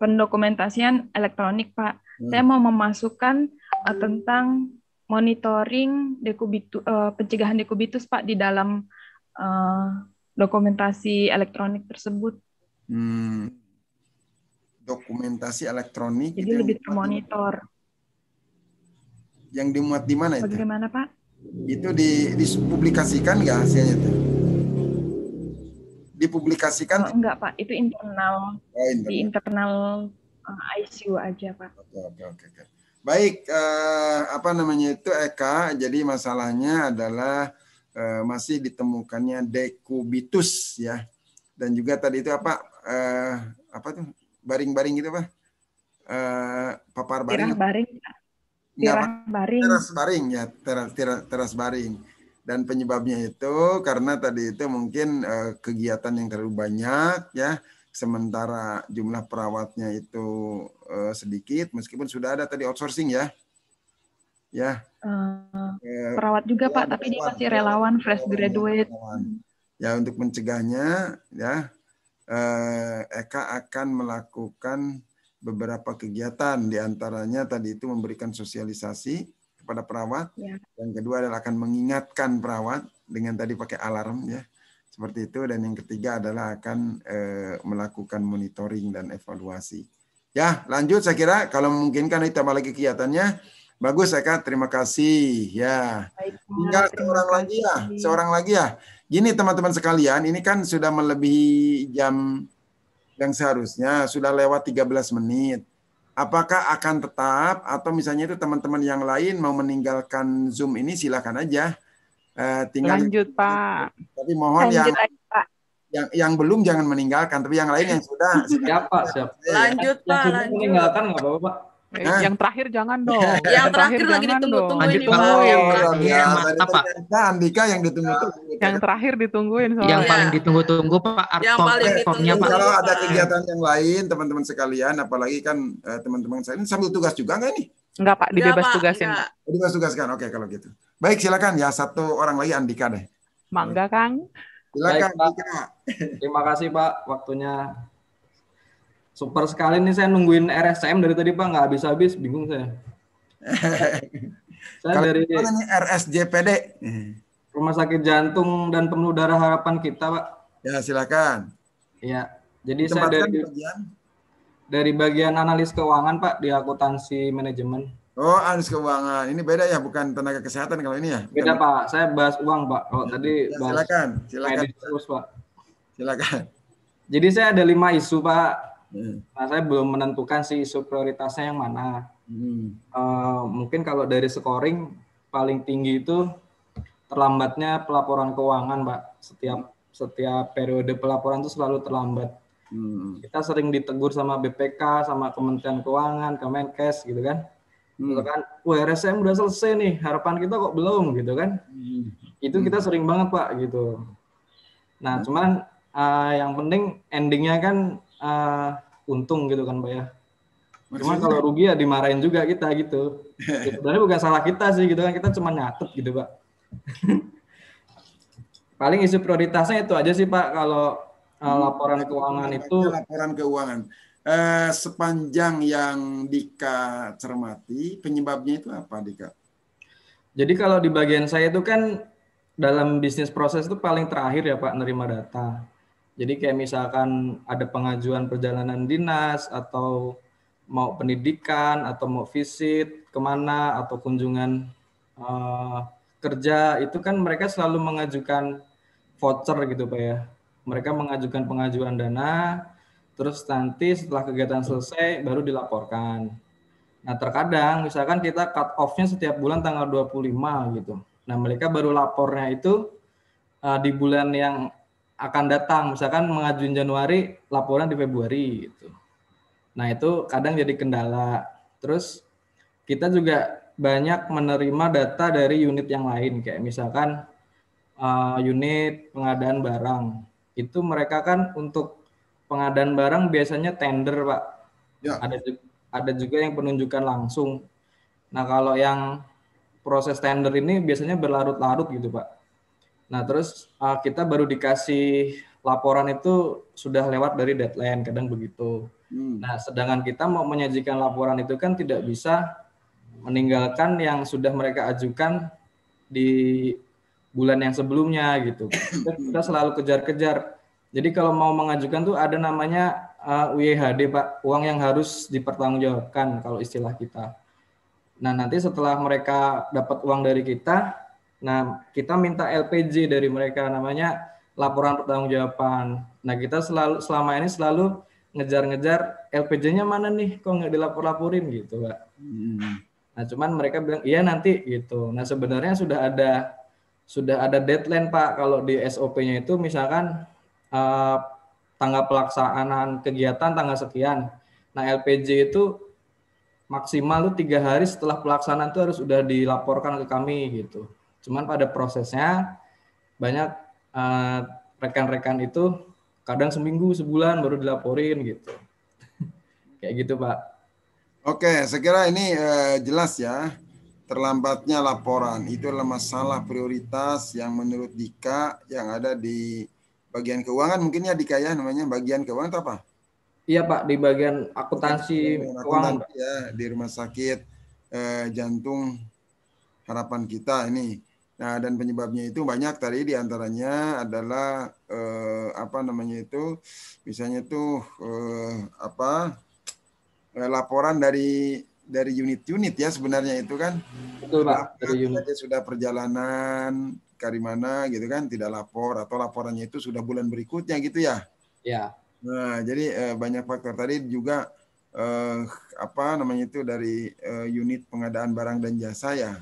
pendokumentasian elektronik Pak. Hmm. Saya mau memasukkan uh, tentang monitoring dekubitu, uh, pencegahan dekubitus Pak di dalam uh, dokumentasi elektronik tersebut. Hmm. Dokumentasi elektronik. Jadi lebih termonitor. Yang dimuat di mana itu? Bagaimana Pak? Itu di, dipublikasikan nggak hasilnya itu? Dipublikasikan? Oh, enggak Pak, itu internal, oh, internal. di internal uh, eh, ICU aja Pak. Oke oke oke. oke. Baik, eh, apa namanya itu Eka. Jadi masalahnya adalah eh, masih ditemukannya dekubitus ya. Dan juga tadi itu apa? Eh, apa tuh? Baring-baring gitu Pak, Eh, papar baring. Tirah baring. Iya, teras baring. Teras baring ya, teras teras, teras baring. Dan penyebabnya itu karena tadi itu mungkin eh, kegiatan yang terlalu banyak ya, sementara jumlah perawatnya itu eh, sedikit meskipun sudah ada tadi outsourcing ya. Ya. Uh, perawat juga ya, Pak, tapi ini masih relawan fresh graduate. Relawan. Ya untuk mencegahnya ya eh, Eka akan melakukan beberapa kegiatan diantaranya tadi itu memberikan sosialisasi kepada perawat ya. yang kedua adalah akan mengingatkan perawat dengan tadi pakai alarm ya seperti itu dan yang ketiga adalah akan e, melakukan monitoring dan evaluasi ya lanjut saya kira kalau mungkin memungkinkan ditambah lagi kegiatannya bagus Eka ya, terima kasih ya Baik, tinggal seorang lagi ya seorang lagi ya gini teman-teman sekalian ini kan sudah melebihi jam yang seharusnya sudah lewat 13 menit. Apakah akan tetap atau misalnya itu teman-teman yang lain mau meninggalkan Zoom ini silakan aja. Eh, tinggal lanjut Pak. Tapi mohon lanjut yang lagi, Pak. yang yang belum jangan meninggalkan, tapi yang lain yang sudah. Siap Pak, Lanjut Pak, lanjut. Meninggalkan nggak apa-apa Pak. Eh, nah. yang terakhir jangan [laughs] dong. Yang, terakhir, terakhir lagi ditunggu-tungguin nih, yang oh, iya, terakhir ya, apa? Andika yang ditunggu-tunggu. Yang terakhir ditungguin soalnya. Yang paling ditunggu-tunggu Pak art yang paling ditunggu-tunggu Pak. Kalau ada kegiatan yang lain teman-teman sekalian apalagi kan eh, teman-teman saya ini sambil tugas juga enggak ini? Enggak, Pak, dibebas tugasin. Dibebas tugaskan. Oke, kalau gitu. Baik, silakan ya satu orang lagi Andika deh. Mangga, Kang. Silakan, Baik, Andika. Terima kasih, Pak, waktunya. Super sekali nih saya nungguin RSCM dari tadi Pak nggak habis-habis, bingung saya. [laughs] saya dari ini gitu RSJPD. Rumah Sakit Jantung dan Penuh Darah Harapan kita, Pak. Ya, silakan. Iya. Jadi Tempatkan saya dari bagian? dari bagian analis keuangan, Pak, di akuntansi manajemen. Oh, analis keuangan. Ini beda ya, bukan tenaga kesehatan kalau ini ya? Bukan beda, Pak. Saya bahas uang, Pak. Kalau ya, tadi ya, bahas silakan. Silakan. terus, Pak. Silakan. Jadi saya ada lima isu, Pak Hmm. Nah, saya belum menentukan sih isu prioritasnya yang mana. Hmm. Uh, mungkin kalau dari scoring paling tinggi itu terlambatnya pelaporan keuangan, Pak. Setiap setiap periode pelaporan itu selalu terlambat. Hmm. Kita sering ditegur sama BPK, sama Kementerian Keuangan, Kemenkes gitu kan. Hmm. Gitu kan, udah selesai nih, harapan kita kok belum gitu kan. Hmm. Itu kita sering banget, Pak, gitu. Nah, hmm. cuman uh, yang penting endingnya kan uh, untung gitu kan Pak ya. Cuma kalau rugi ya dimarahin juga kita gitu. [laughs] Sebenarnya bukan salah kita sih gitu kan, kita cuma nyatet gitu Pak. [laughs] Paling isu prioritasnya itu aja sih Pak kalau uh, laporan keuangan itu. Laporan keuangan. Eh, sepanjang yang Dika cermati, penyebabnya itu apa Dika? Jadi kalau di bagian saya itu kan dalam bisnis proses itu paling terakhir ya Pak, nerima data. Jadi kayak misalkan ada pengajuan perjalanan dinas atau mau pendidikan atau mau visit kemana atau kunjungan uh, kerja itu kan mereka selalu mengajukan voucher gitu pak ya. Mereka mengajukan pengajuan dana, terus nanti setelah kegiatan selesai baru dilaporkan. Nah terkadang misalkan kita cut offnya setiap bulan tanggal 25 gitu. Nah mereka baru lapornya itu uh, di bulan yang akan datang misalkan mengajuin Januari laporan di Februari gitu nah itu kadang jadi kendala terus kita juga banyak menerima data dari unit yang lain kayak misalkan uh, unit pengadaan barang itu mereka kan untuk pengadaan barang biasanya tender pak ya. ada ada juga yang penunjukan langsung nah kalau yang proses tender ini biasanya berlarut-larut gitu pak Nah, terus uh, kita baru dikasih laporan itu sudah lewat dari deadline, kadang begitu. Hmm. Nah, sedangkan kita mau menyajikan laporan itu kan tidak bisa meninggalkan yang sudah mereka ajukan di bulan yang sebelumnya gitu. Kita hmm. selalu kejar-kejar. Jadi kalau mau mengajukan tuh ada namanya uh, ah, UYHD Pak, uang yang harus dipertanggungjawabkan kalau istilah kita. Nah, nanti setelah mereka dapat uang dari kita, Nah, kita minta LPG dari mereka namanya laporan pertanggungjawaban. Nah, kita selalu selama ini selalu ngejar-ngejar lpg nya mana nih kok nggak dilapor-laporin gitu, Pak. Hmm. Nah, cuman mereka bilang iya nanti gitu. Nah, sebenarnya sudah ada sudah ada deadline, Pak. Kalau di SOP-nya itu misalkan uh, eh, tanggal pelaksanaan kegiatan tanggal sekian. Nah, LPG itu maksimal tuh tiga hari setelah pelaksanaan itu harus sudah dilaporkan ke kami gitu. Cuman pada prosesnya banyak eh, rekan-rekan uh, itu kadang seminggu, sebulan baru dilaporin gitu. [laughs] Kayak gitu, Pak. Oke, saya kira ini uh, jelas ya. Terlambatnya laporan itu adalah masalah prioritas yang menurut Dika yang ada di bagian keuangan mungkin ya Dika ya namanya bagian keuangan apa? Iya Pak di bagian akuntansi keuangan ya di rumah sakit eh, jantung harapan kita ini. Nah, dan penyebabnya itu banyak tadi diantaranya adalah eh, apa namanya itu, misalnya itu eh, apa eh, laporan dari dari unit-unit ya sebenarnya itu kan. itu pak. Dari unit. Sudah perjalanan mana gitu kan tidak lapor atau laporannya itu sudah bulan berikutnya gitu ya. Ya. Nah, jadi eh, banyak faktor tadi juga eh, apa namanya itu dari eh, unit pengadaan barang dan jasa ya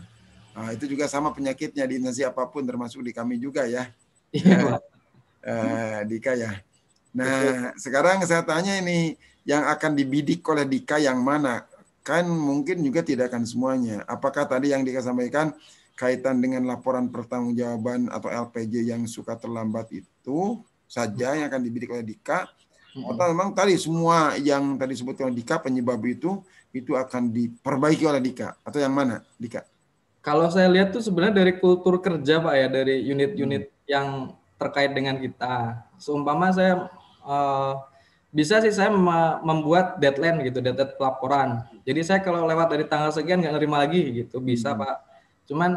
Nah, itu juga sama penyakitnya di nasi apapun termasuk di kami juga ya. Iya, [laughs] eh, Dika ya. Nah, Betul. sekarang saya tanya ini yang akan dibidik oleh Dika yang mana? Kan mungkin juga tidak akan semuanya. Apakah tadi yang Dika sampaikan kaitan dengan laporan pertanggungjawaban atau LPJ yang suka terlambat itu saja yang akan dibidik oleh Dika? Atau memang tadi semua yang tadi sebutkan oleh Dika penyebab itu itu akan diperbaiki oleh Dika atau yang mana, Dika? Kalau saya lihat tuh sebenarnya dari kultur kerja Pak ya, dari unit-unit hmm. yang terkait dengan kita. Seumpama saya uh, bisa sih saya membuat deadline gitu, deadline pelaporan. Jadi saya kalau lewat dari tanggal sekian nggak nerima lagi gitu, bisa hmm. pak. Cuman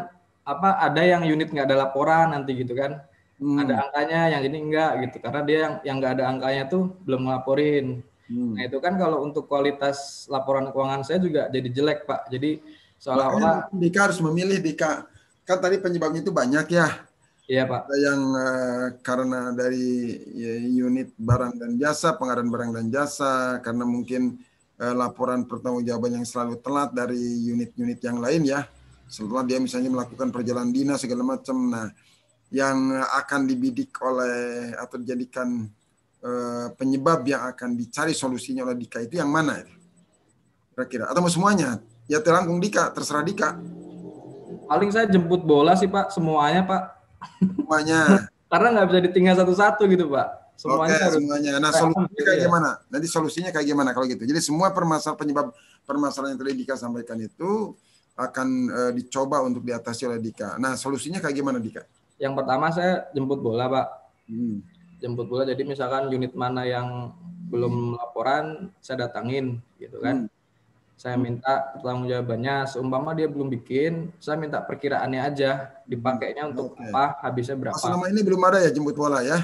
apa ada yang unit nggak ada laporan nanti gitu kan, hmm. ada angkanya yang ini enggak gitu, karena dia yang yang nggak ada angkanya tuh belum ngelaporin. Hmm. Nah itu kan kalau untuk kualitas laporan keuangan saya juga jadi jelek pak. Jadi Seolah-olah Dika harus memilih Dika. Kan tadi penyebabnya itu banyak ya. Iya Pak. Ada yang uh, karena dari ya, unit barang dan jasa, pengadaan barang dan jasa, karena mungkin uh, laporan pertanggungjawaban yang selalu telat dari unit-unit yang lain ya. Setelah dia misalnya melakukan perjalanan dinas segala macam. Nah, yang akan dibidik oleh atau dijadikan uh, penyebab yang akan dicari solusinya oleh Dika itu yang mana? ya, Kira-kira atau semuanya ya telangkung Dika, terserah Dika. Paling saya jemput bola sih Pak, semuanya Pak. Semuanya. [laughs] Karena nggak bisa ditinggal satu-satu gitu Pak. Semuanya. Oke, harus semuanya. Nah, solusinya kayak ya. gimana? Nanti solusinya kayak gimana kalau gitu. Jadi semua permasalahan penyebab permasalahan yang tadi Dika sampaikan itu akan e, dicoba untuk diatasi oleh Dika. Nah, solusinya kayak gimana Dika? Yang pertama saya jemput bola, Pak. Hmm. Jemput bola jadi misalkan unit mana yang belum laporan saya datangin gitu kan. Hmm saya hmm. minta pertanggung jawabannya. Seumpama dia belum bikin, saya minta perkiraannya aja. Dipakainya untuk okay. apa, habisnya berapa. Oh, selama ini belum ada ya jemput bola ya?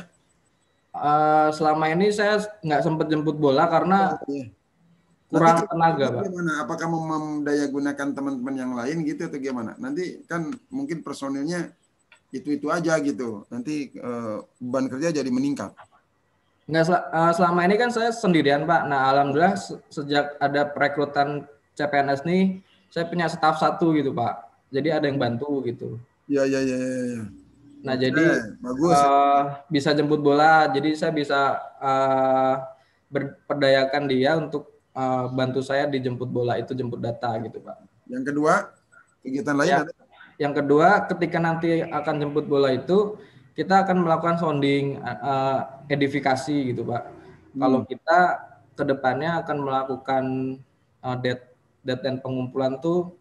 Uh, selama ini saya nggak sempat jemput bola karena okay. Oh, iya. kurang nanti, tenaga, Pak. Gimana? Apakah memdaya gunakan teman-teman yang lain gitu atau gimana? Nanti kan mungkin personilnya itu-itu aja gitu. Nanti uh, beban kerja jadi meningkat. Nggak, eh, selama ini kan saya sendirian Pak. Nah alhamdulillah sejak ada perekrutan CPNS nih, saya punya staff satu gitu Pak. Jadi ada yang bantu gitu. Iya, iya, iya, iya. ya. Nah jadi eh, bagus. Uh, bisa jemput bola, jadi saya bisa uh, berperdayakan dia untuk uh, bantu saya dijemput bola itu jemput data gitu Pak. Yang kedua kegiatan lain? Ya, ada? Yang kedua ketika nanti akan jemput bola itu kita akan melakukan sounding uh, edifikasi gitu pak hmm. kalau kita kedepannya akan melakukan uh, dead dead end pengumpulan tuh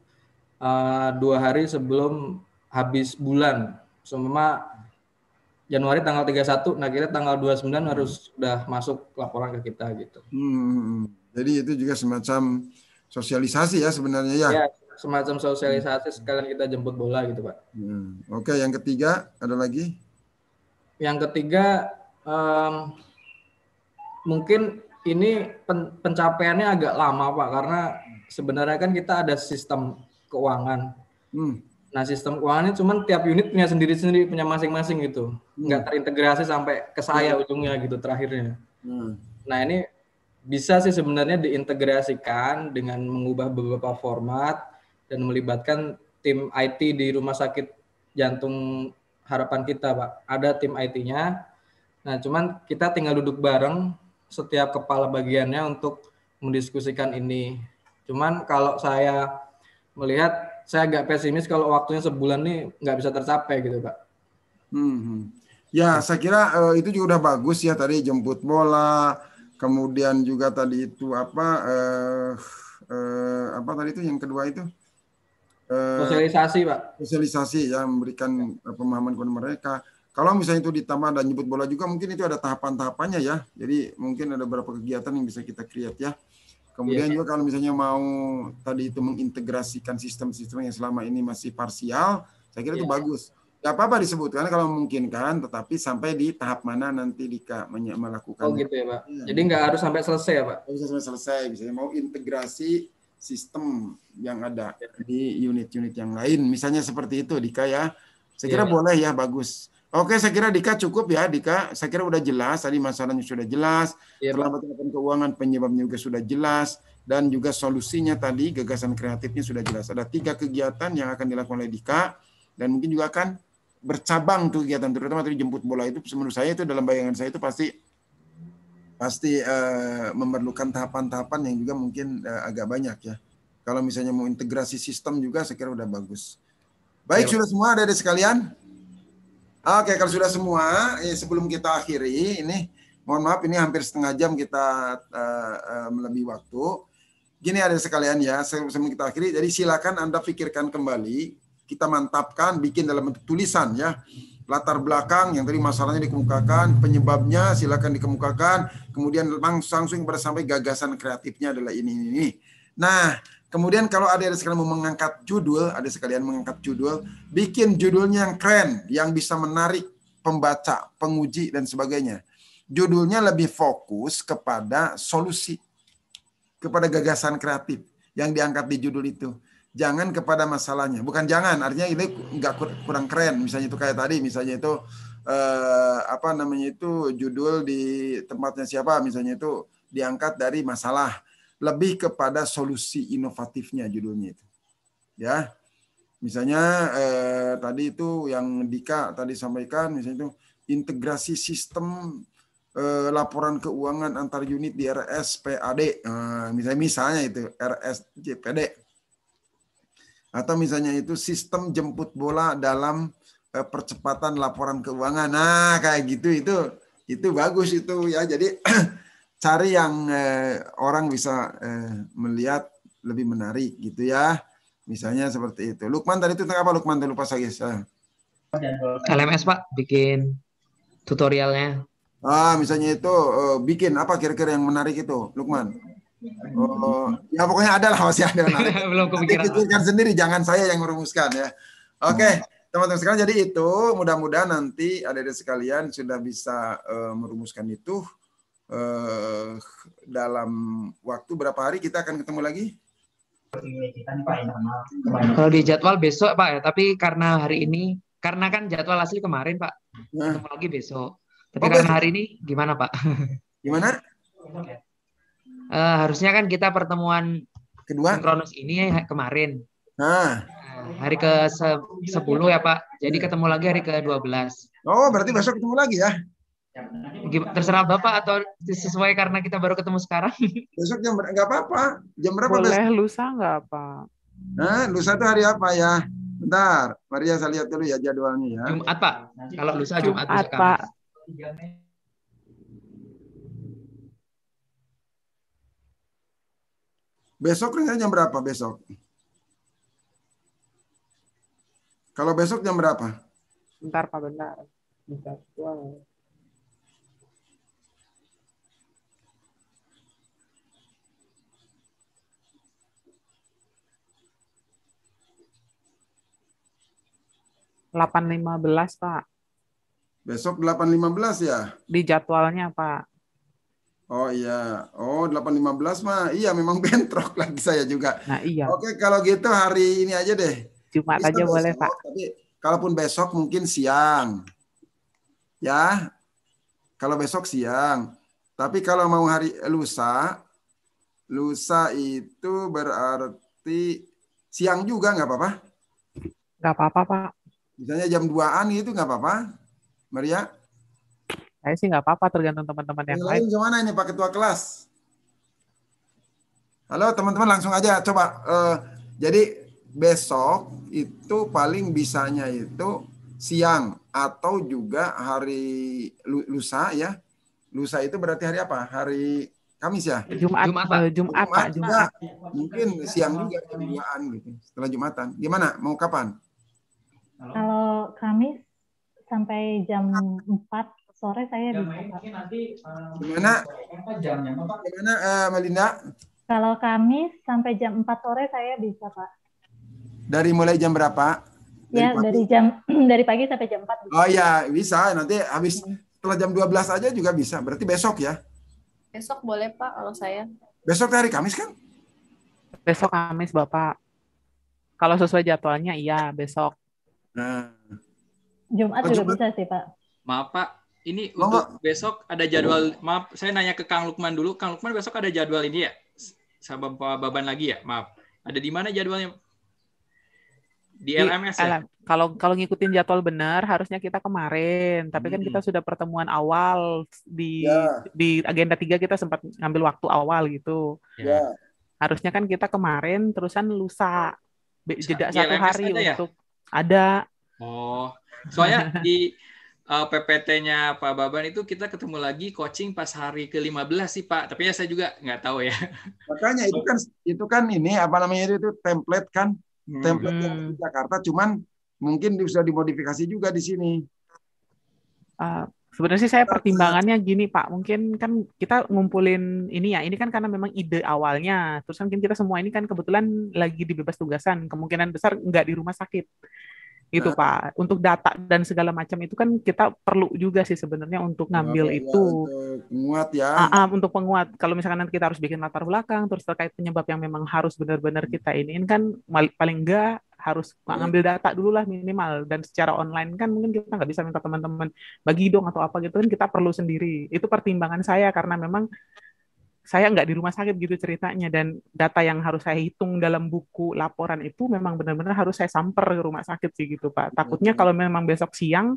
uh, dua hari sebelum habis bulan semua Januari tanggal 31, nah kira tanggal 29 hmm. harus sudah masuk laporan ke kita gitu. Hmm. hmm, hmm. Jadi itu juga semacam sosialisasi ya sebenarnya ya. ya semacam sosialisasi hmm. sekalian kita jemput bola gitu Pak. Hmm. Oke, yang ketiga ada lagi? yang ketiga um, mungkin ini pen, pencapaiannya agak lama pak karena sebenarnya kan kita ada sistem keuangan. Hmm. Nah sistem keuangannya cuman tiap unit punya sendiri-sendiri punya masing-masing gitu, hmm. nggak terintegrasi sampai ke saya hmm. ujungnya gitu terakhirnya. Hmm. Nah ini bisa sih sebenarnya diintegrasikan dengan mengubah beberapa format dan melibatkan tim IT di rumah sakit jantung harapan kita, Pak. Ada tim IT-nya. Nah, cuman kita tinggal duduk bareng setiap kepala bagiannya untuk mendiskusikan ini. Cuman kalau saya melihat saya agak pesimis kalau waktunya sebulan ini nggak bisa tercapai gitu, Pak. Hmm. hmm. Ya, saya kira uh, itu juga udah bagus ya tadi jemput bola, kemudian juga tadi itu apa uh, uh, apa tadi itu yang kedua itu Eh, sosialisasi pak sosialisasi ya memberikan eh, pemahaman kepada mereka kalau misalnya itu ditambah dan nyebut bola juga mungkin itu ada tahapan-tahapannya ya. Jadi mungkin ada beberapa kegiatan yang bisa kita create ya. Kemudian yeah. juga kalau misalnya mau tadi itu mengintegrasikan sistem-sistem yang selama ini masih parsial, saya kira yeah. itu iya. bagus. ya apa-apa disebutkan kalau memungkinkan, tetapi sampai di tahap mana nanti Dika melakukan. Oh gitu ya Pak. Ya. Jadi nggak harus sampai selesai ya Pak? Bisa sampai selesai, misalnya mau integrasi sistem yang ada di unit-unit yang lain. Misalnya seperti itu, Dika ya. Saya kira ya, boleh ya, bagus. Oke, saya kira Dika cukup ya, Dika. Saya kira sudah jelas, tadi masalahnya sudah jelas, ya, terlambatan keuangan penyebabnya juga sudah jelas, dan juga solusinya tadi, gagasan kreatifnya sudah jelas. Ada tiga kegiatan yang akan dilakukan oleh Dika, dan mungkin juga akan bercabang tuh kegiatan, terutama tadi jemput bola itu, menurut saya itu dalam bayangan saya itu pasti pasti uh, memerlukan tahapan-tahapan yang juga mungkin uh, agak banyak ya. Kalau misalnya mau integrasi sistem juga saya kira udah bagus. Baik Ayo. Ya. sudah semua ada di sekalian. Oke kalau sudah semua eh, sebelum kita akhiri ini mohon maaf ini hampir setengah jam kita uh, uh, melebihi waktu. Gini ada sekalian ya sebelum kita akhiri. Jadi silakan anda pikirkan kembali kita mantapkan bikin dalam bentuk tulisan ya latar belakang yang tadi masalahnya dikemukakan, penyebabnya silakan dikemukakan, kemudian langsung kepada sampai gagasan kreatifnya adalah ini ini. ini. Nah, kemudian kalau ada yang sekalian mau mengangkat judul, ada sekalian mengangkat judul, bikin judulnya yang keren, yang bisa menarik pembaca, penguji dan sebagainya. Judulnya lebih fokus kepada solusi, kepada gagasan kreatif yang diangkat di judul itu jangan kepada masalahnya. Bukan jangan, artinya ini nggak kurang keren. Misalnya itu kayak tadi, misalnya itu eh, apa namanya itu judul di tempatnya siapa, misalnya itu diangkat dari masalah lebih kepada solusi inovatifnya judulnya itu. Ya. Misalnya eh, tadi itu yang Dika tadi sampaikan misalnya itu integrasi sistem eh, laporan keuangan antar unit di RS PAD. Eh, misalnya misalnya itu RS JPD atau misalnya itu sistem jemput bola dalam eh, percepatan laporan keuangan. Nah, kayak gitu itu itu bagus itu ya. Jadi [clears throat] cari yang eh, orang bisa eh, melihat lebih menarik gitu ya. Misalnya seperti itu. Lukman tadi itu tentang apa Lukman? Tadi lupa saya. LMS ah. Pak bikin tutorialnya. Ah, misalnya itu eh, bikin apa kira-kira yang menarik itu, Lukman? Oh, ya pokoknya ada lah masih ada. [laughs] Belum kepikiran. sendiri, jangan saya yang merumuskan ya. Oke, okay. teman-teman sekalian, jadi itu mudah-mudahan nanti ada di sekalian sudah bisa uh, merumuskan itu uh, dalam waktu berapa hari kita akan ketemu lagi? Kalau di jadwal besok Pak ya, tapi karena hari ini karena kan jadwal asli kemarin Pak, nah. ketemu lagi besok. Tapi oh, karena hari ini gimana Pak? Gimana? uh, harusnya kan kita pertemuan kedua Kronos ini ya, kemarin. Nah. Hari ke sepuluh ya Pak. Jadi ketemu lagi hari ke dua belas. Oh, berarti besok ketemu lagi ya? Terserah Bapak atau sesuai karena kita baru ketemu sekarang. [laughs] Besok jam berapa? apa-apa. Jam berapa? Boleh besok? lusa enggak apa? Nah, lusa itu hari apa ya? Bentar, Maria ya, saya lihat dulu ya jadwalnya ya. Jumat Pak. Kalau lusa Jumat, Jumat Pak. Besok rencana jam berapa besok? Kalau besok jam berapa? Bentar Pak, bentar. Bentar. Wow. Delapan lima belas Pak. Besok delapan lima belas ya? Di jadwalnya Pak. Oh iya, oh 8.15 mah iya memang [laughs] bentrok lagi saya juga. Nah iya. Oke kalau gitu hari ini aja deh. Jumat aja besok, boleh Pak. Tapi kalaupun besok mungkin siang, ya. Kalau besok siang. Tapi kalau mau hari eh, lusa, lusa itu berarti siang juga nggak apa-apa? Nggak apa-apa Pak. Misalnya jam 2-an gitu nggak apa-apa, Maria? Saya sih nggak apa-apa tergantung teman-teman yang, lain. Gimana ini Pak Ketua Kelas? Halo teman-teman langsung aja coba. Uh, jadi besok itu paling bisanya itu siang atau juga hari lusa ya. Lusa itu berarti hari apa? Hari Kamis ya? Jumat, Jumat, eh, Jumat, Jumat, Jumat. Juga. Mungkin siang juga jam gitu. Setelah Jumatan. Gimana? Mau kapan? Kalau Kamis sampai jam 4 sore saya bisa. Eh, pak. Gimana? jamnya Gimana uh, eh, Melinda? Kalau Kamis sampai jam 4 sore saya bisa, Pak. Dari mulai jam berapa? Dari ya, pagi? dari jam [clears throat] dari pagi sampai jam 4. Bisa. Oh ya, bisa. Nanti habis hmm. setelah jam 12 aja juga bisa. Berarti besok ya? Besok boleh, Pak, kalau saya. Besok hari Kamis kan? Besok Kamis, Bapak. Kalau sesuai jadwalnya iya, besok. Nah. Jumat, oh, juga Jumat. bisa sih, Pak. Maaf, Pak. Ini oh, untuk besok ada jadwal. Maaf, saya nanya ke Kang Lukman dulu. Kang Lukman besok ada jadwal ini ya? Sama Pak Baban lagi ya? Maaf. Ada di mana jadwalnya? Di, LMS ya? Kalau kalau ngikutin jadwal benar harusnya kita kemarin, tapi hmm. kan kita hmm. sudah pertemuan awal di ya. di agenda tiga kita sempat ngambil waktu awal gitu. Ya. ya. Harusnya kan kita kemarin terusan lusa jeda satu hari ada ya? untuk ada. Oh, soalnya di uh, eh, PPT-nya Pak Baban itu kita ketemu lagi coaching pas hari ke-15 sih Pak. Tapi ya saya juga nggak tahu ya. [laughs] Makanya itu kan itu kan ini apa namanya itu template kan hmm. template hmm. di Jakarta cuman mungkin sudah dimodifikasi juga di sini. Uh, sebenarnya sih saya pertimbangannya gini Pak, mungkin kan kita ngumpulin ini ya, ini kan karena memang ide awalnya, terus kan mungkin kita semua ini kan kebetulan lagi di bebas tugasan, kemungkinan besar nggak di rumah sakit gitu nah. Pak. Untuk data dan segala macam itu kan kita perlu juga sih sebenarnya untuk ngambil nah, itu. penguat ya. Uh, uh, untuk penguat. Kalau misalkan nanti kita harus bikin latar belakang, terus terkait penyebab yang memang harus benar-benar kita hmm. ini kan paling enggak harus hmm. ngambil data dulu lah minimal dan secara online kan mungkin kita nggak bisa minta teman-teman bagi dong atau apa gitu kan kita perlu sendiri itu pertimbangan saya karena memang saya nggak di rumah sakit gitu ceritanya dan data yang harus saya hitung dalam buku laporan itu memang benar-benar harus saya samper ke rumah sakit sih gitu pak takutnya kalau memang besok siang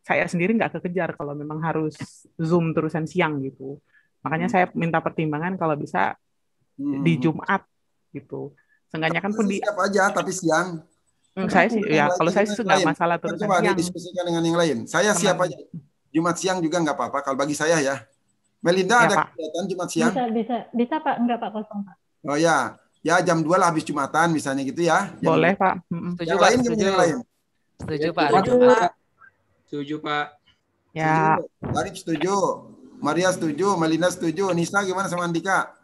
saya sendiri nggak kekejar kalau memang harus zoom terusan siang gitu makanya saya minta pertimbangan kalau bisa di Jumat gitu seenggaknya kan pun di siap aja tapi siang hmm, saya sih kan ya kalau saya sih nggak masalah terusan siang diskusikan dengan yang lain saya siap aja Jumat siang juga nggak apa-apa kalau bagi saya ya Melinda ya, ada Pak. kegiatan Jumat siang? Bisa, bisa, bisa Pak, enggak Pak kosong Pak. Oh ya, ya jam dua lah habis Jumatan misalnya gitu ya. Jam Boleh Pak. Setuju Pak. Lain, setuju. Yang lain. Setuju ya, Pak. Setuju Pak. Setuju Pak. Ya. Arif setuju. Maria setuju, Melinda setuju. Nisa gimana sama Andika?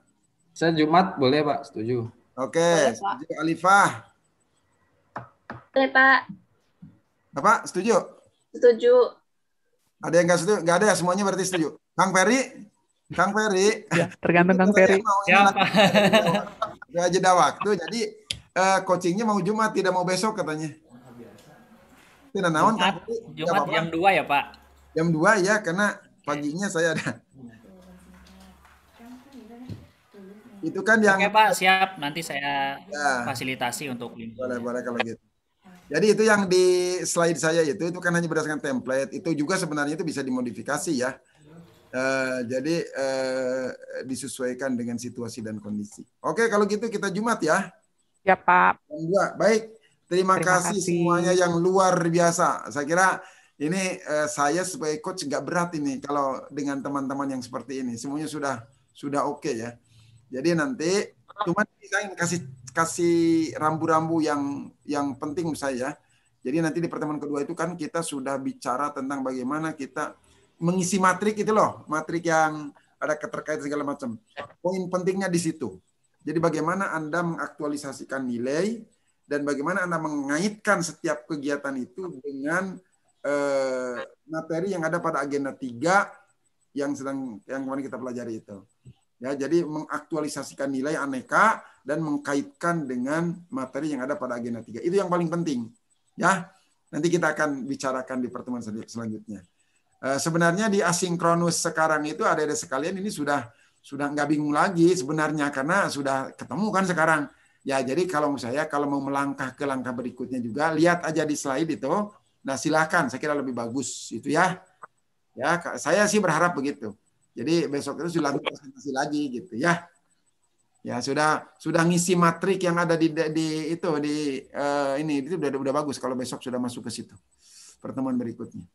Saya Jumat boleh Pak, setuju. Oke, okay. setuju Alifah. Boleh Pak. Apa? Setuju? Setuju. Ada yang nggak setuju? Nggak ada ya semuanya berarti setuju. Kang Ferry, Kang Ferry. Ya, tergantung Kang Ferry. Ya, Gak jeda waktu, jadi uh, coachingnya mau Jumat, tidak mau besok katanya. Tidak naon. Jumat, tapi, Jumat jam 2 ya Pak? Jam 2 ya, karena paginya saya ada. Itu kan yang... Oke Pak, siap. Nanti saya ya. fasilitasi untuk... Boleh-boleh kalau gitu. Jadi itu yang di slide saya itu itu kan hanya berdasarkan template. Itu juga sebenarnya itu bisa dimodifikasi ya. Uh, jadi uh, disesuaikan dengan situasi dan kondisi. Oke, kalau gitu kita Jumat ya. Ya Pak. Ya, baik. Terima, Terima kasih, kasih semuanya yang luar biasa. Saya kira ini uh, saya sebagai coach nggak berat ini kalau dengan teman-teman yang seperti ini. Semuanya sudah sudah oke okay ya. Jadi nanti cuma saya kasih kasih rambu-rambu yang yang penting saya. Jadi nanti di pertemuan kedua itu kan kita sudah bicara tentang bagaimana kita mengisi matrik itu loh, matrik yang ada keterkaitan segala macam. Poin pentingnya di situ. Jadi bagaimana Anda mengaktualisasikan nilai dan bagaimana Anda mengaitkan setiap kegiatan itu dengan eh, materi yang ada pada agenda 3 yang sedang yang kemarin kita pelajari itu. Ya, jadi mengaktualisasikan nilai aneka dan mengkaitkan dengan materi yang ada pada agenda 3. Itu yang paling penting. Ya. Nanti kita akan bicarakan di pertemuan selanjutnya. Eh, sebenarnya di asinkronus sekarang itu ada-ada sekalian ini sudah sudah nggak bingung lagi sebenarnya karena sudah ketemu kan sekarang. Ya, jadi kalau saya kalau mau melangkah ke langkah berikutnya juga lihat aja di slide itu. Nah, silahkan saya kira lebih bagus itu ya. Ya, saya sih berharap begitu. Jadi besok itu sudah presentasi lagi gitu ya. Ya sudah sudah ngisi matrik yang ada di, di itu di uh, ini itu sudah sudah bagus kalau besok sudah masuk ke situ pertemuan berikutnya.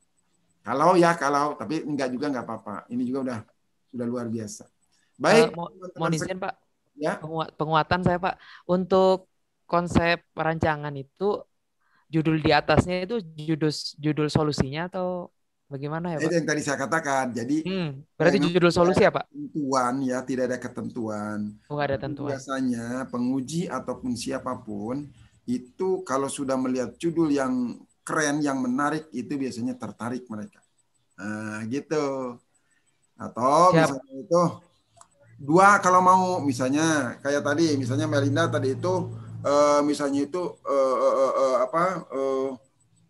Kalau ya kalau tapi enggak juga enggak apa-apa. Ini juga sudah sudah luar biasa. Baik. Uh, mau, mau izin Pak. Ya. Penguatan saya Pak untuk konsep perancangan itu judul di atasnya itu judul judul solusinya atau Bagaimana ya Pak? Itu yang tadi saya katakan. Jadi hmm, berarti judul solusi apa? Tentuan ya, tidak ada ketentuan. Oh, ada tentuan. Biasanya penguji ataupun siapapun itu kalau sudah melihat judul yang keren, yang menarik itu biasanya tertarik mereka. Nah, gitu. Atau Siap. misalnya itu dua kalau mau misalnya kayak tadi misalnya Melinda tadi itu uh, misalnya itu uh, uh, uh, apa uh,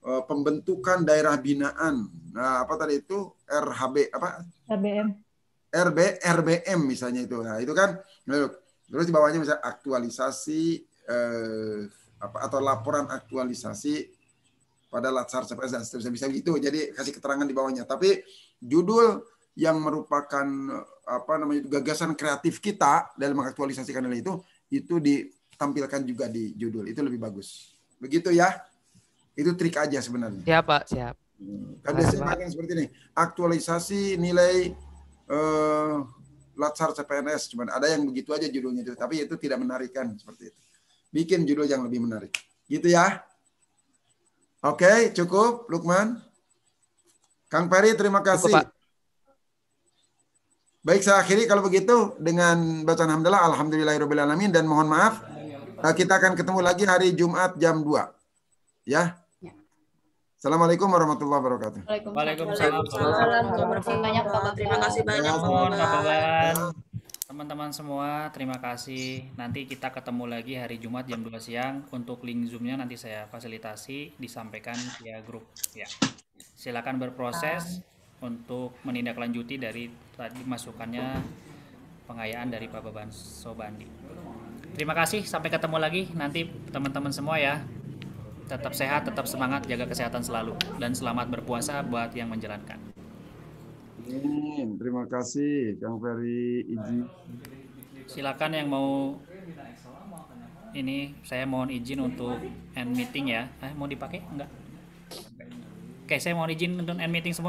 uh, pembentukan daerah binaan Nah, apa tadi itu RHB apa? RBM. RB RBM misalnya itu. Nah, itu kan nah, terus di bawahnya bisa aktualisasi eh, apa atau laporan aktualisasi pada latar CPNS dan seterusnya bisa gitu. Jadi kasih keterangan di bawahnya. Tapi judul yang merupakan apa namanya gagasan kreatif kita dalam mengaktualisasikan nilai itu itu ditampilkan juga di judul. Itu lebih bagus. Begitu ya. Itu trik aja sebenarnya. Siap, Pak. Siap. Hmm. Kan biasanya makin seperti ini. Aktualisasi nilai uh, latsar CPNS. Cuman ada yang begitu aja judulnya itu. Tapi itu tidak menarikan seperti itu. Bikin judul yang lebih menarik. Gitu ya. Oke, cukup Lukman. Kang ferry terima kasih. Cukup, Baik, saya akhiri kalau begitu dengan bacaan alhamdulillah alhamdulillahirabbil alamin dan mohon maaf eh, kita akan ketemu lagi hari Jumat jam 2. Ya. Assalamualaikum warahmatullahi wabarakatuh. Waalaikumsalam. Banyak Terima kasih banyak Teman-teman semua, terima kasih. Nanti kita ketemu lagi hari Jumat jam 2 siang. Untuk link Zoom-nya nanti saya fasilitasi, disampaikan via grup. Ya. Silakan berproses untuk menindaklanjuti dari tadi masukannya pengayaan dari Pak Baban Sobandi. Terima kasih, sampai ketemu lagi nanti teman-teman semua ya. Tetap sehat, tetap semangat, jaga kesehatan selalu. Dan selamat berpuasa buat yang menjalankan. Amin. Terima kasih Kang Ferry Iji. Silakan yang mau ini saya mohon izin untuk end meeting ya. Eh, mau dipakai? Enggak. Oke, saya mohon izin untuk end meeting semua.